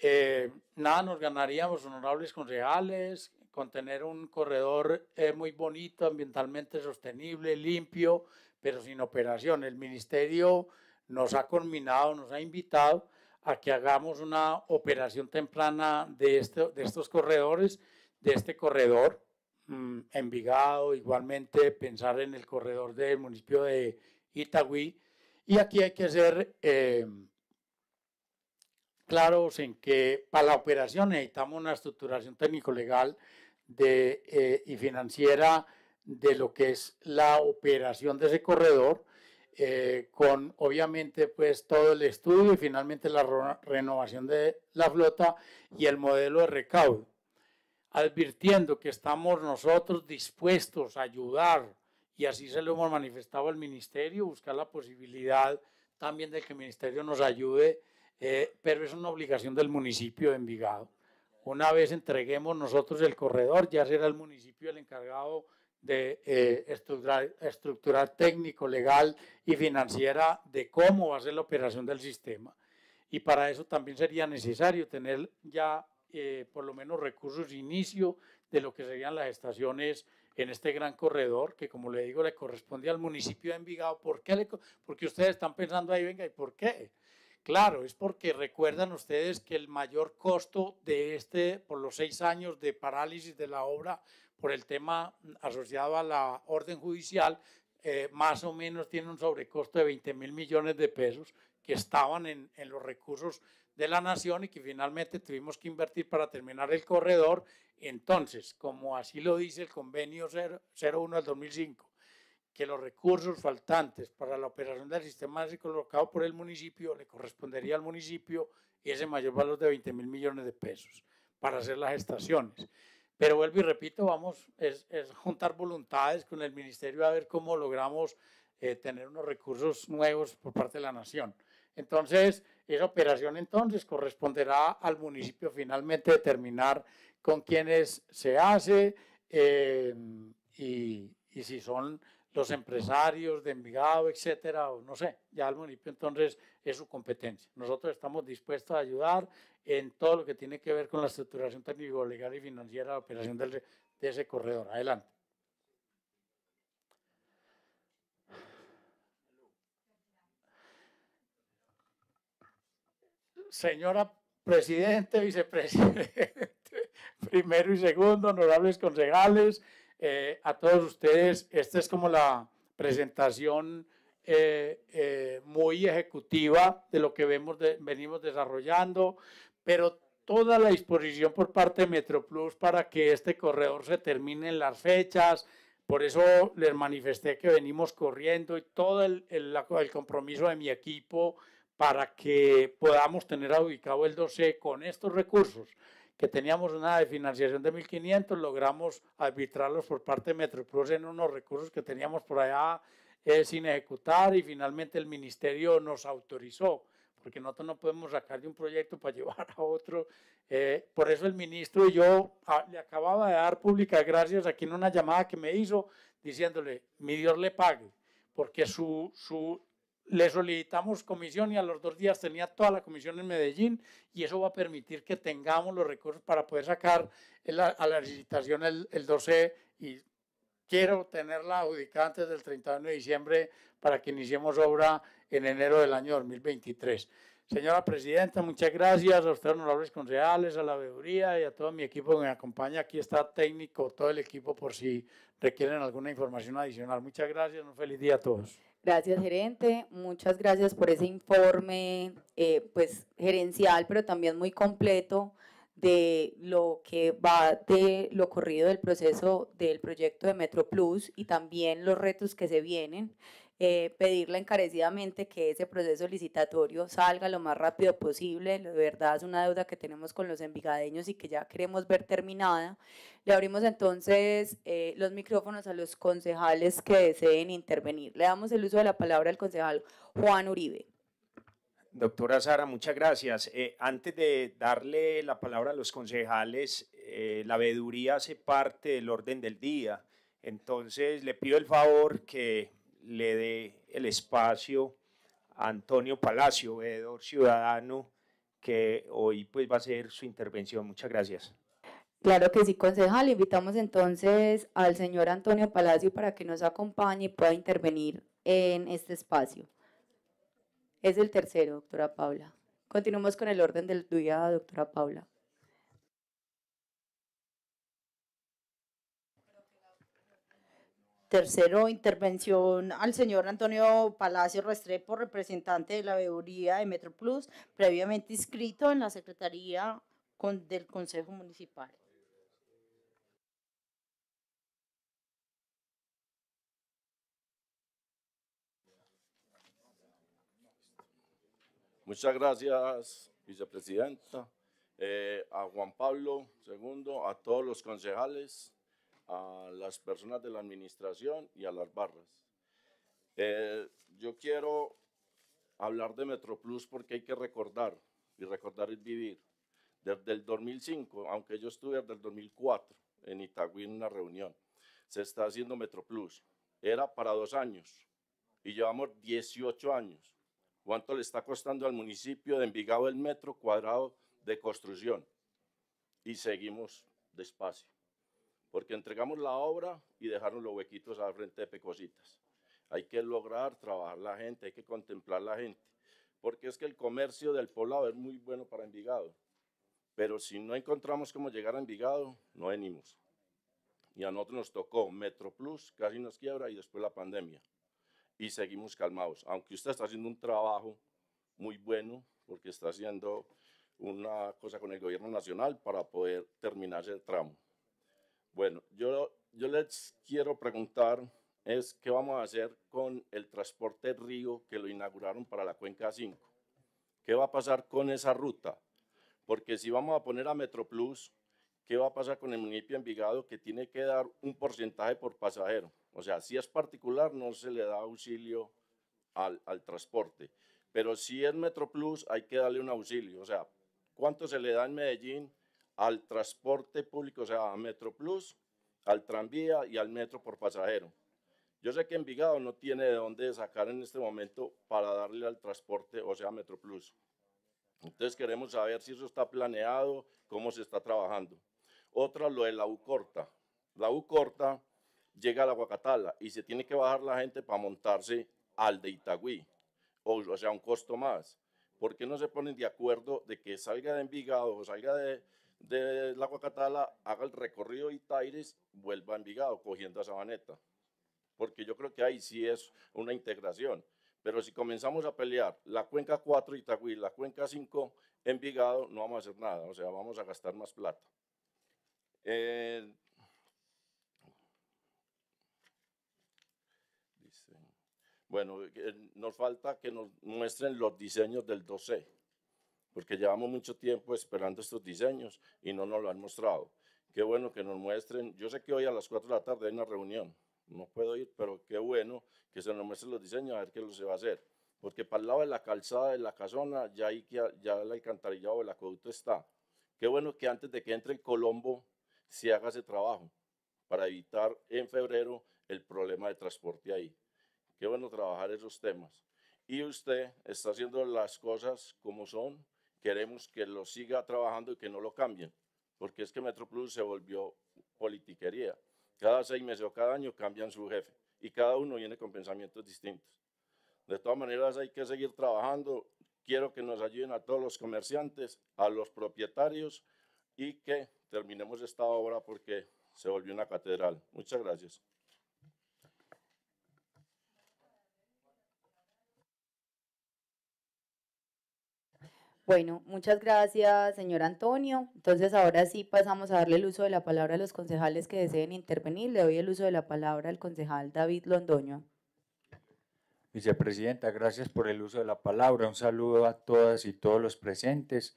Eh, nada nos ganaríamos, honorables concejales, con tener un corredor eh, muy bonito, ambientalmente sostenible, limpio, pero sin operación. El ministerio nos ha combinado nos ha invitado a que hagamos una operación temprana de, de estos corredores, de este corredor, en mm, Envigado, igualmente pensar en el corredor del municipio de Itagüí. Y aquí hay que ser eh, claros en que para la operación necesitamos una estructuración técnico-legal eh, y financiera de lo que es la operación de ese corredor eh, con obviamente pues todo el estudio y finalmente la renovación de la flota y el modelo de recaudo, advirtiendo que estamos nosotros dispuestos a ayudar y así se lo hemos manifestado al ministerio, buscar la posibilidad también de que el ministerio nos ayude, eh, pero es una obligación del municipio de Envigado. Una vez entreguemos nosotros el corredor, ya será el municipio el encargado de eh, técnico, legal y financiera de cómo va a ser la operación del sistema. Y para eso también sería necesario tener ya eh, por lo menos recursos inicio de lo que serían las estaciones en este gran corredor, que como le digo, le corresponde al municipio de Envigado. ¿Por qué? porque ustedes están pensando ahí, venga, ¿y por qué? Claro, es porque recuerdan ustedes que el mayor costo de este, por los seis años de parálisis de la obra, por el tema asociado a la orden judicial, eh, más o menos tiene un sobrecosto de 20 mil millones de pesos que estaban en, en los recursos de la nación y que finalmente tuvimos que invertir para terminar el corredor. Entonces, como así lo dice el convenio 01 del 2005, que los recursos faltantes para la operación del sistema colocado por el municipio le correspondería al municipio ese mayor valor de 20 mil millones de pesos para hacer las estaciones. Pero vuelvo y repito, vamos, es, juntar voluntades con el ministerio a ver cómo logramos eh, tener unos recursos nuevos por parte de la nación. Entonces, esa operación entonces corresponderá al municipio finalmente determinar con quiénes se hace em, y, y, si son los empresarios de Envigado, etcétera, o no sé, ya el municipio entonces es su competencia. Nosotros estamos dispuestos a ayudar en todo lo que tiene que ver con la estructuración técnico-legal y financiera de la operación de ese corredor. Adelante. Señora Presidente, Vicepresidente, primero y segundo, honorables concejales, eh, a todos ustedes, esta es como la presentación eh, eh, muy ejecutiva de lo que vemos venimos desarrollando pero toda la disposición por parte de Metroplus para que este corredor se termine en las fechas. Por eso les manifesté que venimos corriendo y todo el, compromiso de mi equipo para que podamos tener ubicado el 12 con estos recursos que teníamos una de financiación de 1.500, logramos arbitrarlos por parte de Metroplus en unos recursos que teníamos por allá eh, sin ejecutar y finalmente el ministerio nos autorizó porque nosotros no podemos sacar de un proyecto para llevar a otro. Eh, por eso el ministro y yo ah, le acababa de dar públicas gracias aquí en una llamada que me hizo diciéndole, mi Dios le pague, porque su, su, le solicitamos comisión y a los dos días tenía toda la comisión en Medellín y eso va a permitir que tengamos los recursos para poder sacar a la licitación el, el 12 y Quiero tenerla adjudicada antes del 31 de diciembre para que iniciemos obra en enero del año 2023. Señora Presidenta, muchas gracias a ustedes, honorables concejales, a la veeduría y a todo mi equipo que me acompaña. Aquí está técnico, todo el equipo, por si requieren alguna información adicional. Muchas gracias, un feliz día a todos. Gracias, gerente. Muchas gracias por ese informe, eh, pues, gerencial, pero también muy completo de lo que va de lo corrido del proceso del proyecto de Metro Plus y también los retos que se vienen. Eh, pedirle encarecidamente que ese proceso licitatorio salga lo más rápido posible. De verdad es una deuda que tenemos con los envigadeños y que ya queremos ver terminada. Le abrimos entonces eh, los micrófonos a los concejales que deseen intervenir. Le damos el uso de la palabra al concejal Juan Uribe. Doctora Sara, muchas gracias. Eh, antes de darle la palabra a los concejales, eh, la veeduría hace parte del orden del día. Entonces, le pido el favor que le dé el espacio a Antonio Palacio, veedor ciudadano, que hoy pues, va a hacer su intervención. Muchas gracias. Claro que sí, concejal. Invitamos entonces al señor Antonio Palacio para que nos acompañe y pueda intervenir en este espacio. Es el tercero, doctora Paula. Continuamos con el orden del día, doctora Paula. Tercero, intervención al señor Antonio Palacio Restrepo, representante de la veeduría de Metroplus, previamente inscrito en la Secretaría del Consejo Municipal. Muchas gracias, vicepresidenta, eh, a Juan Pablo II, a todos los concejales, a las personas de la administración y a las barras. Eh, yo quiero hablar de MetroPlus porque hay que recordar, y recordar es vivir. Desde el 2005, aunque yo estuve desde el 2004 en Itagüí en una reunión, se está haciendo MetroPlus. Era para dos años y llevamos 18 años. ¿Cuánto le está costando al municipio de Envigado el metro cuadrado de construcción? Y seguimos despacio, porque entregamos la obra y dejaron los huequitos al frente de pecositas. Hay que lograr trabajar la gente, hay que contemplar la gente, porque es que el comercio del poblado es muy bueno para Envigado, pero si no encontramos cómo llegar a Envigado, no venimos. Y a nosotros nos tocó Metro Plus, casi nos quiebra y después la pandemia y seguimos calmados. Aunque usted está haciendo un trabajo muy bueno, porque está haciendo una cosa con el gobierno nacional para poder terminar ese tramo. Bueno, yo, yo les quiero preguntar es qué vamos a hacer con el transporte río que lo inauguraron para la Cuenca 5. ¿Qué va a pasar con esa ruta? Porque si vamos a poner a Metroplus, ¿qué va a pasar con el municipio de Envigado que tiene que dar un porcentaje por pasajero? O sea, si es particular, no se le da auxilio al, transporte. Pero si es Metroplus, hay que darle un auxilio. O sea, ¿cuánto se le da en Medellín al transporte público? O sea, a Metroplus, al tranvía y al metro por pasajero. Yo sé que Envigado no tiene de dónde sacar en este momento para darle al transporte, o sea, a Metroplus. Entonces queremos saber si eso está planeado, cómo se está trabajando. Otra, lo de la U corta. La U corta llega a la Guacatala y se tiene que bajar la gente para montarse al de Itagüí, o, sea, un costo más. ¿Por qué no se ponen de acuerdo de que salga de Envigado o salga de, de la Guacatala, haga el recorrido de Itaires, vuelva a Envigado cogiendo a Sabaneta? Porque yo creo que ahí sí es una integración. Pero si comenzamos a pelear la cuenca 4 Itagüí, la cuenca 5 Envigado, no vamos a hacer nada, o sea, vamos a gastar más plata. Eh, Bueno, eh, nos falta que nos muestren los diseños del 12, porque llevamos mucho tiempo esperando estos diseños y no nos lo han mostrado. Qué bueno que nos muestren. Yo sé que hoy a las 4 de la tarde hay una reunión, no puedo ir, pero qué bueno que se nos muestren los diseños, a ver qué se va a hacer. Porque para el lado de la calzada de la casona, ya, hay que, ya el alcantarillado del acueducto está. Qué bueno que antes de que entre el Colombo se haga ese trabajo para evitar en febrero el problema de transporte ahí. Qué bueno trabajar esos temas. Y usted está haciendo las cosas como son. Queremos que lo siga trabajando y que no lo cambien, porque es que Metroplus se volvió politiquería. Cada seis meses o cada año cambian su jefe y cada uno viene con pensamientos distintos. De todas maneras, hay que seguir trabajando. Quiero que nos ayuden a todos los comerciantes, a los propietarios y que terminemos esta obra porque se volvió una catedral. Muchas gracias. Bueno, muchas gracias, señor Antonio. Entonces, ahora sí pasamos a darle el uso de la palabra a los concejales que deseen intervenir. Le doy el uso de la palabra al concejal David Londoño. Vicepresidenta, gracias por el uso de la palabra. Un saludo a todas y todos los presentes,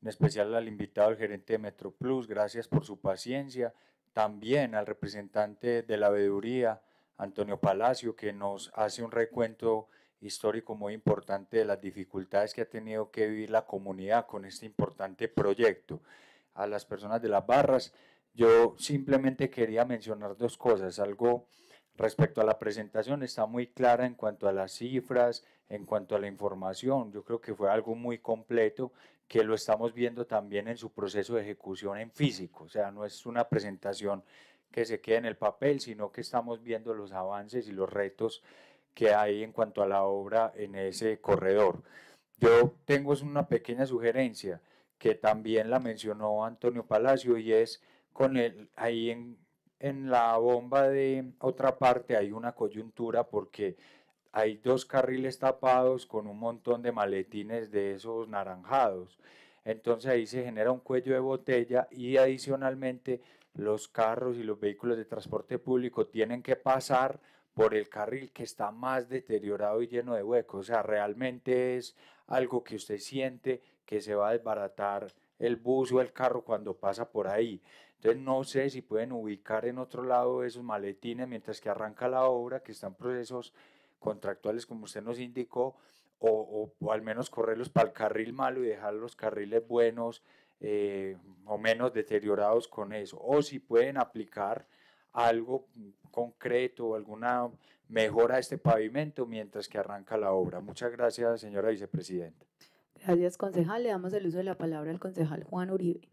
en especial al invitado, al gerente de Metroplus. Gracias por su paciencia. También al representante de la veeduría, Antonio Palacio, que nos hace un recuento histórico muy importante de las dificultades que ha tenido que vivir la comunidad con este importante proyecto. A las personas de las barras, yo simplemente quería mencionar dos cosas. Algo respecto a la presentación está muy clara en cuanto a las cifras, en cuanto a la información. Yo creo que fue algo muy completo que lo estamos viendo también en su proceso de ejecución en físico. O sea, no es una presentación que se quede en el papel, sino que estamos viendo los avances y los retos que hay en cuanto a la obra en ese corredor. Yo tengo una pequeña sugerencia que también la mencionó Antonio Palacio y es con el, ahí en, en la bomba de otra parte hay una coyuntura porque hay dos carriles tapados con un montón de maletines de esos naranjados. Entonces ahí se genera un cuello de botella y adicionalmente los carros y los vehículos de transporte público tienen que pasar por el carril que está más deteriorado y lleno de huecos. O sea, realmente es algo que usted siente que se va a desbaratar el bus o el carro cuando pasa por ahí. Entonces no sé si pueden ubicar en otro lado esos maletines mientras que arranca la obra, que están procesos contractuales como usted nos indicó, o, al menos correrlos para el carril malo y dejar los carriles buenos eh, o menos deteriorados con eso. O si pueden aplicar algo concreto, alguna mejora a este pavimento mientras que arranca la obra. Muchas gracias, señora vicepresidenta. Gracias, concejal. Le damos el uso de la palabra al concejal Juan Uribe.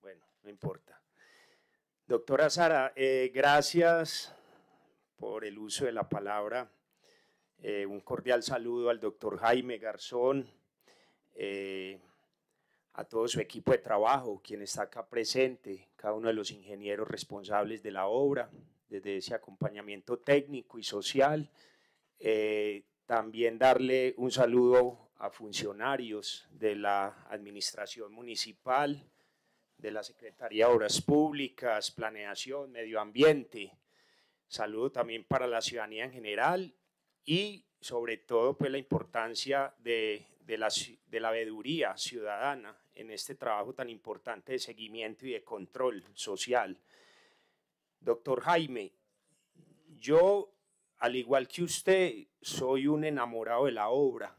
Bueno, no importa. Doctora Sara, eh, gracias por el uso de la palabra. Eh, un cordial saludo al doctor Jaime Garzón. Eh, a todo su equipo de trabajo, quien está acá presente, cada uno de los ingenieros responsables de la obra, desde ese acompañamiento técnico y social. Eh, también darle un saludo a funcionarios de la Administración Municipal, de la Secretaría de Obras Públicas, Planeación, Medio Ambiente. Saludo también para la ciudadanía en general y sobre todo pues, la importancia de, la, de la veeduría ciudadana en este trabajo tan importante de seguimiento y de control social. Doctor Jaime, yo, al igual que usted, soy un enamorado de la obra.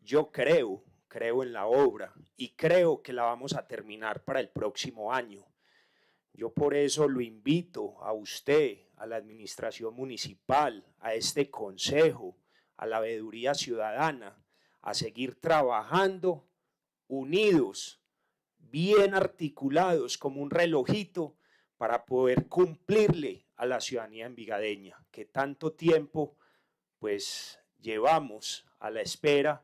Yo creo, creo en la obra y creo que la vamos a terminar para el próximo año. Yo por eso lo invito a usted, a la administración municipal, a este consejo, a la veeduría ciudadana, a seguir trabajando unidos, bien articulados como un relojito para poder cumplirle a la ciudadanía en envigadeña, que tanto tiempo pues llevamos a la espera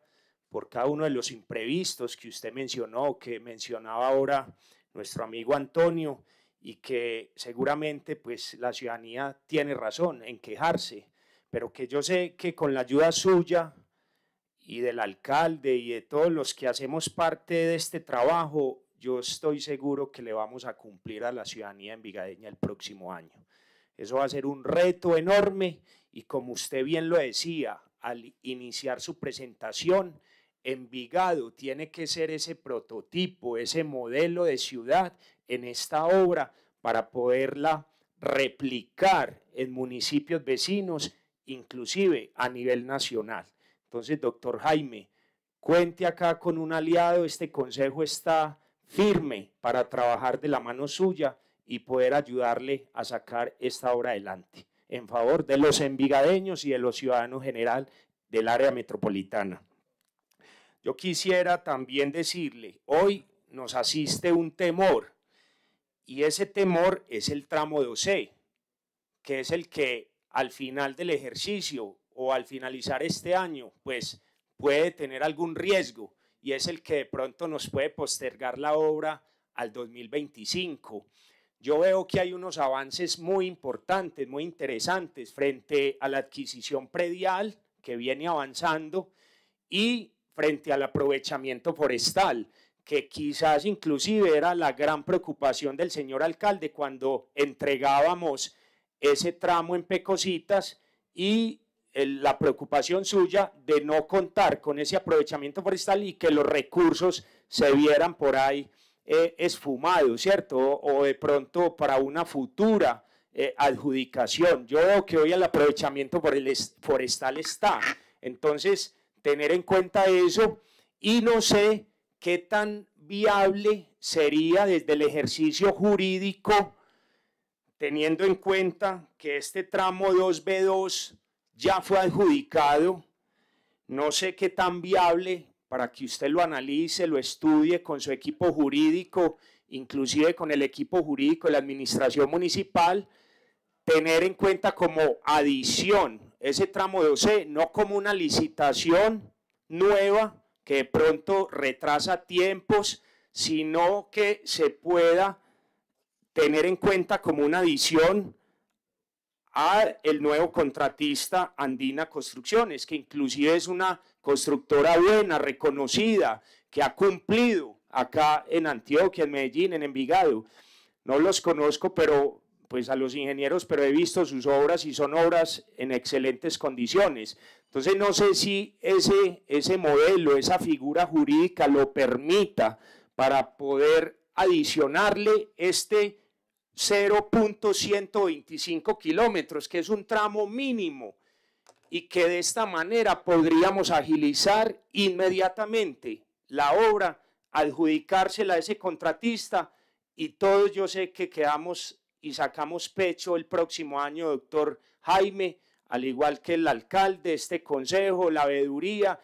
por cada uno de los imprevistos que usted mencionó, que mencionaba ahora nuestro amigo Antonio, y que seguramente pues la ciudadanía tiene razón en quejarse, pero que yo sé que con la ayuda suya y del alcalde y de todos los que hacemos parte de este trabajo, yo estoy seguro que le vamos a cumplir a la ciudadanía en Vigadeña el próximo año. Eso va a ser un reto enorme y como usted bien lo decía, al iniciar su presentación, Envigado tiene que ser ese prototipo, ese modelo de ciudad en esta obra para poderla replicar en municipios vecinos, inclusive a nivel nacional. Entonces, doctor Jaime, cuente acá con un aliado, este consejo está firme para trabajar de la mano suya y poder ayudarle a sacar esta obra adelante en favor de los envigadeños y de los ciudadanos general del área metropolitana. Yo quisiera también decirle, hoy nos asiste un temor y ese temor es el tramo de OC, que es el que al final del ejercicio o al finalizar este año, pues puede tener algún riesgo y es el que de pronto nos puede postergar la obra al 2025. Yo veo que hay unos avances muy importantes, muy interesantes frente a la adquisición predial que viene avanzando y frente al aprovechamiento forestal, que quizás inclusive era la gran preocupación del señor alcalde cuando entregábamos ese tramo en Pecositas y la preocupación suya de no contar con ese aprovechamiento forestal y que los recursos se vieran por ahí eh, esfumados, ¿cierto? O, de pronto para una futura eh, adjudicación. Yo veo que hoy el aprovechamiento forestal está. Entonces, tener en cuenta eso y no sé qué tan viable sería desde el ejercicio jurídico, teniendo en cuenta que este tramo 2B2 ya fue adjudicado. No sé qué tan viable para que usted lo analice, lo estudie con su equipo jurídico, inclusive con el equipo jurídico de la administración municipal, tener en cuenta como adición ese tramo de OC, no como una licitación nueva que de pronto retrasa tiempos, sino que se pueda tener en cuenta como una adición a el nuevo contratista Andina Construcciones, que inclusive es una constructora buena, reconocida, que ha cumplido acá en Antioquia, en Medellín, en Envigado. No los conozco, pero pues a los ingenieros, pero he visto sus obras y son obras en excelentes condiciones. Entonces no sé si ese, ese modelo, esa figura jurídica lo permita para poder adicionarle este 0.125 kilómetros, que es un tramo mínimo y que de esta manera podríamos agilizar inmediatamente la obra, adjudicársela a ese contratista y todos yo sé que quedamos y sacamos pecho el próximo año, doctor Jaime, al igual que el alcalde, este consejo, la veeduría,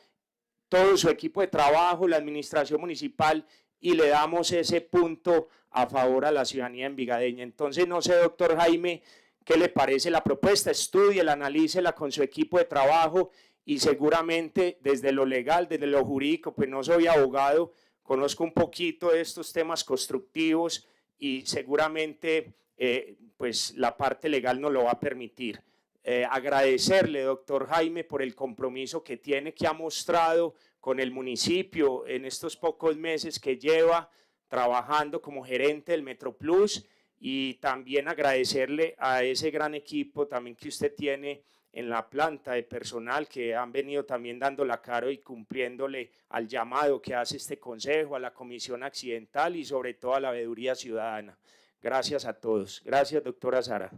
todo su equipo de trabajo, la administración municipal y le damos ese punto a favor a la ciudadanía en envigadeña. Entonces, no sé, doctor Jaime, qué le parece la propuesta, estudie, la analícela con su equipo de trabajo y seguramente desde lo legal, desde lo jurídico, pues no soy abogado, conozco un poquito de estos temas constructivos y seguramente eh, pues la parte legal no lo va a permitir. Eh, agradecerle, doctor Jaime, por el compromiso que tiene, que ha mostrado con el municipio en estos pocos meses que lleva trabajando como gerente del Plus y también agradecerle a ese gran equipo también que usted tiene en la planta de personal que han venido también dando la cara y cumpliéndole al llamado que hace este consejo, a la comisión accidental y sobre todo a la veeduría ciudadana. Gracias a todos. Gracias, doctora Sara.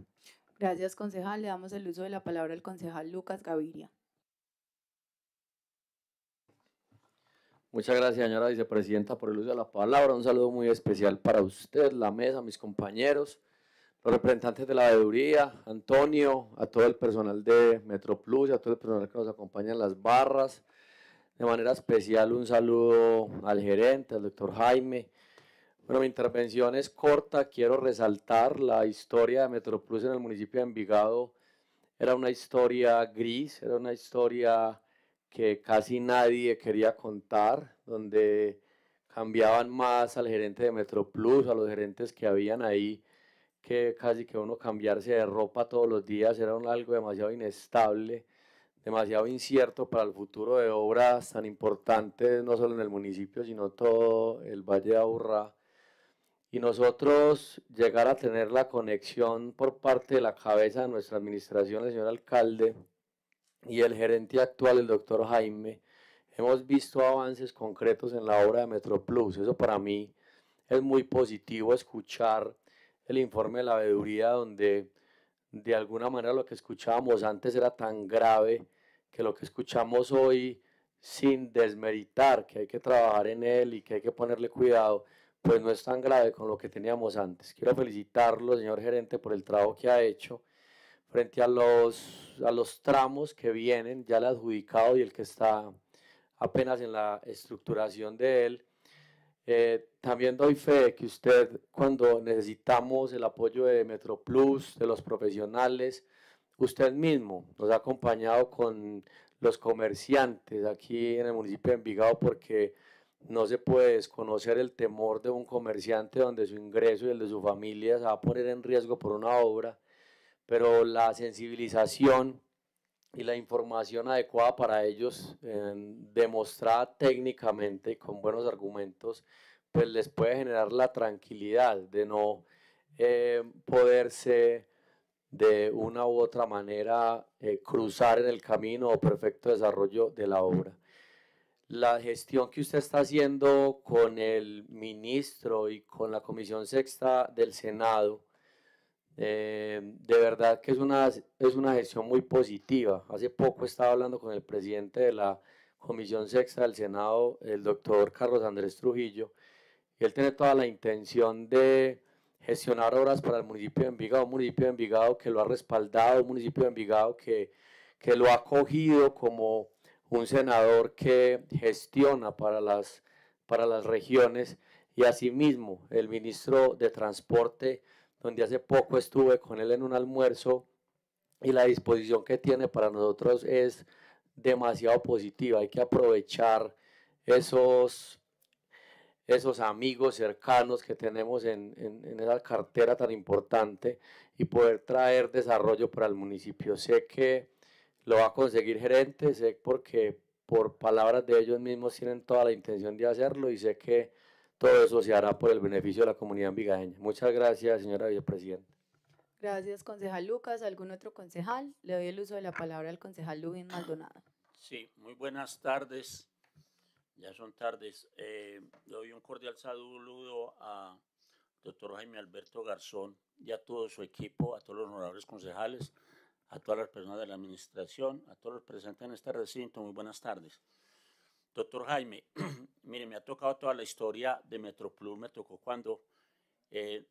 Gracias, concejal. Le damos el uso de la palabra al concejal Lucas Gaviria. Muchas gracias, señora vicepresidenta, por el uso de la palabra. Un saludo muy especial para usted, la mesa, mis compañeros, los representantes de la veeduría, Antonio, a todo el personal de Metroplus, a todo el personal que nos acompaña en las barras. De manera especial, un saludo al gerente, al doctor Jaime. Bueno, mi intervención es corta. Quiero resaltar la historia de Metroplus en el municipio de Envigado. Era una historia gris, era una historia que casi nadie quería contar, donde cambiaban más al gerente de Metroplus, a los gerentes que habían ahí, que casi que uno cambiarse de ropa todos los días era un algo demasiado inestable, demasiado incierto para el futuro de obras tan importantes, no solo en el municipio, sino todo el Valle de Aburrá. Y nosotros llegar a tener la conexión por parte de la cabeza de nuestra administración, el señor alcalde, y el gerente actual, el doctor Jaime, hemos visto avances concretos en la obra de Metroplus. Eso para mí es muy positivo escuchar el informe de la veeduría donde de alguna manera lo que escuchábamos antes era tan grave que lo que escuchamos hoy sin desmeritar que hay que trabajar en él y que hay que ponerle cuidado, pues no es tan grave con lo que teníamos antes. Quiero felicitarlo, señor gerente, por el trabajo que ha hecho frente a los, a los tramos que vienen, ya el adjudicado y el que está apenas en la estructuración de él. Eh, también doy fe que usted, cuando necesitamos el apoyo de MetroPlus, de los profesionales, usted mismo nos ha acompañado con los comerciantes aquí en el municipio de Envigado, porque no se puede desconocer el temor de un comerciante donde su ingreso y el de su familia se va a poner en riesgo por una obra pero la sensibilización y la información adecuada para ellos, demostrada técnicamente con buenos argumentos, pues les puede generar la tranquilidad de no eh, poderse de una u otra manera eh, cruzar en el camino o perfecto desarrollo de la obra. La gestión que usted está haciendo con el ministro y con la Comisión Sexta del Senado eh, de verdad que es una, es una gestión muy positiva. Hace poco estaba hablando con el presidente de la Comisión Sexta del Senado, el doctor Carlos Andrés Trujillo, y él tiene toda la intención de gestionar obras para el municipio de Envigado, un municipio de Envigado que lo ha respaldado, un municipio de Envigado que, que lo ha acogido como un senador que gestiona para las, para las regiones y asimismo el ministro de Transporte donde hace poco estuve con él en un almuerzo y la disposición que tiene para nosotros es demasiado positiva. Hay que aprovechar esos, esos amigos cercanos que tenemos en, en, en, esa cartera tan importante y poder traer desarrollo para el municipio. Sé que lo va a conseguir gerente, sé porque por palabras de ellos mismos tienen toda la intención de hacerlo y sé que todo eso se hará por el beneficio de la comunidad vigaeña. Muchas gracias, señora vicepresidenta. Gracias, concejal Lucas. ¿Algún otro concejal? Le doy el uso de la palabra al concejal Lubin Maldonado. Sí, muy buenas tardes. Ya son tardes. Eh, le doy un cordial saludo a doctor Jaime Alberto Garzón y a todo su equipo, a todos los honorables concejales, a todas las personas de la administración, a todos los presentes en este recinto. Muy buenas tardes. Doctor Jaime, mire, me ha tocado toda la historia de Metroplus, me tocó cuando eh,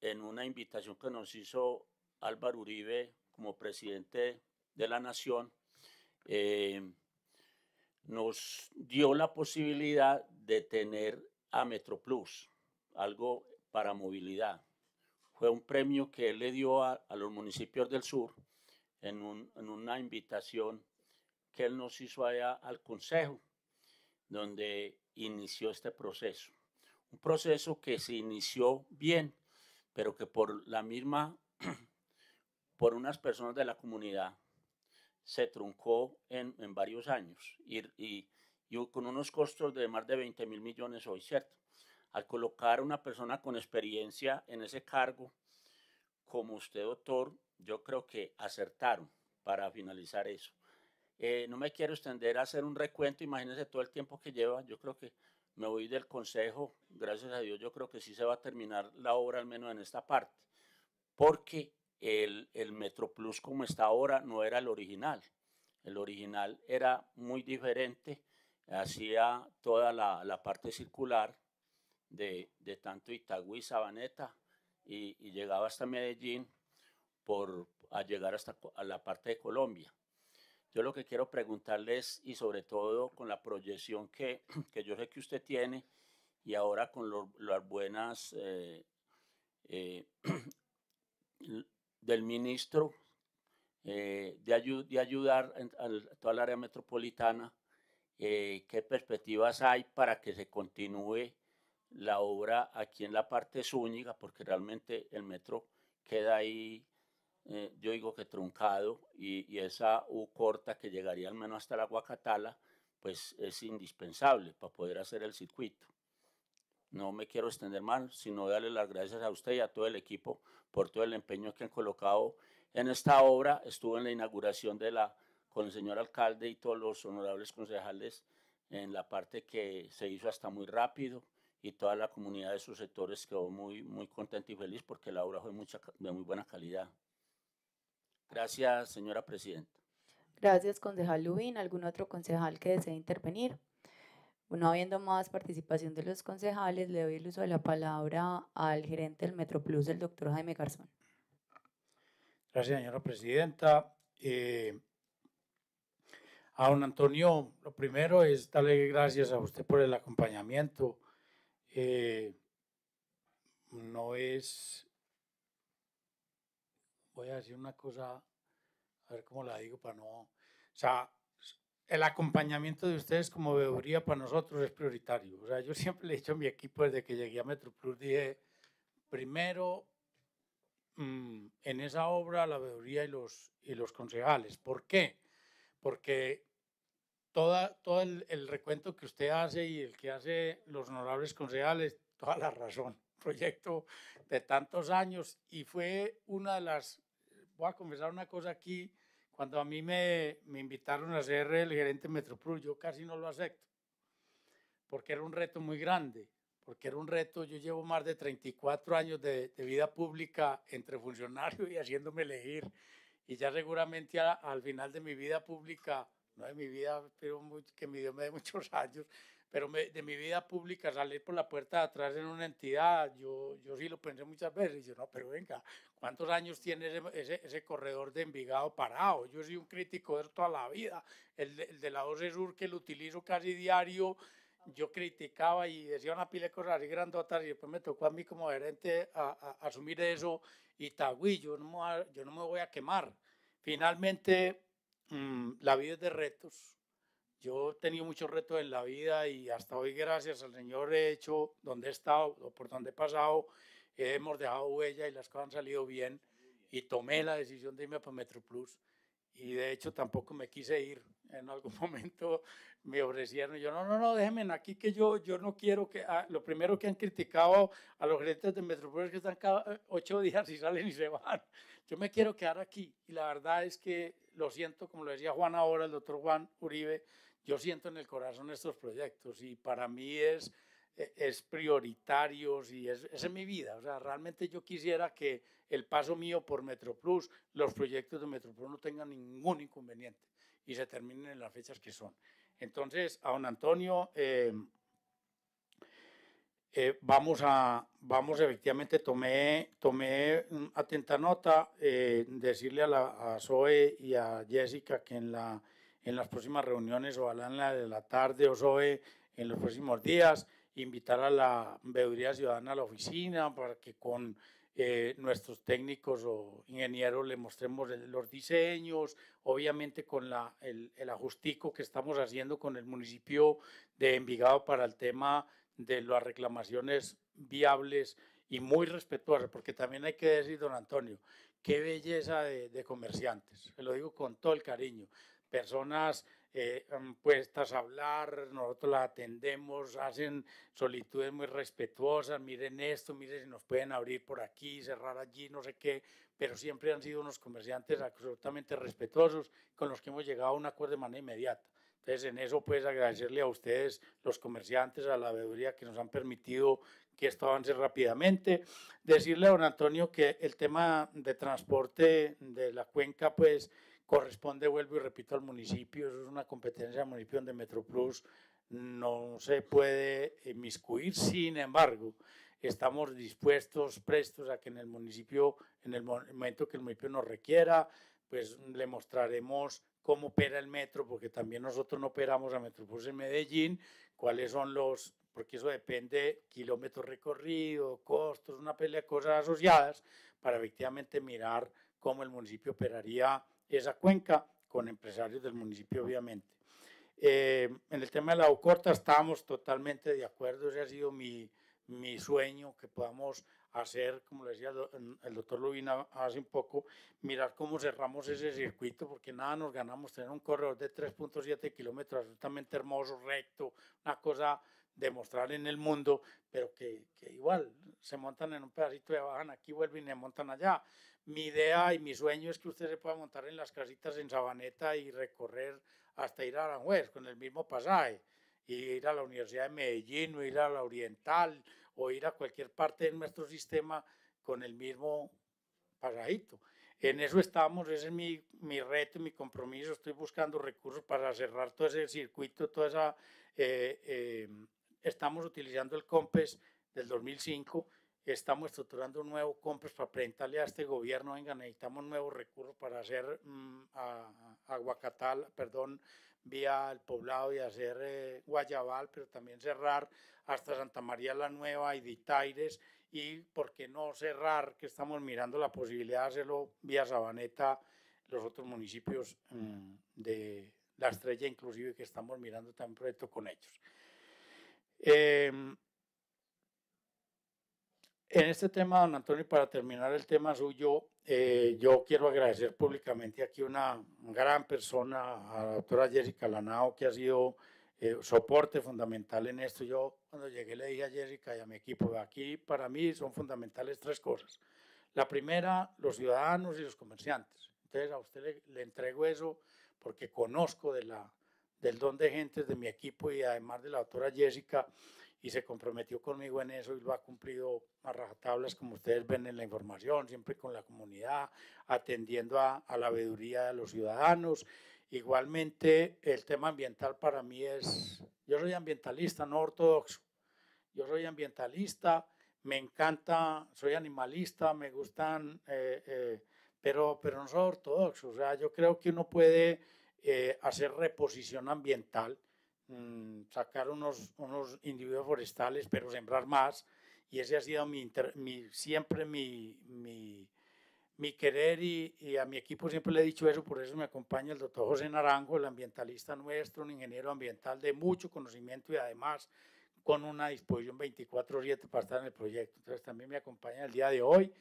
en una invitación que nos hizo Álvaro Uribe como presidente de la Nación, eh, nos dio la posibilidad de tener a Metroplus, algo para movilidad. Fue un premio que él le dio a, los municipios del sur en, una invitación que él nos hizo allá al Consejo donde inició este proceso. Un proceso que se inició bien, pero que por la misma, por unas personas de la comunidad, se truncó en, varios años y, con unos costos de más de 20 mil millones hoy, ¿cierto? Al colocar una persona con experiencia en ese cargo, como usted, doctor, yo creo que acertaron para finalizar eso. Eh, no me quiero extender a hacer un recuento, imagínense todo el tiempo que lleva. Yo creo que me voy del consejo, gracias a Dios, yo creo que sí se va a terminar la obra, al menos en esta parte, porque el, el Plus como está ahora no era el original. El original era muy diferente, hacía toda la, parte circular de, de, tanto Itagüí, Sabaneta, y, llegaba hasta Medellín por, a llegar hasta la parte de Colombia. Yo lo que quiero preguntarles y sobre todo con la proyección que, yo sé que usted tiene y ahora con las buenas eh, eh, del ministro eh, de, ayudar a toda el área metropolitana, qué perspectivas hay para que se continúe la obra aquí en la parte Zúñiga, porque realmente el metro queda ahí eh, yo digo que truncado, y, esa U corta que llegaría al menos hasta la Guacatala, pues es indispensable para poder hacer el circuito. No me quiero extender mal, sino darle las gracias a usted y a todo el equipo por todo el empeño que han colocado en esta obra. Estuve en la inauguración de la, con el señor alcalde y todos los honorables concejales en la parte que se hizo hasta muy rápido y toda la comunidad de sus sectores quedó muy, muy contenta y feliz porque la obra fue mucha, de muy buena calidad. Gracias, señora presidenta. Gracias, concejal Lubín. ¿Algún otro concejal que desee intervenir? No habiendo más participación de los concejales, le doy el uso de la palabra al gerente del Metroplus, el doctor Jaime Garzón. Gracias, señora presidenta. Eh, a don Antonio, lo primero es darle gracias a usted por el acompañamiento. Eh, no es voy a decir una cosa, a ver cómo la digo para no... O sea, el acompañamiento de ustedes como veeduría para nosotros es prioritario. O sea, yo siempre le he dicho a mi equipo desde que llegué a Plus, dije, primero mm, en esa obra la veeduría y los, y los concejales. ¿Por qué? Porque toda, todo el, recuento que usted hace y el que hace los honorables concejales, toda la razón. Proyecto de tantos años y fue una de las voy a confesar una cosa aquí. Cuando a mí me, me invitaron a ser el gerente Metroplus, yo casi no lo acepto, porque era un reto muy grande, porque era un reto, yo llevo más de 34 años de, vida pública entre funcionario y haciéndome elegir, y ya seguramente al final de mi vida pública, no de mi vida, pero que mi Dios me dé muchos años, pero de mi vida pública salir por la puerta de atrás en una entidad, yo, yo sí lo pensé muchas veces, y yo no, pero venga, ¿cuántos años tiene ese, ese, corredor de Envigado parado? Yo soy un crítico de toda la vida, el, de la 12 Sur que lo utilizo casi diario, yo criticaba y decía una pila de cosas así grandotas y después me tocó a mí como gerente a, asumir eso y tagüí, yo no, yo no me voy a quemar. Finalmente, mm, la vida es de retos yo he tenido muchos retos en la vida y hasta hoy, gracias al Señor, he hecho donde he estado o por donde he pasado, hemos dejado huella y las cosas han salido bien. Y tomé la decisión de irme a Metro Y de hecho, tampoco me quise ir. En algún momento me ofrecieron, y yo, no, no, no, déjenme aquí que yo, yo no quiero que. Ah, lo primero que han criticado a los gerentes de Metropolis es que están cada eh, ocho días y salen y se van. Yo me quiero quedar aquí. Y la verdad es que lo siento, como lo decía Juan ahora, el doctor Juan Uribe yo siento en el corazón estos proyectos y para mí es, e, es prioritario y es, es en mi vida. O sea, realmente yo quisiera que el paso mío por MetroPlus, los proyectos de MetroPlus no tengan ningún inconveniente y se terminen en las fechas que son. Entonces, a don Antonio, eh, eh, vamos a, vamos efectivamente, tomé, tomé mm, atenta nota, eh, decirle a, la, a Zoe y a Jessica que en la en las próximas reuniones, o en la de la tarde o en los próximos días, invitar a la veeduría ciudadana a la oficina para que con eh, nuestros técnicos o ingenieros le mostremos los diseños, obviamente con la, el, ajustico que estamos haciendo con el municipio de Envigado para el tema de las reclamaciones viables y muy respetuosas, porque también hay que decir, don Antonio, qué belleza de, comerciantes, se lo digo con todo el cariño personas eh, mm, puestas a hablar, nosotros las atendemos, hacen solitudes muy respetuosas, miren esto, miren si nos pueden abrir por aquí, cerrar allí, no sé qué, pero siempre han sido unos comerciantes absolutamente respetuosos con los que hemos llegado a un acuerdo de manera inmediata. Entonces, en eso, pues agradecerle a ustedes, los comerciantes, a la veeduría que nos han permitido que esto avance rápidamente. Decirle a don Antonio que el tema de transporte de la cuenca, pues corresponde, vuelvo y repito, al municipio, eso es una competencia del municipio donde Metroplus no se puede eh, inmiscuir, sin embargo, estamos dispuestos, prestos a que en el municipio, en el momento que el municipio nos requiera, pues le mostraremos cómo opera el metro, porque también nosotros no operamos a MetroPlus en Medellín, cuáles son los, porque eso depende, kilómetros recorridos, costos, una pelea de cosas asociadas, para efectivamente mirar cómo el municipio operaría esa cuenca con empresarios del municipio, obviamente. Eh, en el tema de la Ocorta estamos totalmente de acuerdo, ese ha sido mi, mi sueño, que podamos hacer, como le decía el doctor Lubina hace un poco, mirar cómo cerramos ese circuito, porque nada nos ganamos tener un corredor de 3.7 kilómetros absolutamente hermoso, recto, una cosa demostrar en el mundo, pero que, igual se montan en un pedacito y bajan aquí, vuelven y se montan allá. Mi idea y mi sueño es que ustedes se pueda montar en las casitas en Sabaneta y recorrer hasta ir a Aranjuez con el mismo pasaje, ir a la Universidad de Medellín o ir a la Oriental o ir a cualquier parte de nuestro sistema con el mismo pasajito. En eso estamos, ese es mi, mi reto, mi compromiso, estoy buscando recursos para cerrar todo ese circuito, toda esa... Eh, em, estamos utilizando el COMPES del 2005, estamos estructurando un nuevo COMPES para presentarle a este gobierno, venga, necesitamos nuevos recursos para hacer mm, aguacatal, perdón, vía el poblado y hacer eh, Guayabal, pero también cerrar hasta Santa María la Nueva y Ditaires, y por qué no cerrar, que estamos mirando la posibilidad de hacerlo vía Sabaneta, los otros municipios mm, de La Estrella inclusive, que estamos mirando también proyecto con ellos. Em, en este tema, don Antonio, para terminar el tema suyo, eh, yo quiero agradecer públicamente aquí una gran persona, a la doctora Jessica Lanao, que ha sido eh, soporte fundamental en esto. Yo cuando llegué le dije a Jessica y a mi equipo, aquí para mí son fundamentales tres cosas. La primera, los ciudadanos y los comerciantes. Entonces a usted le entrego eso porque conozco de la, del don de gentes de mi equipo y además de la doctora Jessica y se comprometió conmigo en eso y lo ha cumplido a rajatablas, como ustedes ven en la información, siempre con la comunidad, atendiendo a, la veeduría de los ciudadanos. Igualmente, el tema ambiental para mí es, yo soy ambientalista, no ortodoxo, yo soy ambientalista, me encanta, soy animalista, me gustan, eh, eh, pero, pero no soy ortodoxo, o sea, yo creo que uno puede eh, hacer reposición ambiental, mm, sacar unos, unos individuos forestales, pero sembrar más. Y ese ha sido mi, siempre mi, mi, querer y, a mi equipo siempre le he dicho eso, por eso me acompaña el doctor José Naranjo, el ambientalista nuestro, un ingeniero ambiental de mucho conocimiento y además con una disposición 24-7 para estar en el proyecto. Entonces también me acompaña el día de hoy.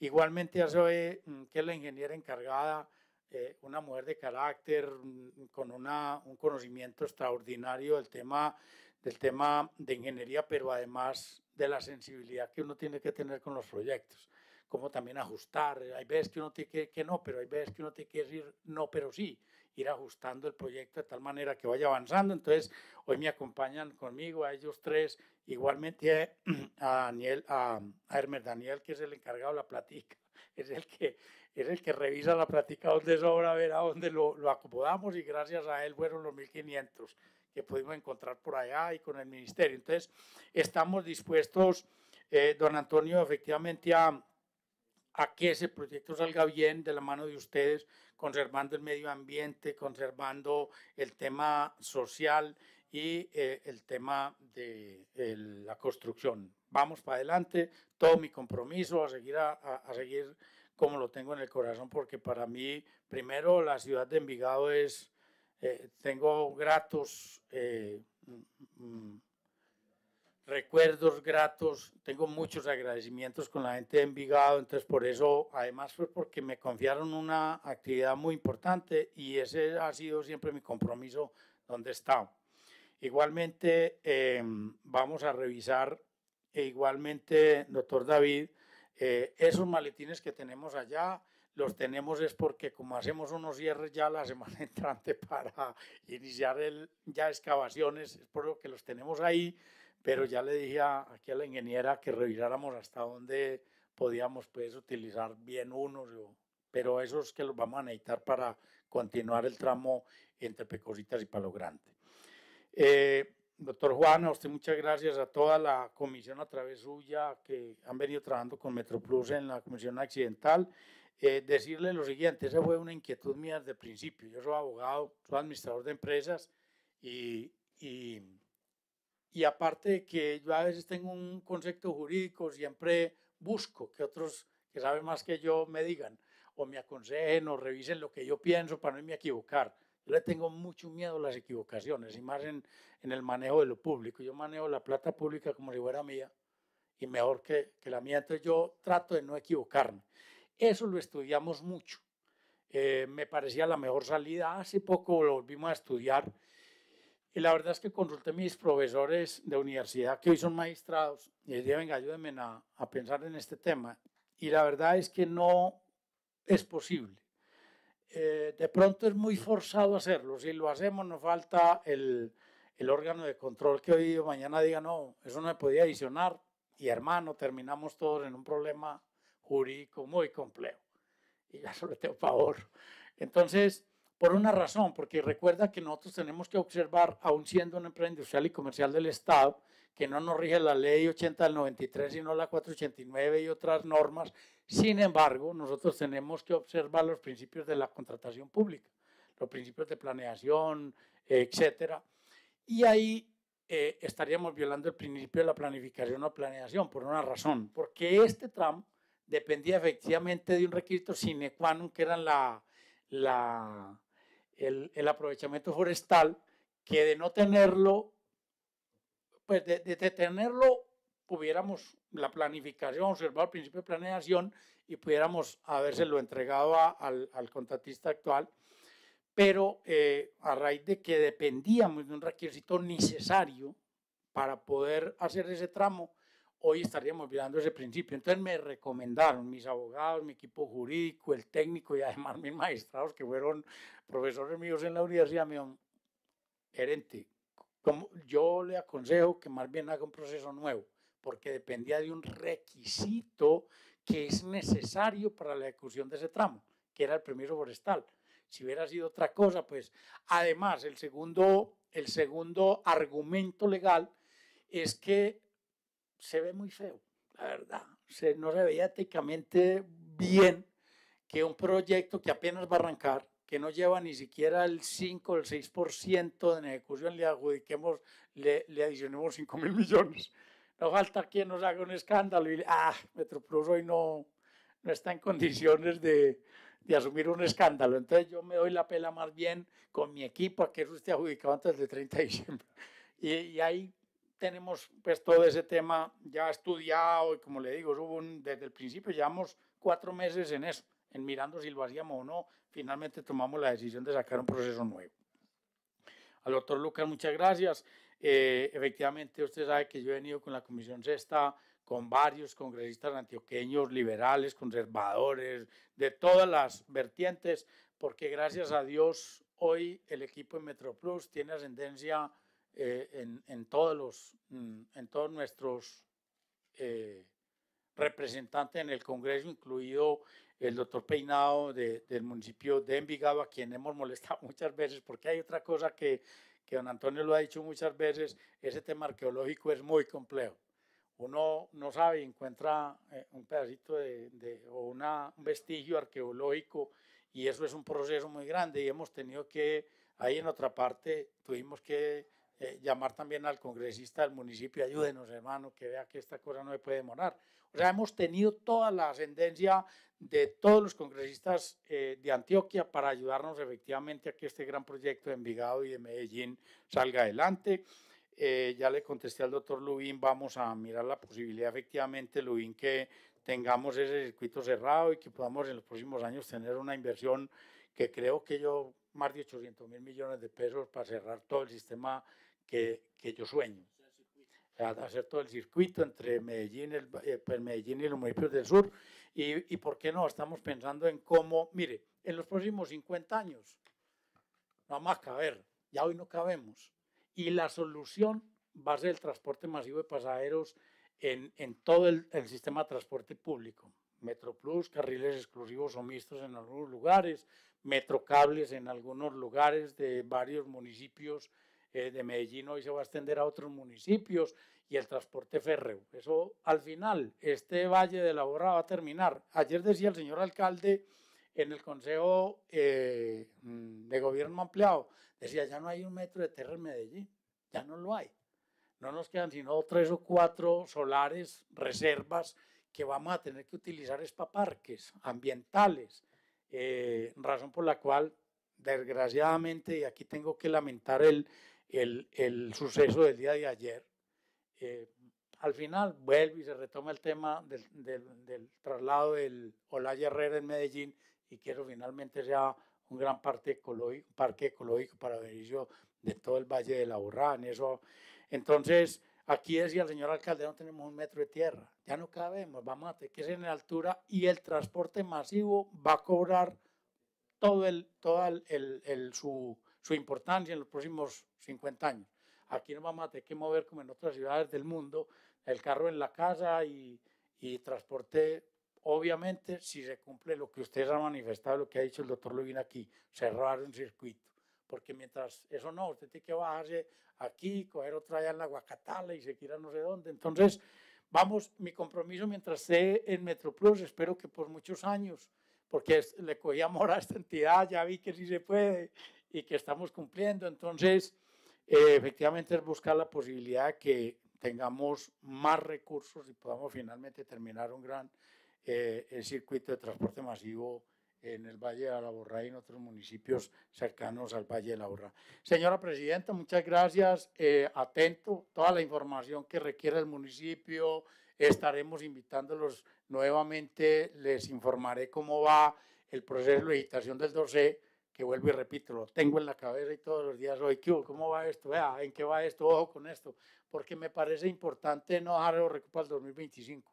Igualmente a Zoe, mm, que es la ingeniera encargada eh, una mujer de carácter, mm, con una, un conocimiento extraordinario del tema, del tema de ingeniería, pero además de la sensibilidad que uno tiene que tener con los proyectos, como también ajustar. Hay veces que uno tiene que, que no, pero hay veces que uno tiene que decir no, pero sí, ir ajustando el proyecto de tal manera que vaya avanzando. Entonces, hoy me acompañan conmigo a ellos tres, igualmente a, Daniel, a, a Hermes Daniel, que es el encargado de la platica es el que, es el que revisa la práctica donde sobra, a dónde lo, acomodamos y gracias a él fueron los 1.500 que pudimos encontrar por allá y con el ministerio. Entonces, estamos dispuestos, eh, don Antonio, efectivamente a, a que ese proyecto salga bien de la mano de ustedes, conservando el medio ambiente, conservando el tema social y eh, el tema de la construcción vamos para adelante, todo mi compromiso a seguir, a, seguir como lo tengo en el corazón, porque para mí, primero, la ciudad de Envigado es, eh, tengo gratos, eh, mm, mm, recuerdos gratos, tengo muchos agradecimientos con la gente de Envigado, entonces por eso, además fue porque me confiaron una actividad muy importante y ese ha sido siempre mi compromiso donde he estado. Igualmente, em, vamos a revisar e igualmente, doctor David, eh, esos maletines que tenemos allá, los tenemos es porque como hacemos unos cierres ya la semana entrante para iniciar el, ya excavaciones, es por lo que los tenemos ahí, pero ya le dije aquí a la ingeniera que revisáramos hasta dónde podíamos pues, utilizar bien unos, pero esos que los vamos a necesitar para continuar el tramo entre Pecositas y Palo Grande. Eh, Doctor Juan, a usted muchas gracias, a toda la comisión a través suya que han venido trabajando con Metroplus en la comisión accidental. Eh, decirle lo siguiente, esa fue una inquietud mía desde el principio. Yo soy abogado, soy administrador de empresas y, y, y aparte de que yo a veces tengo un concepto jurídico, siempre busco que otros que saben más que yo me digan o me aconsejen o revisen lo que yo pienso para no irme a equivocar. Yo le tengo mucho miedo a las equivocaciones y más en, el manejo de lo público. Yo manejo la plata pública como si fuera mía y mejor que, la mía. Entonces yo trato de no equivocarme. Eso lo estudiamos mucho. Eh, me parecía la mejor salida. Hace poco lo volvimos a estudiar y la verdad es que consulté a mis profesores de universidad que hoy son magistrados y les dije, venga, ayúdenme a pensar en este tema. Y la verdad es que no es posible eh, de pronto es muy forzado hacerlo. Si lo hacemos nos falta el, órgano de control que hoy o mañana diga, no, eso no se podía adicionar. Y hermano, terminamos todos en un problema jurídico muy complejo. Y ya sobre todo favor. Entonces, por una razón, porque recuerda que nosotros tenemos que observar, aun siendo una empresa industrial y comercial del Estado, que no nos rige la ley 80 del 93, sino la 489 y otras normas. Sin embargo, nosotros tenemos que observar los principios de la contratación pública, los principios de planeación, etcétera. Y ahí eh, estaríamos violando el principio de la planificación o planeación por una razón, porque este tramo dependía efectivamente de un requisito sine qua non que era la, la, el, el aprovechamiento forestal, que de no tenerlo pues de, de, tenerlo pudiéramos la planificación, observar el principio de planeación y pudiéramos habérselo entregado al, contratista actual, pero eh, a raíz de que dependíamos de un requisito necesario para poder hacer ese tramo, hoy estaríamos violando ese principio. Entonces me recomendaron mis abogados, mi equipo jurídico, el técnico y además mis magistrados que fueron profesores míos en la universidad, me dijeron, gerente, yo le aconsejo que más bien haga un proceso nuevo, porque dependía de un requisito que es necesario para la ejecución de ese tramo, que era el permiso forestal. Si hubiera sido otra cosa, pues además el segundo, el segundo argumento legal es que se ve muy feo, la verdad. Se, no se veía éticamente bien que un proyecto que apenas va a arrancar, que no lleva ni siquiera el 5 o el 6% en ejecución, le adjudiquemos, le, le adicionemos 5 mil millones. No falta quien nos haga un escándalo y, ah, Metroplus hoy no, no está en condiciones de, asumir un escándalo. Entonces yo me doy la pela más bien con mi equipo a que eso esté adjudicado antes del 30 de diciembre. Y, ahí tenemos pues todo ese tema ya estudiado y como le digo, hubo desde el principio llevamos cuatro meses en eso en mirando si lo hacíamos o no, finalmente tomamos la decisión de sacar un proceso nuevo. Al doctor Lucas, muchas gracias. Eh, efectivamente, usted sabe que yo he venido con la Comisión Sexta, con varios congresistas antioqueños, liberales, conservadores, de todas las vertientes, porque gracias a Dios hoy el equipo de Metroplus tiene ascendencia eh, en, todos los, mm, en todos nuestros eh, representantes en el Congreso, incluido el doctor Peinado del municipio de Envigado, a quien hemos molestado muchas veces, porque hay otra cosa que, don Antonio lo ha dicho muchas veces, ese tema arqueológico es muy complejo. Uno no sabe, encuentra eh, un pedacito o una, un vestigio arqueológico y eso es un proceso muy grande y hemos tenido que, ahí en otra parte, tuvimos que eh, llamar también al congresista del municipio, ayúdenos hermano, que vea que esta cosa no se puede demorar. O sea, hemos tenido toda la ascendencia de todos los congresistas eh, de Antioquia para ayudarnos efectivamente a que este gran proyecto de Envigado y de Medellín salga adelante. Eh, ya le contesté al doctor Lubín, vamos a mirar la posibilidad efectivamente, Lubín, que tengamos ese circuito cerrado y que podamos en los próximos años tener una inversión que creo que yo, más de 800 mil millones de pesos para cerrar todo el sistema que, yo sueño. hacer todo el circuito entre Medellín, el, eh, pues, Medellín y los municipios del sur. Y, y, por qué no? Estamos pensando en cómo, mire, en los próximos 50 años no vamos a caber, ya hoy no cabemos. Y la solución va a ser el transporte masivo de pasajeros en, en todo el, el, sistema de transporte público. Metroplus, carriles exclusivos o mixtos en algunos lugares, metrocables en algunos lugares de varios municipios eh, de Medellín hoy se va a extender a otros municipios y el transporte férreo. Eso al final, este Valle de la Borra va a terminar. Ayer decía el señor alcalde en el Consejo eh, mm, de Gobierno Ampliado, decía, ya no hay un metro de tierra en Medellín, ya no lo hay. No nos quedan sino tres o cuatro solares, reservas, que vamos a tener que utilizar es para parques ambientales, eh, razón por la cual, desgraciadamente, y aquí tengo que lamentar el, el, el suceso del día de ayer. Eh, al final vuelve y se retoma el tema del, del, traslado del Olaya Herrera en Medellín y quiero finalmente sea un gran parque ecológico, parque ecológico para beneficio de todo el Valle de la Urrá. En eso. Entonces, aquí decía el señor alcalde, no tenemos un metro de tierra, ya no cabemos, vamos a tener que ser en la altura y el transporte masivo va a cobrar todo el, todo el, el su su importancia en los próximos 50 años. Aquí no vamos a tener que mover como en otras ciudades del mundo, el carro en la casa y, transporte, obviamente, si se cumple lo que ustedes han manifestado, lo que ha dicho el doctor Lubin aquí, cerrar un circuito. Porque mientras eso no, usted tiene que bajarse aquí, coger otra allá en la Guacatala y seguir a no sé dónde. Entonces, vamos, mi compromiso mientras esté en Metroplus, espero que por muchos años, porque le cogí amor a esta entidad, ya vi que sí se puede, y que estamos cumpliendo. Entonces, eh, efectivamente es buscar la posibilidad que tengamos más recursos y podamos finalmente terminar un gran eh, el circuito de transporte masivo en el Valle de Borra y en otros municipios cercanos al Valle de la Borra. Señora Presidenta, muchas gracias. Eh, atento, toda la información que requiera el municipio, estaremos invitándolos nuevamente, les informaré cómo va el proceso de licitación del 12 que vuelvo y repito, lo tengo en la cabeza y todos los días, hoy, ¿cómo va esto? Vea, ¿En qué va esto? Ojo con esto, porque me parece importante no dejar los recursos al 2025.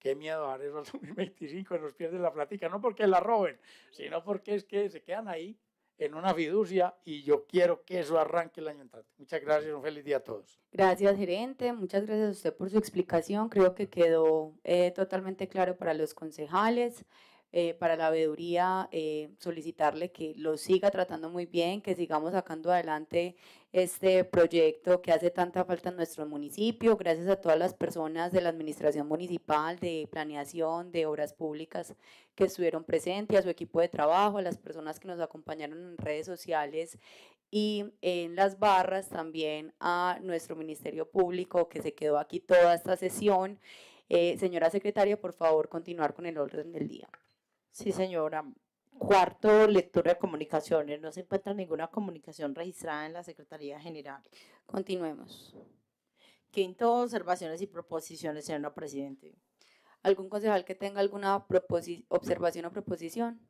Qué miedo dejar eso al 2025, nos pierden la plática, no porque la roben, sino porque es que se quedan ahí en una fiducia y yo quiero que eso arranque el año entrante. Muchas gracias, un feliz día a todos. Gracias, gerente. Muchas gracias a usted por su explicación. Creo que quedó eh, totalmente claro para los concejales. Eh, para la veeduría eh, solicitarle que lo siga tratando muy bien, que sigamos sacando adelante este proyecto que hace tanta falta en nuestro municipio. Gracias a todas las personas de la Administración Municipal, de Planeación, de Obras Públicas que estuvieron presentes, a su equipo de trabajo, a las personas que nos acompañaron en redes sociales y en las barras también a nuestro Ministerio Público que se quedó aquí toda esta sesión. Eh, señora secretaria, por favor, continuar con el orden del día. Sí, señora. Cuarto, lectura de comunicaciones. No se encuentra ninguna comunicación registrada en la Secretaría General. Continuemos. Quinto, observaciones y proposiciones, señora Presidente. ¿Algún concejal que tenga alguna observación o proposición?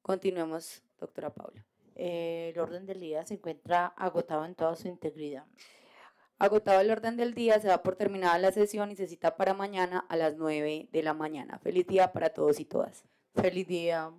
Continuemos, doctora Paula. Eh, el orden del día se encuentra agotado en toda su integridad. Agotado el orden del día, se da por terminada la sesión y se cita para mañana a las nueve de la mañana. Feliz día para todos y todas. feliz día.